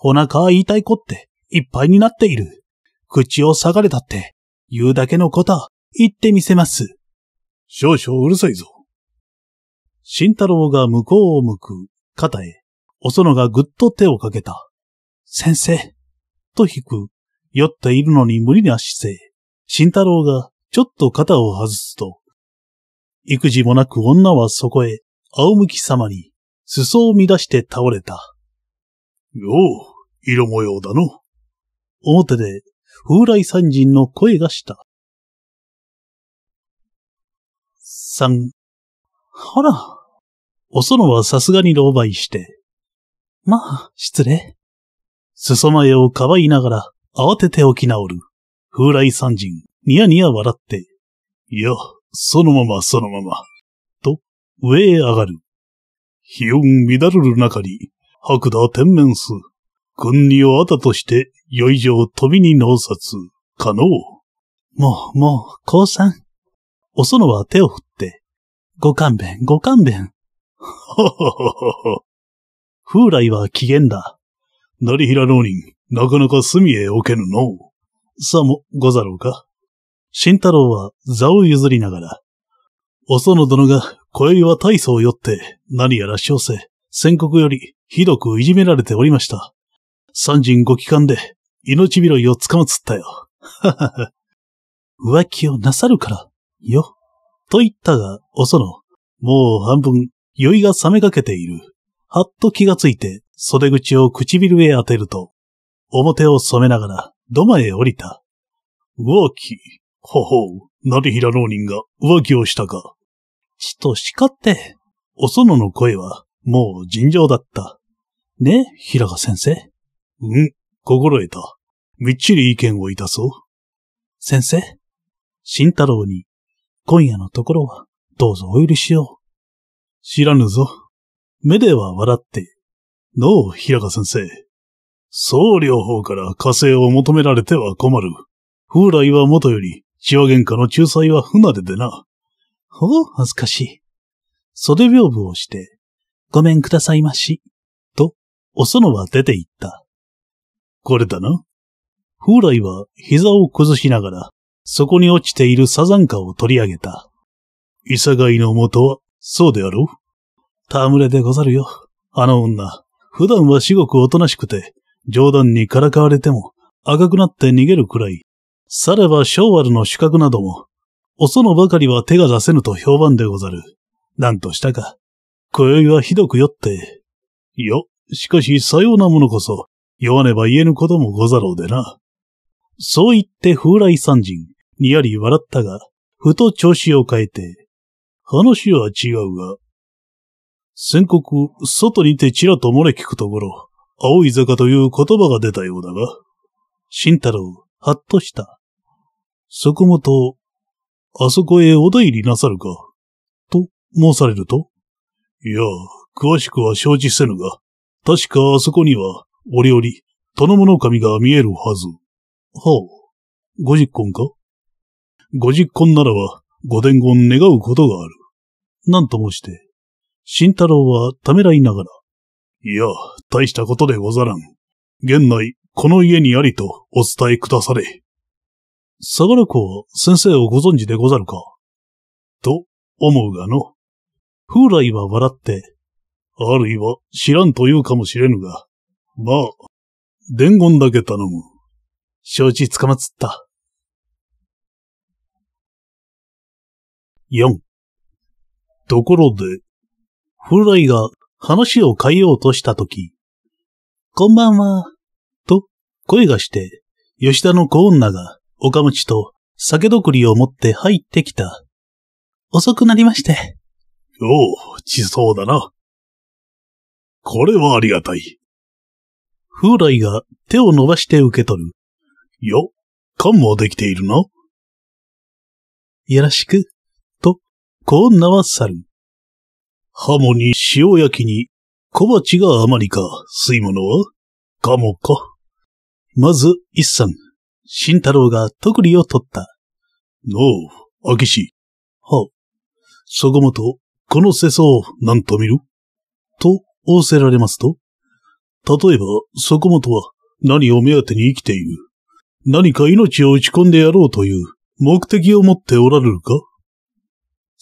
お腹は言いたい子っていっぱいになっている。口を下がれたって、言うだけのことは言ってみせます。少々うるさいぞ。慎太郎が向こうを向く、肩へ、おそのがぐっと手をかけた。先生、と引く。酔っているのに無理な姿勢。慎太郎がちょっと肩を外すと、育児もなく女はそこへ、仰向き様に、裾を乱して倒れた。よう、色模様だの。表で、風来三人の声がした。三、ほら。おそのはさすがに狼狽して。まあ、失礼。裾前をかばいながら、慌てて起き直る。風来三人、ニヤニヤ笑って。いや、そのままそのまま。と、上へ上がる。気温乱るる中に、白田天面す。軍にをあたとして、よいじょう飛びに脳殺、可能。もう、もう、降参。おそのは手を振って、ご勘弁、ご勘弁。ほほほほ。風来は機嫌だ。成平浪人、なかなか隅へおけぬの。さもござろうか。慎太郎は座を譲りながら、お園殿が小襟は大層よって、何やら小生、戦国よりひどくいじめられておりました。三人ご帰還で、命拾いをつかまつったよ。ははは。浮気をなさるから、よ。と言ったが、おその、もう半分、酔いが冷めかけている。はっと気がついて、袖口を唇へ当てると、表を染めながら、土間へ降りた。浮気。ほほう、成平浪人が浮気をしたか。ちと叱って。お園の声は、もう尋常だった。ね、平賀先生。うん、心得た。みっちり意見をいたそう。先生、慎太郎に、今夜のところは、どうぞお許しを。知らぬぞ。目では笑って、なう、平賀先生。僧両方から火星を求められては困る。風来はもとより、千和喧嘩の仲裁は船出でな。ほう、恥ずかしい。袖屏風をして、ごめんくださいまし。と、お園は出て行った。これだな。風来は膝を崩しながら、そこに落ちているサザンカを取り上げた。いさがいの元は、そうであろう。戯れでござるよ、あの女。普段は至極おとなしくて、冗談にからかわれても赤くなって逃げるくらい。されば昭和の主格なども、おそのばかりは手が出せぬと評判でござる。なんとしたか。今宵はひどく酔って。よ、しかしさようなものこそ、酔わねば言えぬこともござろうでな。そう言って風来三人、にやり笑ったが、ふと調子を変えて、話は違うが、宣告、外にてちらと漏れ聞くところ、青い坂という言葉が出たようだが、新太郎、はっとした。そこもと、あそこへお出入りなさるか、と申されると、いや、詳しくは承知せぬが、確かあそこには、折々、り、むの神が見えるはず。はあ、ご十根かご十根ならば、ご伝言願うことがある。なんと申して、慎太郎はためらいながら。いや、大したことでござらん。現内、この家にありとお伝えくだされ。相良子は先生をご存知でござるかと思うがの。風来は笑って、あるいは知らんと言うかもしれぬが、まあ、伝言だけ頼む。承知つかまつった。4ところで、フライが話を変えようとしたとき、こんばんは、と声がして、吉田の子女が、岡口と酒どくりを持って入ってきた。遅くなりまして。おう、地層だな。これはありがたい。風来が手を伸ばして受け取る。よ、勘もできているな。よろしく、と、子女は去る。ハモに塩焼きに小鉢が余りか、吸い物はかもか。まず、一三、慎太郎が特利を取った。のう、明石。は、そこもと、この世相を何と見ると、仰せられますと。例えば、そこもとは何を目当てに生きている何か命を打ち込んでやろうという目的を持っておられるか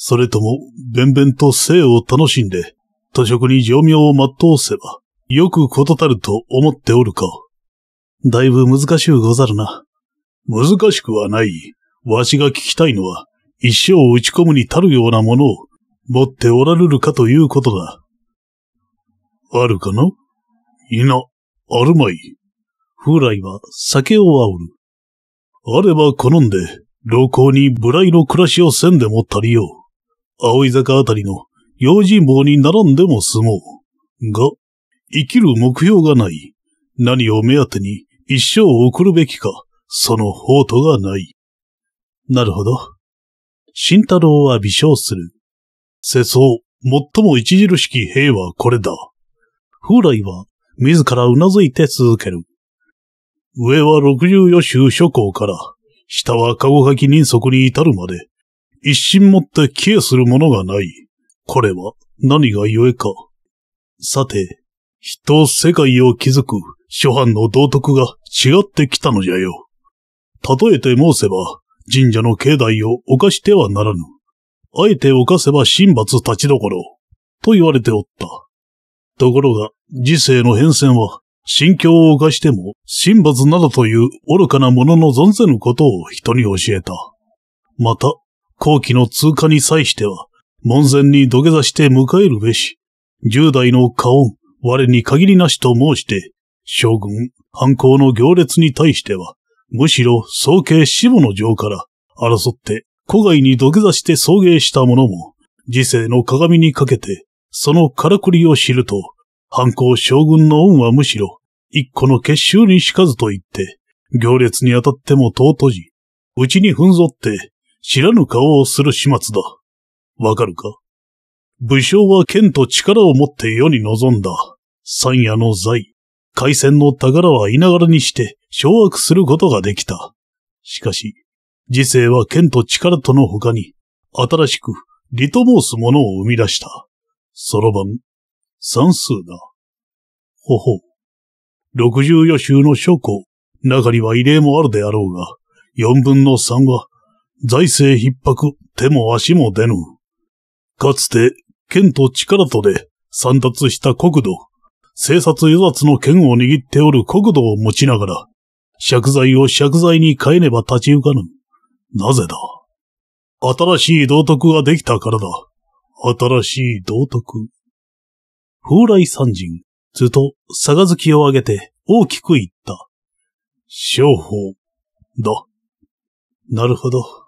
それとも、弁んと生を楽しんで、他職に情妙を全うせば、よくことたると思っておるか。だいぶ難しゅうござるな。難しくはない。わしが聞きたいのは、一生を打ち込むに足るようなものを持っておられるかということだ。あるかないな、あるまい。風来は酒を煽る。あれば好んで、老公に無頼の暮らしをせんでも足りよう。青い坂あたりの用心棒に並んでも済もう。が、生きる目標がない。何を目当てに一生を送るべきか、その法とがない。なるほど。慎太郎は微笑する。世相、最も著しき兵はこれだ。風来は、自ら頷いて続ける。上は六十余州諸侯から、下は籠書き人足に至るまで、一心持って帰依するものがない。これは何が故か。さて、人世界を築く諸般の道徳が違ってきたのじゃよ。例えて申せば、神社の境内を犯してはならぬ。あえて犯せば神罰立ちどころ、と言われておった。ところが、時世の変遷は、心境を犯しても、神罰などという愚かなものの存ぜぬことを人に教えた。また、後期の通過に際しては、門前に土下座して迎えるべし、十代の家音、我に限りなしと申して、将軍、犯行の行列に対しては、むしろ総計死母の城から争って古外に土下座して送迎した者も、時世の鏡にかけて、そのからくりを知ると、犯行将軍の恩はむしろ、一個の結集にしかずと言って、行列に当たっても尊じ、うちに踏んぞって、知らぬ顔をする始末だ。わかるか武将は剣と力を持って世に臨んだ。三夜の財、海戦の宝はいながらにして掌握することができた。しかし、時世は剣と力との他に、新しく、利と申すものを生み出した。そろばん、算数だ。ほほう。六十余州の諸侯、中には異例もあるであろうが、四分の三は財政逼迫、手も足も出ぬ。かつて、剣と力とで散達した国土、政殺与奪の剣を握っておる国土を持ちながら、借財を借財に変えねば立ち行かぬ。なぜだ新しい道徳ができたからだ。新しい道徳。風来三人、ずっと、さがを挙げて、大きく言った。商法、だ。なるほど。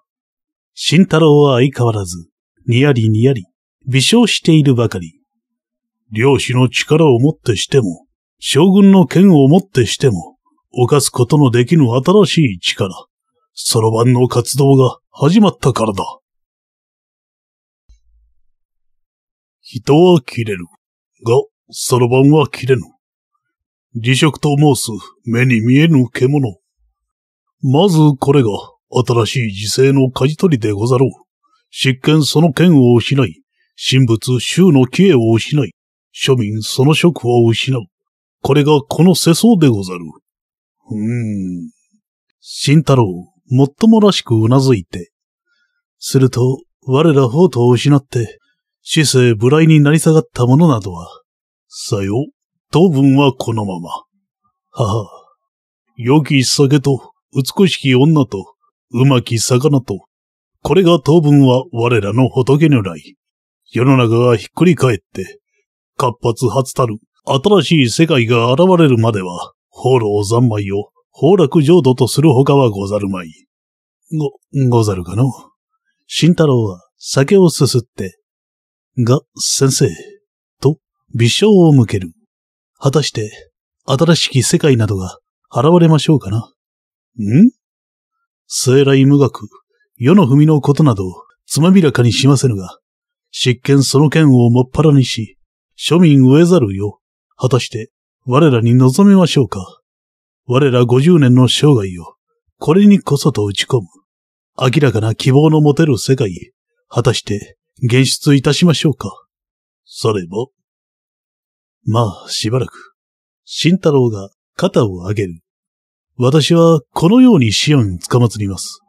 慎太郎は相変わらず、にやりにやり、微笑しているばかり。漁師の力をもってしても、将軍の剣をもってしても、犯すことのできぬ新しい力、そろばんの活動が始まったからだ。人は切れる。が、そろばんは切れぬ。辞職と申す目に見えぬ獣。まずこれが新しい時勢の舵取りでござろう。執権その権を失い、神仏衆の帰依を失い、庶民その職を失う。これがこの世相でござる。うーん。慎太郎、もっともらしくうなずいて。すると、我ら方とを失って、死生無頼になり下がった者などは、さよ、当分はこのまま。はは。良き酒と、美しき女と、うまき魚と、これが当分は我らの仏如来。世の中がひっくり返って、活発発たる新しい世界が現れるまでは、放浪三昧を崩落浄土とするほかはござるまい。ご、ござるかの。慎太郎は酒をすすって、が、先生、と、微笑を向ける。果たして、新しき世界などが現れましょうかな。ん生来無学、世の踏みのことなど、つまびらかにしませぬが、執権その権をもっぱらにし、庶民植えざるよ。果たして、我らに望めましょうか。我ら五十年の生涯を、これにこそと打ち込む。明らかな希望の持てる世界、果たして、現出いたしましょうか。それも。まあ、しばらく。慎太郎が肩を上げる。私はこのように死をつかまつります。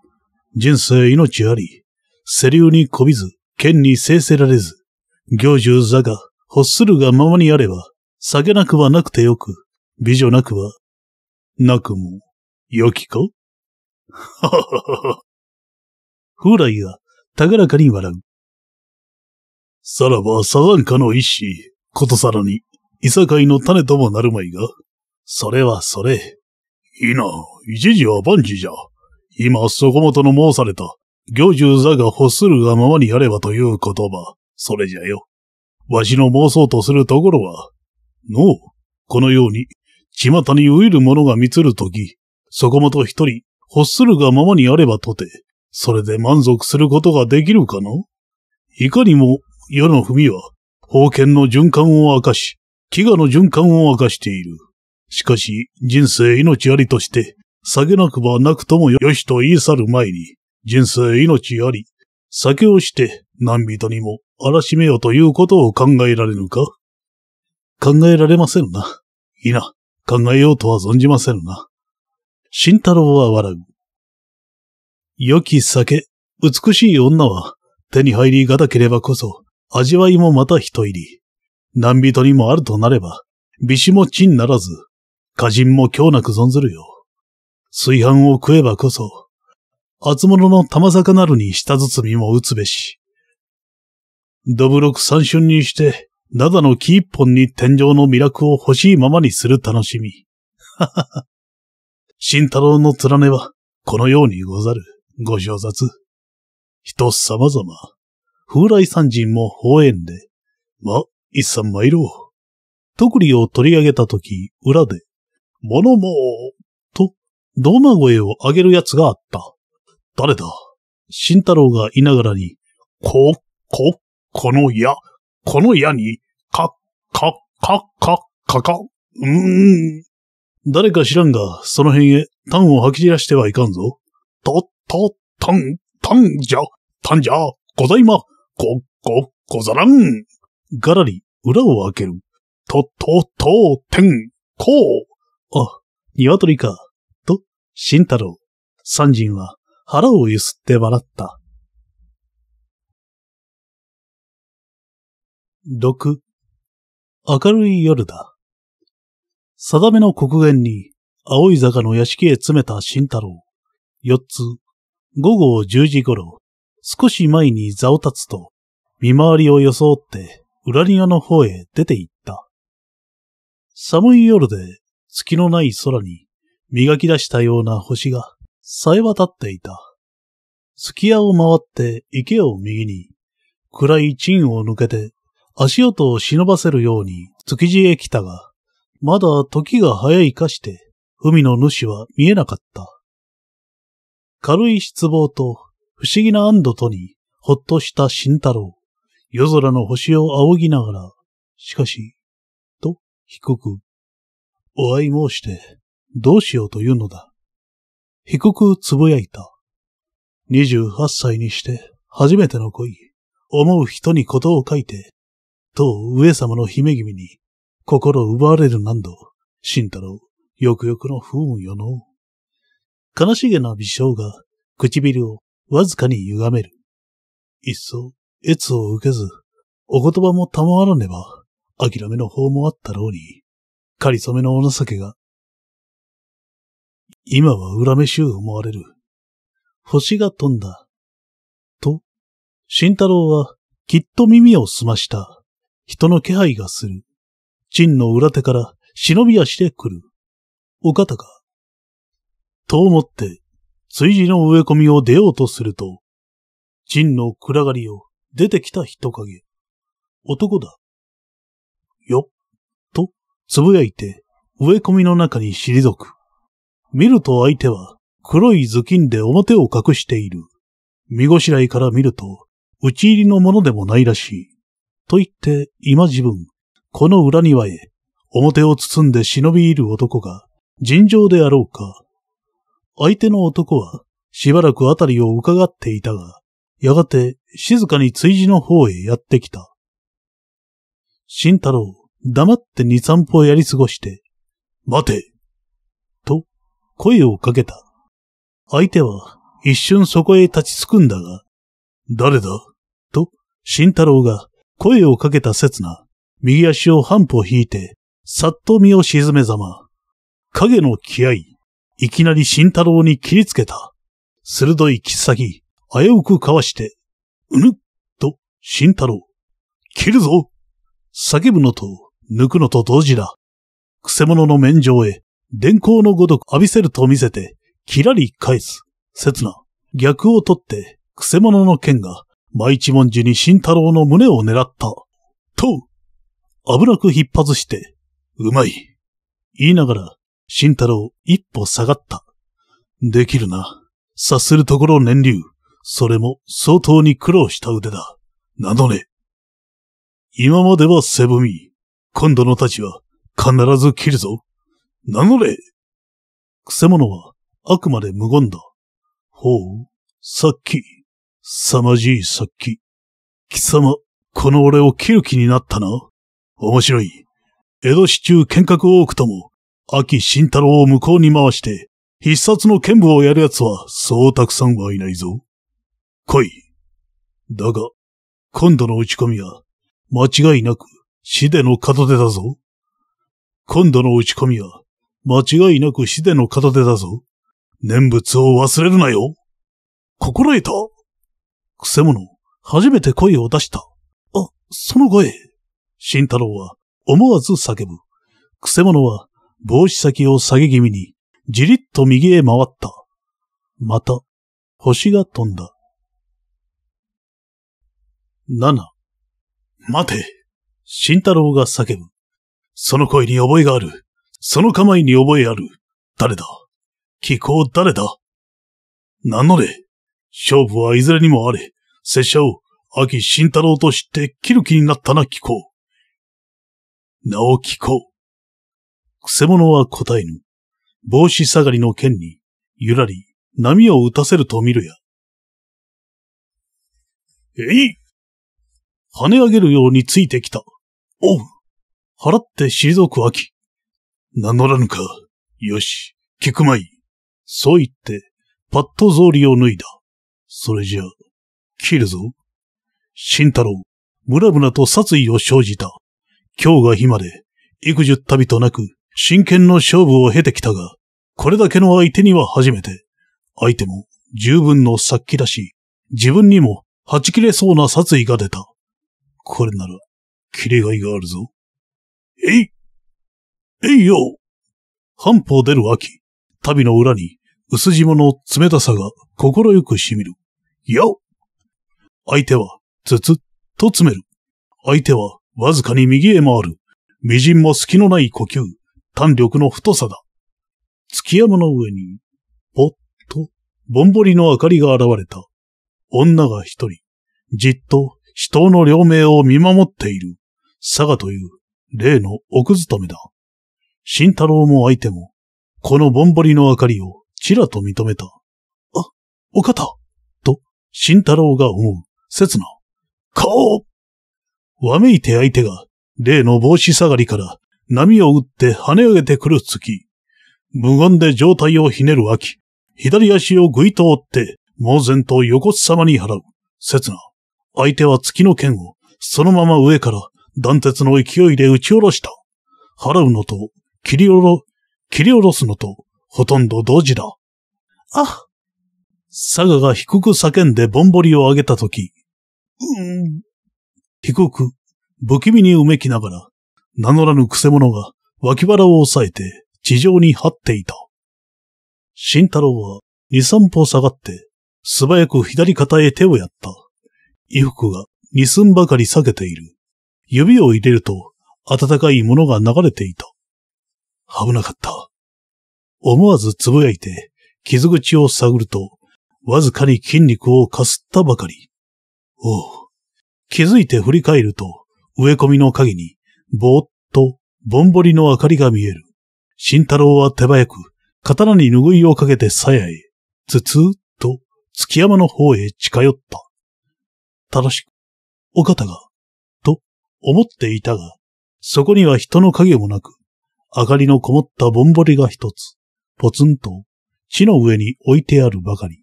人生命あり、世流にこびず、剣に制せられず、行獣座が、欲するがままにあれば、けなくはなくてよく、美女なくは、なくも、良きかはははは。風来が、高らかに笑う。さらば、サザンカの一子、ことさらに、いさかいの種ともなるまいが、それはそれ、いいな、一時は万事じゃ。今、そこもとの申された、行中座が欲するがままにやればという言葉、それじゃよ。わしの申そうとするところは、のう、このように、巷にういる者が見つるとき、そこもと一人、欲するがままにやればとて、それで満足することができるかのいかにも、世の文は、封建の循環を明かし、飢餓の循環を明かしている。しかし、人生命ありとして、下げなくばなくともよしと言い去る前に、人生命あり、酒をして何人にも荒らしめよということを考えられぬか考えられませんな。いな、考えようとは存じませんな。慎太郎は笑う。良き酒、美しい女は手に入りがたければこそ、味わいもまた人入り。何人にもあるとなれば、美酒も地にならず、歌人も今日なく存ずるよ。炊飯を食えばこそ、厚物の玉坂なるに舌包みも打つべし。どぶろく三春にして、灘の木一本に天井の魅力を欲しいままにする楽しみ。ははは。慎太郎の貫は、このようにござる、ご小雑。人様々、風来三人も方縁で、ま、一三参ろう。特利を取り上げたとき、裏で、のも、と、どな声を上げる奴があった。誰だ新太郎がいながらに、こ、こ、この矢、この矢に、か、か、か、か、か、か、うーん。誰か知らんが、その辺へ、タンを吐き散らしてはいかんぞ。と、と、タン、タンじゃ、タンじゃ、ございま、こ、こ、ござらん。がらり、裏を開ける。と、と、と、てん、こう。あ、鶏か、と、慎太郎。三人は腹をゆすって笑った。六、明るい夜だ。定めの黒煙に、青い坂の屋敷へ詰めた慎太郎。四つ、午後十時頃、少し前に座を立つと、見回りを装って、裏庭の方へ出て行った。寒い夜で月のない空に磨き出したような星が冴え渡っていた。すき家を回って池を右に、暗い鎮を抜けて足音を忍ばせるように築地へ来たが、まだ時が早いかして、海の主は見えなかった。軽い失望と不思議な安堵とに、ほっとした慎太郎。夜空の星を仰ぎながら、しかし、と低くお会い申して、どうしようというのだ。被告つぶやいた。二十八歳にして、初めての恋、思う人にことを書いて、と上様の姫君に、心奪われる何度、慎太郎、よくよくの不運よの。悲しげな微笑が、唇をわずかに歪める。いっそ、越を受けず、お言葉も賜らねば、諦めの方もあったろうに、かりそめのお情けが、今は恨めしゅう思われる。星が飛んだ。と、慎太郎はきっと耳を澄ました。人の気配がする。陳の裏手から忍び足で来る。お方が。と思って、追事の植え込みを出ようとすると、陳の暗がりを出てきた人影。男だ。よっつぶやいて、植え込みの中に退く。見ると相手は、黒い頭巾で表を隠している。見ごしらいから見ると、打ち入りのものでもないらしい。と言って、今自分、この裏庭へ、表を包んで忍び入る男が、尋常であろうか。相手の男は、しばらくあたりを伺っていたが、やがて静かに追事の方へやってきた。慎太郎、黙って二三歩やり過ごして、待てと、声をかけた。相手は、一瞬そこへ立ち着くんだが、誰だと、慎太郎が、声をかけた刹那、右足を半歩引いて、さっと身を沈めざま。影の気合、いきなり慎太郎に切りつけた。鋭い切っ先、危うくかわして、うぬっと、慎太郎、切るぞ叫ぶのと、抜くのと同時だ。くせ者の免状へ、電光のごとく浴びせると見せて、きらり返す。刹那、逆を取って、くせ者の剣が、舞一文字に新太郎の胸を狙った。と、危なく引っ張ずして、うまい。言いながら、新太郎一歩下がった。できるな。察するところ燃流。それも相当に苦労した腕だ。などね。今までは背踏み、今度の太刀は必ず切るぞ。名乗れくせ者はあくまで無言だ。ほう、さっき、さまじいさっき。貴様、この俺を切る気になったな。面白い。江戸市中見学多くとも、秋慎太郎を向こうに回して、必殺の剣舞をやる奴はそうたくさんはいないぞ。来い。だが、今度の打ち込みは、間違いなく、死での門出だぞ。今度の打ち込みは、間違いなく死での門出だぞ。念仏を忘れるなよ。心得た。くせ者、初めて声を出した。あ、その声。慎太郎は、思わず叫ぶ。くせ者は、帽子先を下げ気味に、じりっと右へ回った。また、星が飛んだ。七。待て。慎太郎が叫ぶ。その声に覚えがある。その構えに覚えある。誰だ気候誰だ何のれ勝負はいずれにもあれ。拙者を、秋慎太郎と知って切る気になったな気候。名を気う。くせ者は答えぬ。帽子下がりの剣に、ゆらり、波を打たせると見るや。えい跳ね上げるようについてきた。おう。払って退く秋。名乗らぬか。よし、聞くまい。そう言って、パッと草履を脱いだ。それじゃ、切るぞ。慎太郎、村々と殺意を生じた。今日が日まで、幾十旅となく、真剣の勝負を経てきたが、これだけの相手には初めて、相手も十分の殺気だし、自分にもはち切れそうな殺意が出た。これなら、切れがいがあるぞ。えいえいよ半歩出る秋。旅の裏に、薄霜の冷たさが心よく染みる。や相手は、つつっと詰める。相手は、わずかに右へ回る。微塵も隙のない呼吸。弾力の太さだ。月山の上に、ぽっと、ぼんぼりの明かりが現れた。女が一人、じっと、死闘の両名を見守っている。佐賀という例の奥勤めだ。慎太郎も相手も、このぼんぼりの明かりをちらと認めた。あ、お方と、慎太郎が思う、刹那。顔わめいて相手が、例の帽子下がりから波を打って跳ね上げてくる月。無言で上体をひねる秋。左足をぐいと折って、猛然と横つさまに払う。刹那。相手は月の剣を、そのまま上から断絶の勢いで打ち下ろした。払うのと、切り下ろ、切り下ろすのと、ほとんど同時だ。あ佐賀が低く叫んでぼんぼりを上げたとき、うん、低く、不気味にうめきながら、名乗らぬくせ者が脇腹を押さえて地上に張っていた。慎太郎は二三歩下がって素早く左肩へ手をやった。衣服が二寸ばかり裂けている。指を入れると、暖かいものが流れていた。危なかった。思わずつぶやいて、傷口を探ると、わずかに筋肉をかすったばかり。おう。気づいて振り返ると、植え込みの影に、ぼーっと、ぼんぼりの明かりが見える。慎太郎は手早く、刀に拭いをかけて鞘へ、ずつーっと、月山の方へ近寄った。正しく、お方が、思っていたが、そこには人の影もなく、明かりのこもったぼんぼりが一つ、ポツンと、地の上に置いてあるばかり。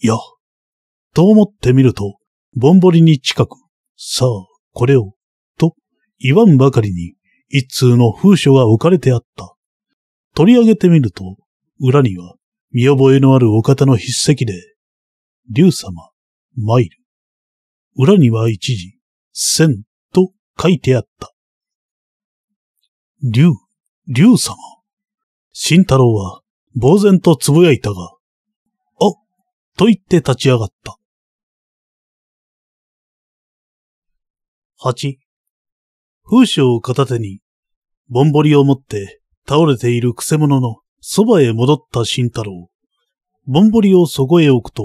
いや、と思ってみると、ぼんぼりに近く、さあ、これを、と、言わんばかりに、一通の風書が置かれてあった。取り上げてみると、裏には、見覚えのあるお方の筆跡で、竜様、参る。裏には一時、千書いてあった。竜、竜様。慎太郎は、呆然とつぶやいたが、あと言って立ち上がった。8. 風書を片手に、ぼんぼりを持って倒れているくせ者のそばへ戻った慎太郎。ぼんぼりをそこへ置くと、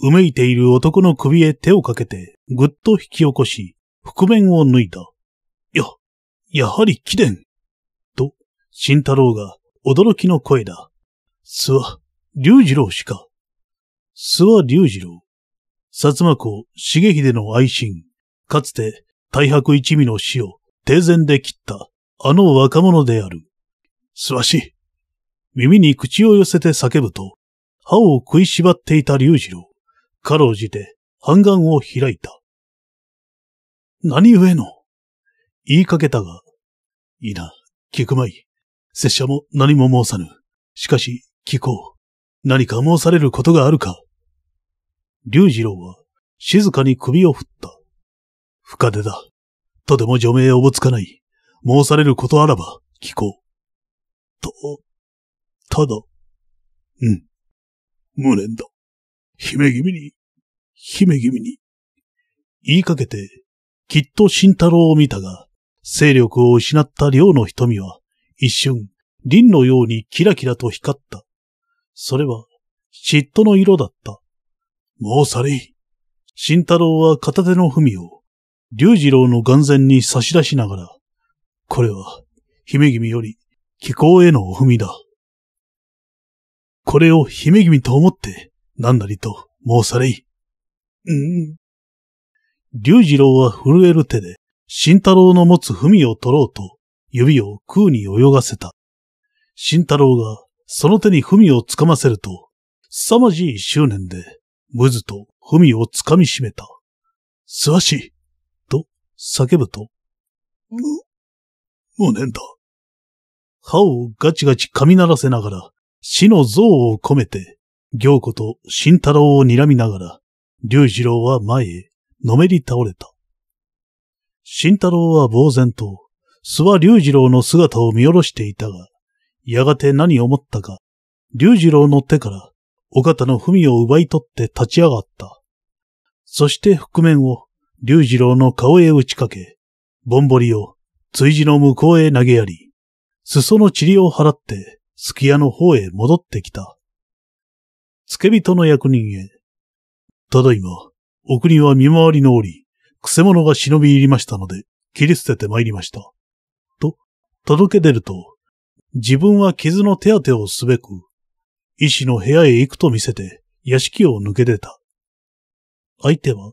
うめいている男の首へ手をかけてぐっと引き起こし、覆面を脱いだ。や、やはり貴殿。と、慎太郎が驚きの声だ。諏訪、龍二郎しか。諏訪龍二郎。薩摩子、重秀の愛心。かつて、大白一味の死を定前で切った、あの若者である。諏訪氏。耳に口を寄せて叫ぶと、歯を食いしばっていた龍二郎。かろうじて、半眼を開いた。何故の。言いかけたが、いいな、聞くまい。拙者も何も申さぬ。しかし、聞こう。何か申されることがあるか。龍二郎は、静かに首を振った。深手だ。とても除名おぼつかない。申されることあらば、聞こう。と、ただ、うん。無念だ。姫君に、姫君に。言いかけて、きっと慎太郎を見たが、勢力を失った亮の瞳は、一瞬、凛のようにキラキラと光った。それは、嫉妬の色だった。もう去れ。慎太郎は片手の文を、龍二郎の眼前に差し出しながら、これは、姫君より、気候へのお踏みだ。これを姫君と思って、何なりと申されい。うん。龍次郎は震える手で、慎太郎の持つ文を取ろうと、指を空に泳がせた。慎太郎が、その手に文をつかませると、凄まじい執念で、むずと文をつかみしめた。すわし、と叫ぶと、う、無念だ。歯をガチガチ噛み鳴らせながら、死の像を込めて、行子と慎太郎を睨みながら、龍次郎は前へ、のめり倒れた。慎太郎は呆然と、諏訪隆二郎の姿を見下ろしていたが、やがて何を思ったか、隆二郎の手から、お方の文を奪い取って立ち上がった。そして覆面を、隆二郎の顔へ打ちかけ、ぼんぼりを、追字の向こうへ投げやり、裾の塵を払って、すき家の方へ戻ってきた。付け人の役人へ、ただいま、お国は見回りの折、くせ者が忍び入りましたので、切り捨てて参りました。と、届け出ると、自分は傷の手当てをすべく、医師の部屋へ行くと見せて、屋敷を抜け出た。相手は、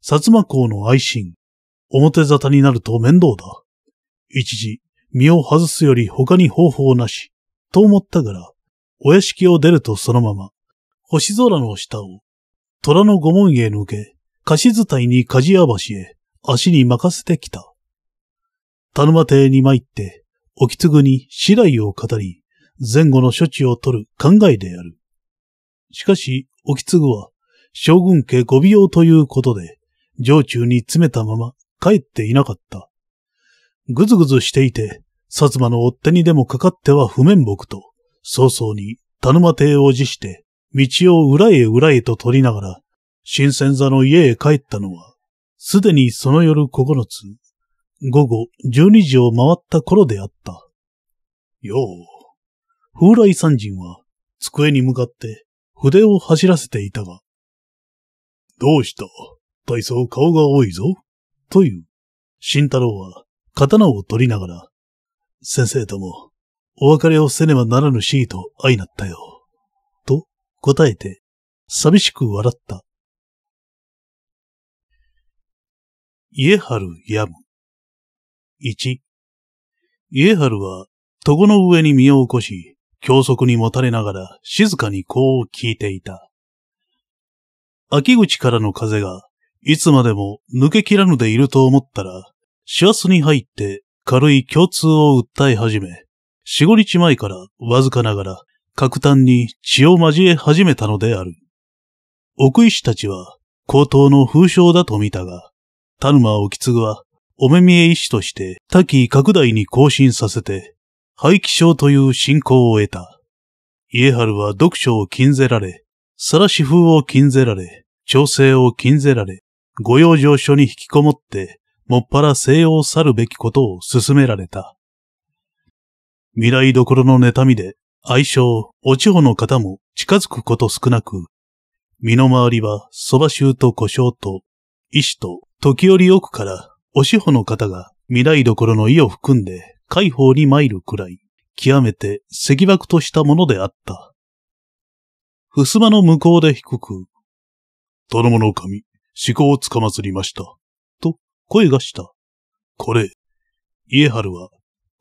薩摩港の愛心、表沙汰になると面倒だ。一時、身を外すより他に方法なし、と思ったから、お屋敷を出るとそのまま、星空の下を、虎の御門へ抜け、貸し伝いに鍛冶屋橋へ足に任せてきた。田沼邸に参って、沖継ぐに死来を語り、前後の処置を取る考えである。しかし、沖継ぐは、将軍家ご美容ということで、城中に詰めたまま帰っていなかった。ぐずぐずしていて、薩摩の追っ手にでもかかっては不面目と、早々に田沼邸を辞して、道を裏へ裏へと取りながら、新鮮座の家へ帰ったのは、すでにその夜9つ、午後12時を回った頃であった。よう。風来三人は、机に向かって筆を走らせていたが、どうした体操顔が多いぞという、新太郎は刀を取りながら、先生とも、お別れをせねばならぬしいと相なったよ。と答えて、寂しく笑った。家春やむ。1。家春は、床の上に身を起こし、教則にもたれながら静かにこう聞いていた。秋口からの風が、いつまでも抜け切らぬでいると思ったら、師スに入って軽い共通を訴え始め、四五日前からわずかながら、格端に血を交え始めたのである。奥医師たちは、高等の風潮だと見たが、田沼ツ継は、お目見え医師として多岐拡大に更新させて、廃棄症という信仰を得た。家春は読書を禁ぜられ、さらし風を禁ぜられ、調整を禁ぜられ、御用上書に引きこもって、もっぱら西洋去るべきことを勧められた。未来どころの妬みで、愛称、お地方の方も近づくこと少なく、身の回りは蕎麦臭と胡椒と、医師と時折奥からおしほの方が未来どころの意を含んで解放に参るくらい、極めて石爆としたものであった。襖の向こうで低く、殿の神、思考をつかまつりました。と、声がした。これ、家春は、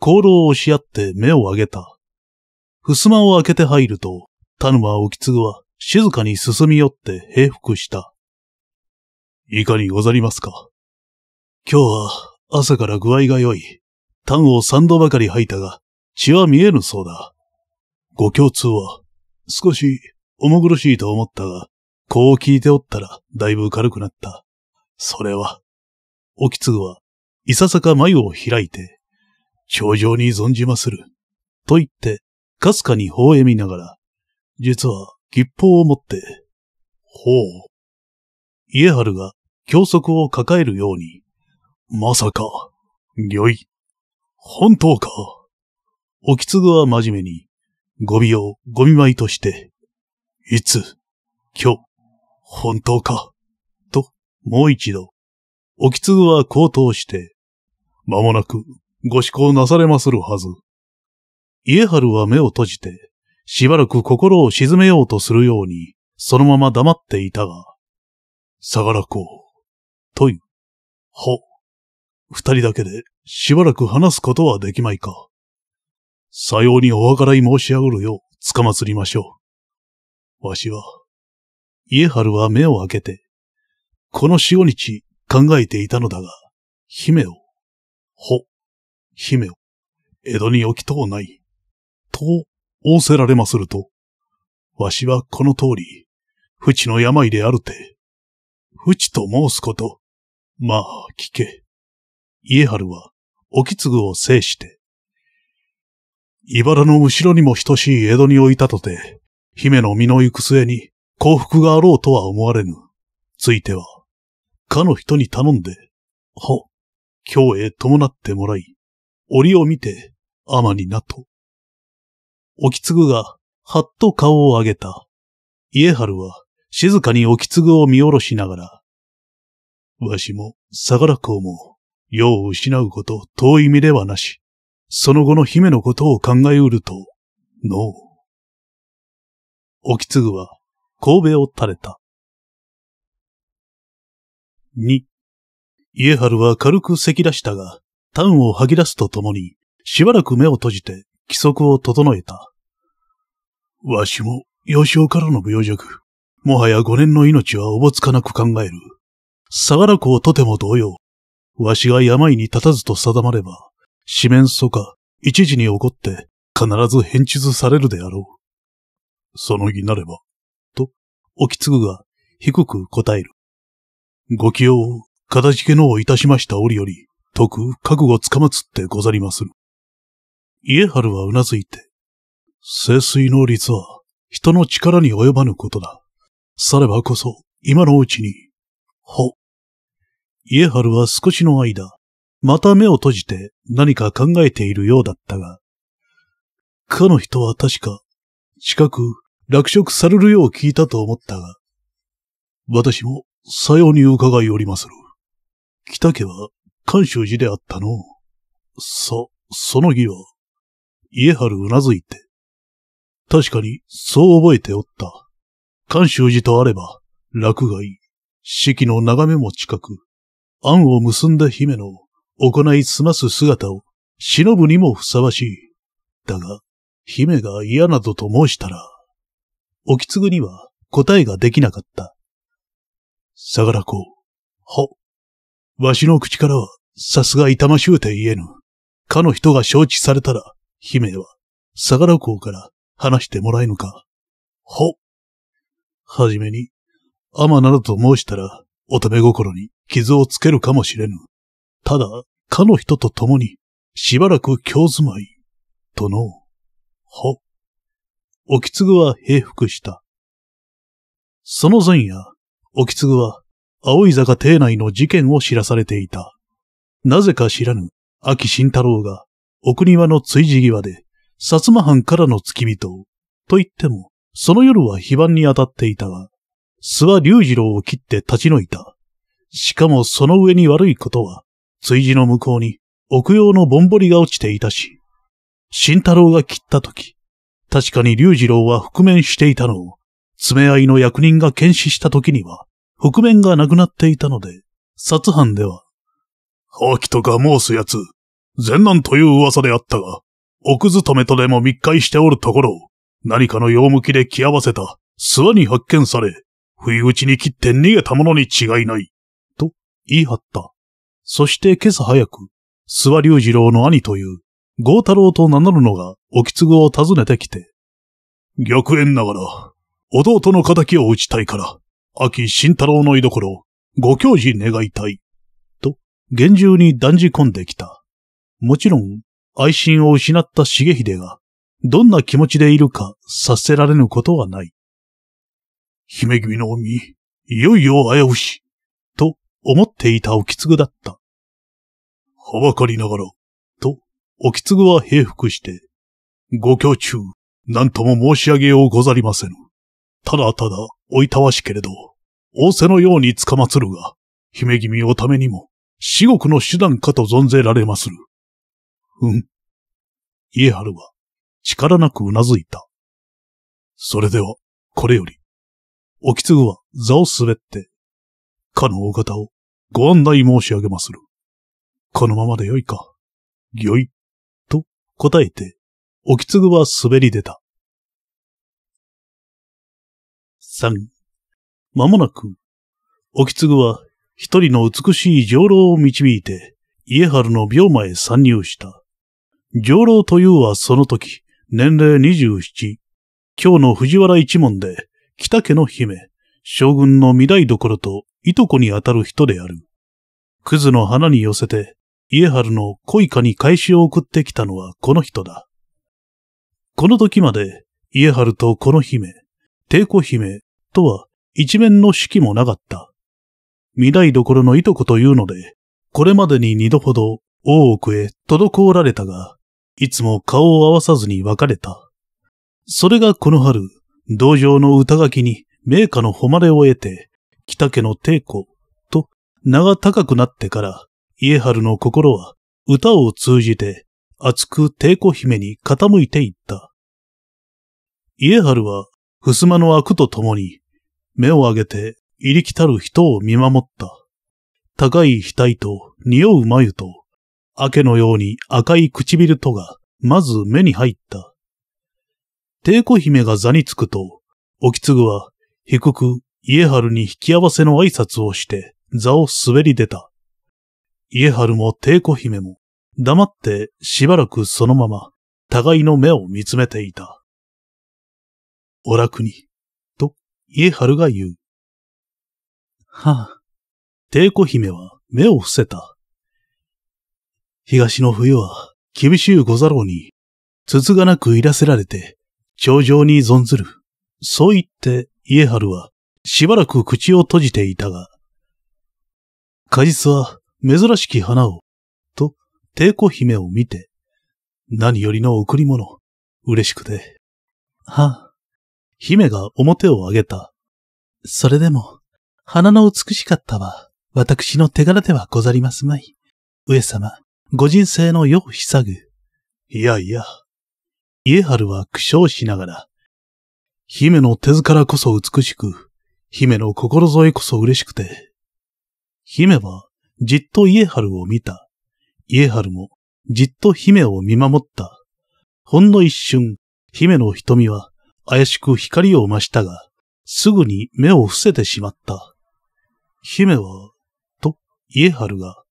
功労を押し合って目を上げた。襖を開けて入ると、田沼沖継は静かに進み寄って平伏した。いかにござりますか。今日は朝から具合が良い。炭を三度ばかり吐いたが、血は見えぬそうだ。ご共通は、少し重苦しいと思ったが、こう聞いておったらだいぶ軽くなった。それは、おきつぐは、いささか眉を開いて、頂上に存じまする。と言って、かすかに微笑みながら、実は、吉報を持って、ほう。家春が教則を抱えるように、まさか、りょい、本当か。おきつぐは真面目に、ゴミをゴミ舞いとして、いつ、今日、本当か、と、もう一度。おきつぐは口頭して、まもなく、ご思考なされまするはず。家春は目を閉じて、しばらく心を沈めようとするように、そのまま黙っていたが、相良公、という。は、二人だけでしばらく話すことはできまいか。さようにおからい申し上げるよう、つかまつりましょう。わしは、家春は目を開けて、この四五日考えていたのだが、姫を、ほ、姫を、江戸に置きとうない、と仰せられますると、わしはこの通り、不知の病であるて、不知と申すこと、まあ、聞け。家春は、おきつぐを制して、茨の後ろにも等しい江戸に置いたとて、姫の身の行く末に幸福があろうとは思われぬ。ついては、かの人に頼んで、ほ、今日へ伴ってもらい、折を見て、天になと。おきつぐが、はっと顔を上げた。家春は、静かにおきつぐを見下ろしながら、わしも、相良公も、世を失うこと遠い見ではなし、その後の姫のことを考えうると、のう。おきつぐは、神戸を垂れた。二、家春は軽く咳出したが、痰を吐き出すとともに、しばらく目を閉じて規則を整えた。わしも、幼少からの病弱。もはや五年の命はおぼつかなく考える。相良子をとても同様。わしが病に立たずと定まれば、四面楚歌、一時に起こって必ず変図されるであろう。その儀なれば、と、おきつぐが低く答える。ご起用を、かたじけのをいたしました折より、特、覚悟つかまつってござりまする。家春はうなずいて、清水の率は、人の力に及ばぬことだ。さればこそ、今のうちに、ほ、家春は少しの間、また目を閉じて何か考えているようだったが、かの人は確か、近く落職されるよう聞いたと思ったが、私もさように伺いおりまする。北家は関州寺であったの。そ、その儀は、家春うなずいて。確かに、そう覚えておった。関州寺とあれば、落外、四季の眺めも近く、案を結んだ姫の行いすます姿を忍ぶにもふさわしい。だが、姫が嫌などと申したら、おきつぐには答えができなかった。相良子、は、わしの口からはさすが痛ましゅうて言えぬ。かの人が承知されたら、姫は、相良公から話してもらえぬか。は、はじめに、天などと申したら、乙女心に傷をつけるかもしれぬ。ただ、かの人と共に、しばらく今日住まい、とのう。は。おきつぐは平服した。その前夜、おきつぐは、青い坂邸内の事件を知らされていた。なぜか知らぬ、秋慎太郎が、奥庭の追事際で、薩摩藩からの付き人と言っても、その夜は非番に当たっていたが、諏訪隆二郎を切って立ち退いた。しかもその上に悪いことは、追事の向こうに、奥用のぼんぼりが落ちていたし、新太郎が切った時、確かに龍二郎は覆面していたのを、詰め合いの役人が検視した時には、覆面がなくなっていたので、殺犯では、放棄とか申す奴、善男という噂であったが、奥勤めとでも密会しておるところを、何かの用向きで着合わせた、諏訪に発見され、不意打ちに切って逃げたものに違いない。言い張った。そして今朝早く、諏訪隆二郎の兄という、豪太郎と名乗るのが、おきつぐを訪ねてきて。逆縁ながら、弟の仇を討ちたいから、秋慎太郎の居所、ご教示願いたい。と、厳重に断じ込んできた。もちろん、愛心を失った重秀が、どんな気持ちでいるかさせられぬことはない。姫君の身、いよいよ危うし。思っていたおきつぐだった。はばかりながら、と、おきつぐは平服して、ご胸中、何とも申し上げようござりませぬ。ただただ、おいたわしけれど、仰せのようにつかまつるが、姫君をためにも、至極の手段かと存ぜられまする。うん。家春は、力なくうなずいた。それでは、これより。おきつぐは、座を滑って、かの大方をご案内申し上げまする。このままでよいか。よい。と答えて、沖継は滑り出た。三、まもなく、沖継は一人の美しい上郎を導いて、家春の病魔へ参入した。上郎というはその時、年齢二十七、今日の藤原一門で、北家の姫、将軍の御台所といとこにあたる人である。クズの花に寄せて、家春の恋歌に返しを送ってきたのはこの人だ。この時まで、家春とこの姫、帝子姫とは一面の式もなかった。御台所のいとこというので、これまでに二度ほど大奥へ滞られたが、いつも顔を合わさずに別れた。それがこの春、道場の歌書きに名家の誉れを得て、北家の抵抗と名が高くなってから、家春の心は歌を通じて熱く抵抗姫に傾いていった。家春は、襖の枠とともに、目を上げて入り来たる人を見守った。高い額と匂う眉と、明けのように赤い唇とが、まず目に入った。帝子姫が座につくと、お継ぐは、低く家春に引き合わせの挨拶をして、座を滑り出た。家春も帝子姫も、黙ってしばらくそのまま、互いの目を見つめていた。お楽に、と、家春が言う。はあ。帝子姫は目を伏せた。東の冬は厳しゅうござろうに、つつがなくいらせられて、頂上に存ずる。そう言って、家春はしばらく口を閉じていたが、果実は珍しき花を、と、帝子姫を見て、何よりの贈り物、嬉しくて。はあ、姫が表を上げた。それでも、花の美しかったは、私の手柄ではござりますまい。上様、ご人生の世をひさぐ。いやいや。家春は苦笑しながら、姫の手ずからこそ美しく、姫の心添えこそ嬉しくて。姫はじっと家春を見た。家春もじっと姫を見守った。ほんの一瞬、姫の瞳は怪しく光を増したが、すぐに目を伏せてしまった。姫は、と、家春が、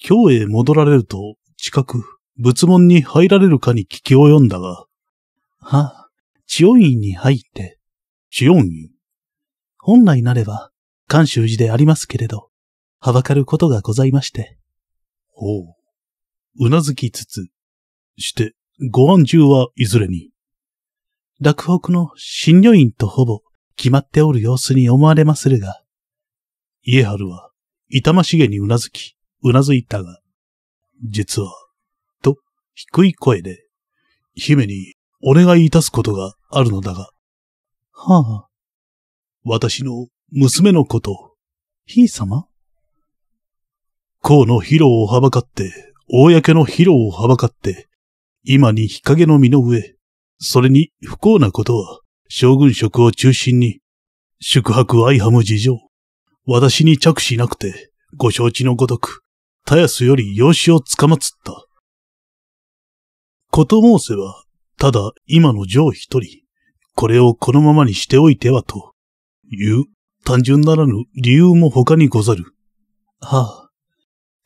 京へ戻られると近く仏門に入られるかに聞き及んだが、はあ、千代院に入って、千代院本来なれば、関州寺でありますけれど、はばかることがございまして。ほう。うなずきつつ、して、ご安住はいずれに。落北の新女院とほぼ決まっておる様子に思われまするが、家春は痛ましげにうなずき、うなずいたが、実は、と低い声で、姫にお願いいたすことがあるのだが。はあ、私の娘のこと、ひい様河の披露をはばかって、公の披露をはばかって、今に日陰の身の上、それに不幸なことは、将軍職を中心に、宿泊相はむ事情、私に着しなくて、ご承知のごとく、たやすより養子をつかまつった。こと申せば、ただ今の上一人、これをこのままにしておいてはと、いう、単純ならぬ理由も他にござる。はあ。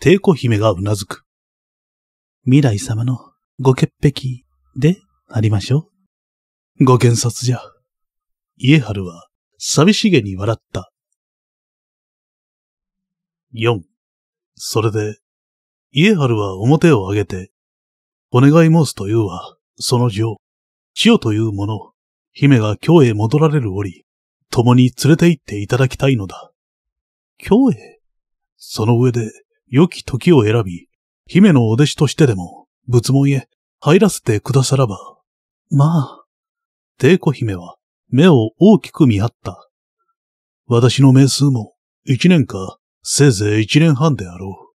帝子姫がうなずく。未来様のご潔癖でありましょう。ご検察じゃ。家春は寂しげに笑った。4. それで、家春は表を上げて、お願い申すというは、その情、千代というもの、姫が京へ戻られる折、共に連れて行っていただきたいのだ。京へその上で、良き時を選び、姫のお弟子としてでも、仏門へ入らせてくださらば。まあ。帝子姫は、目を大きく見張った。私の名数も、一年か、せいぜい一年半であろう。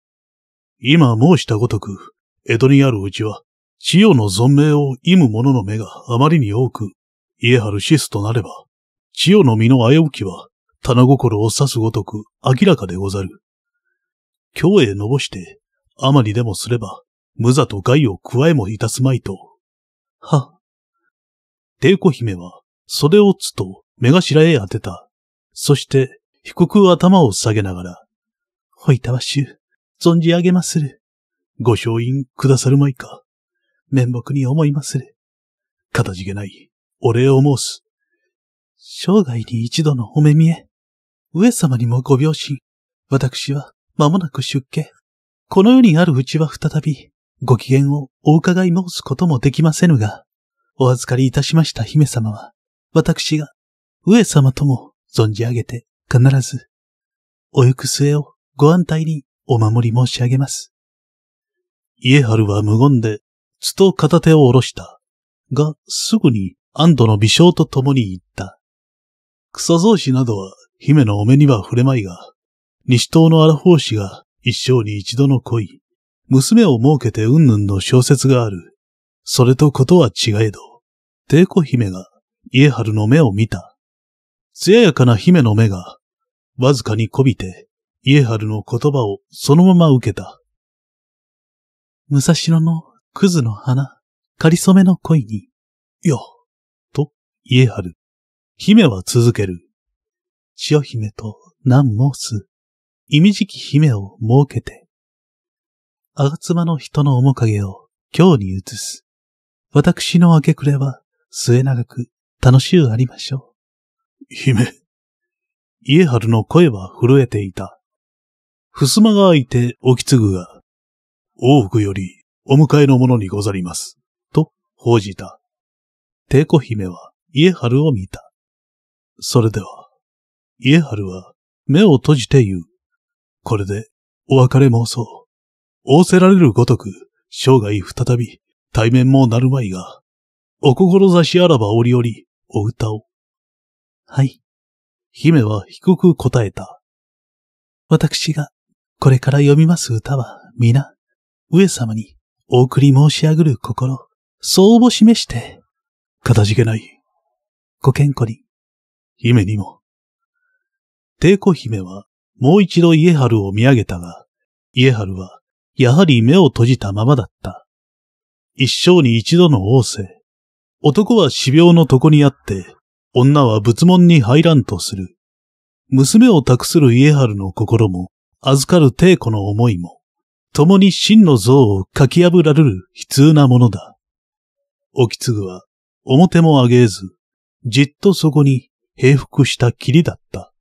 今申したごとく、江戸にあるうちは、千代の存命を忌む者の目があまりに多く、家春シスとなれば、千代の身の危うきは、棚心を指すごとく明らかでござる。京へのぼして、あまりでもすれば、無座と害を加えもいたすまいと。は。帝子姫は、袖をつと目頭へ当てた。そして、低く頭を下げながら、ほいたわしゅ、存じ上げまする。ご承認くださるまいか。面目に思いまする。かたじけない、お礼を申す。生涯に一度のお目見え。上様にもご病心。私は間もなく出家。この世にあるうちは再び、ご機嫌をお伺い申すこともできませぬが、お預かりいたしました姫様は、私が、上様とも存じ上げて必ず、お行く末をご安泰にお守り申し上げます。家春は無言で、つと片手を下ろした。が、すぐに安堵の微笑と共に言った。草草子などは姫のお目には触れまいが、西東の荒法師が一生に一度の恋、娘を設けてうんぬんの小説がある。それとことは違えど、帝子姫が家春の目を見た。艶やかな姫の目が、わずかにこびて、家春の言葉をそのまま受けた。武蔵野のクズの花、仮染めの恋に、よ、と、家春。姫は続ける。千代姫と南申す、意味じき姫を設けて。あがつまの人の面影を今日に移す。私の明け暮れは末長く楽しゅうありましょう。姫。家春の声は震えていた。襖が開いて起き継ぐが、大福よりお迎えの者にござります。と、報じた。帝子姫は家春を見た。それでは、家春は目を閉じて言う。これでお別れ妄想。仰せられるごとく、生涯再び、対面もなるまいが、お志あらば折々、お歌を。はい。姫は低く答えた。私が、これから読みます歌は、皆、上様に、お送り申し上げる心、相応示して、かたじけない。ご健康に、姫にも。帝子姫はもう一度家春を見上げたが、家春はやはり目を閉じたままだった。一生に一度の王政。男は死病の床にあって、女は仏門に入らんとする。娘を託する家春の心も、預かる帝子の思いも、共に真の像をかき破られる悲痛なものだ。おきつぐは、表も上げず、じっとそこに平服したきりだった。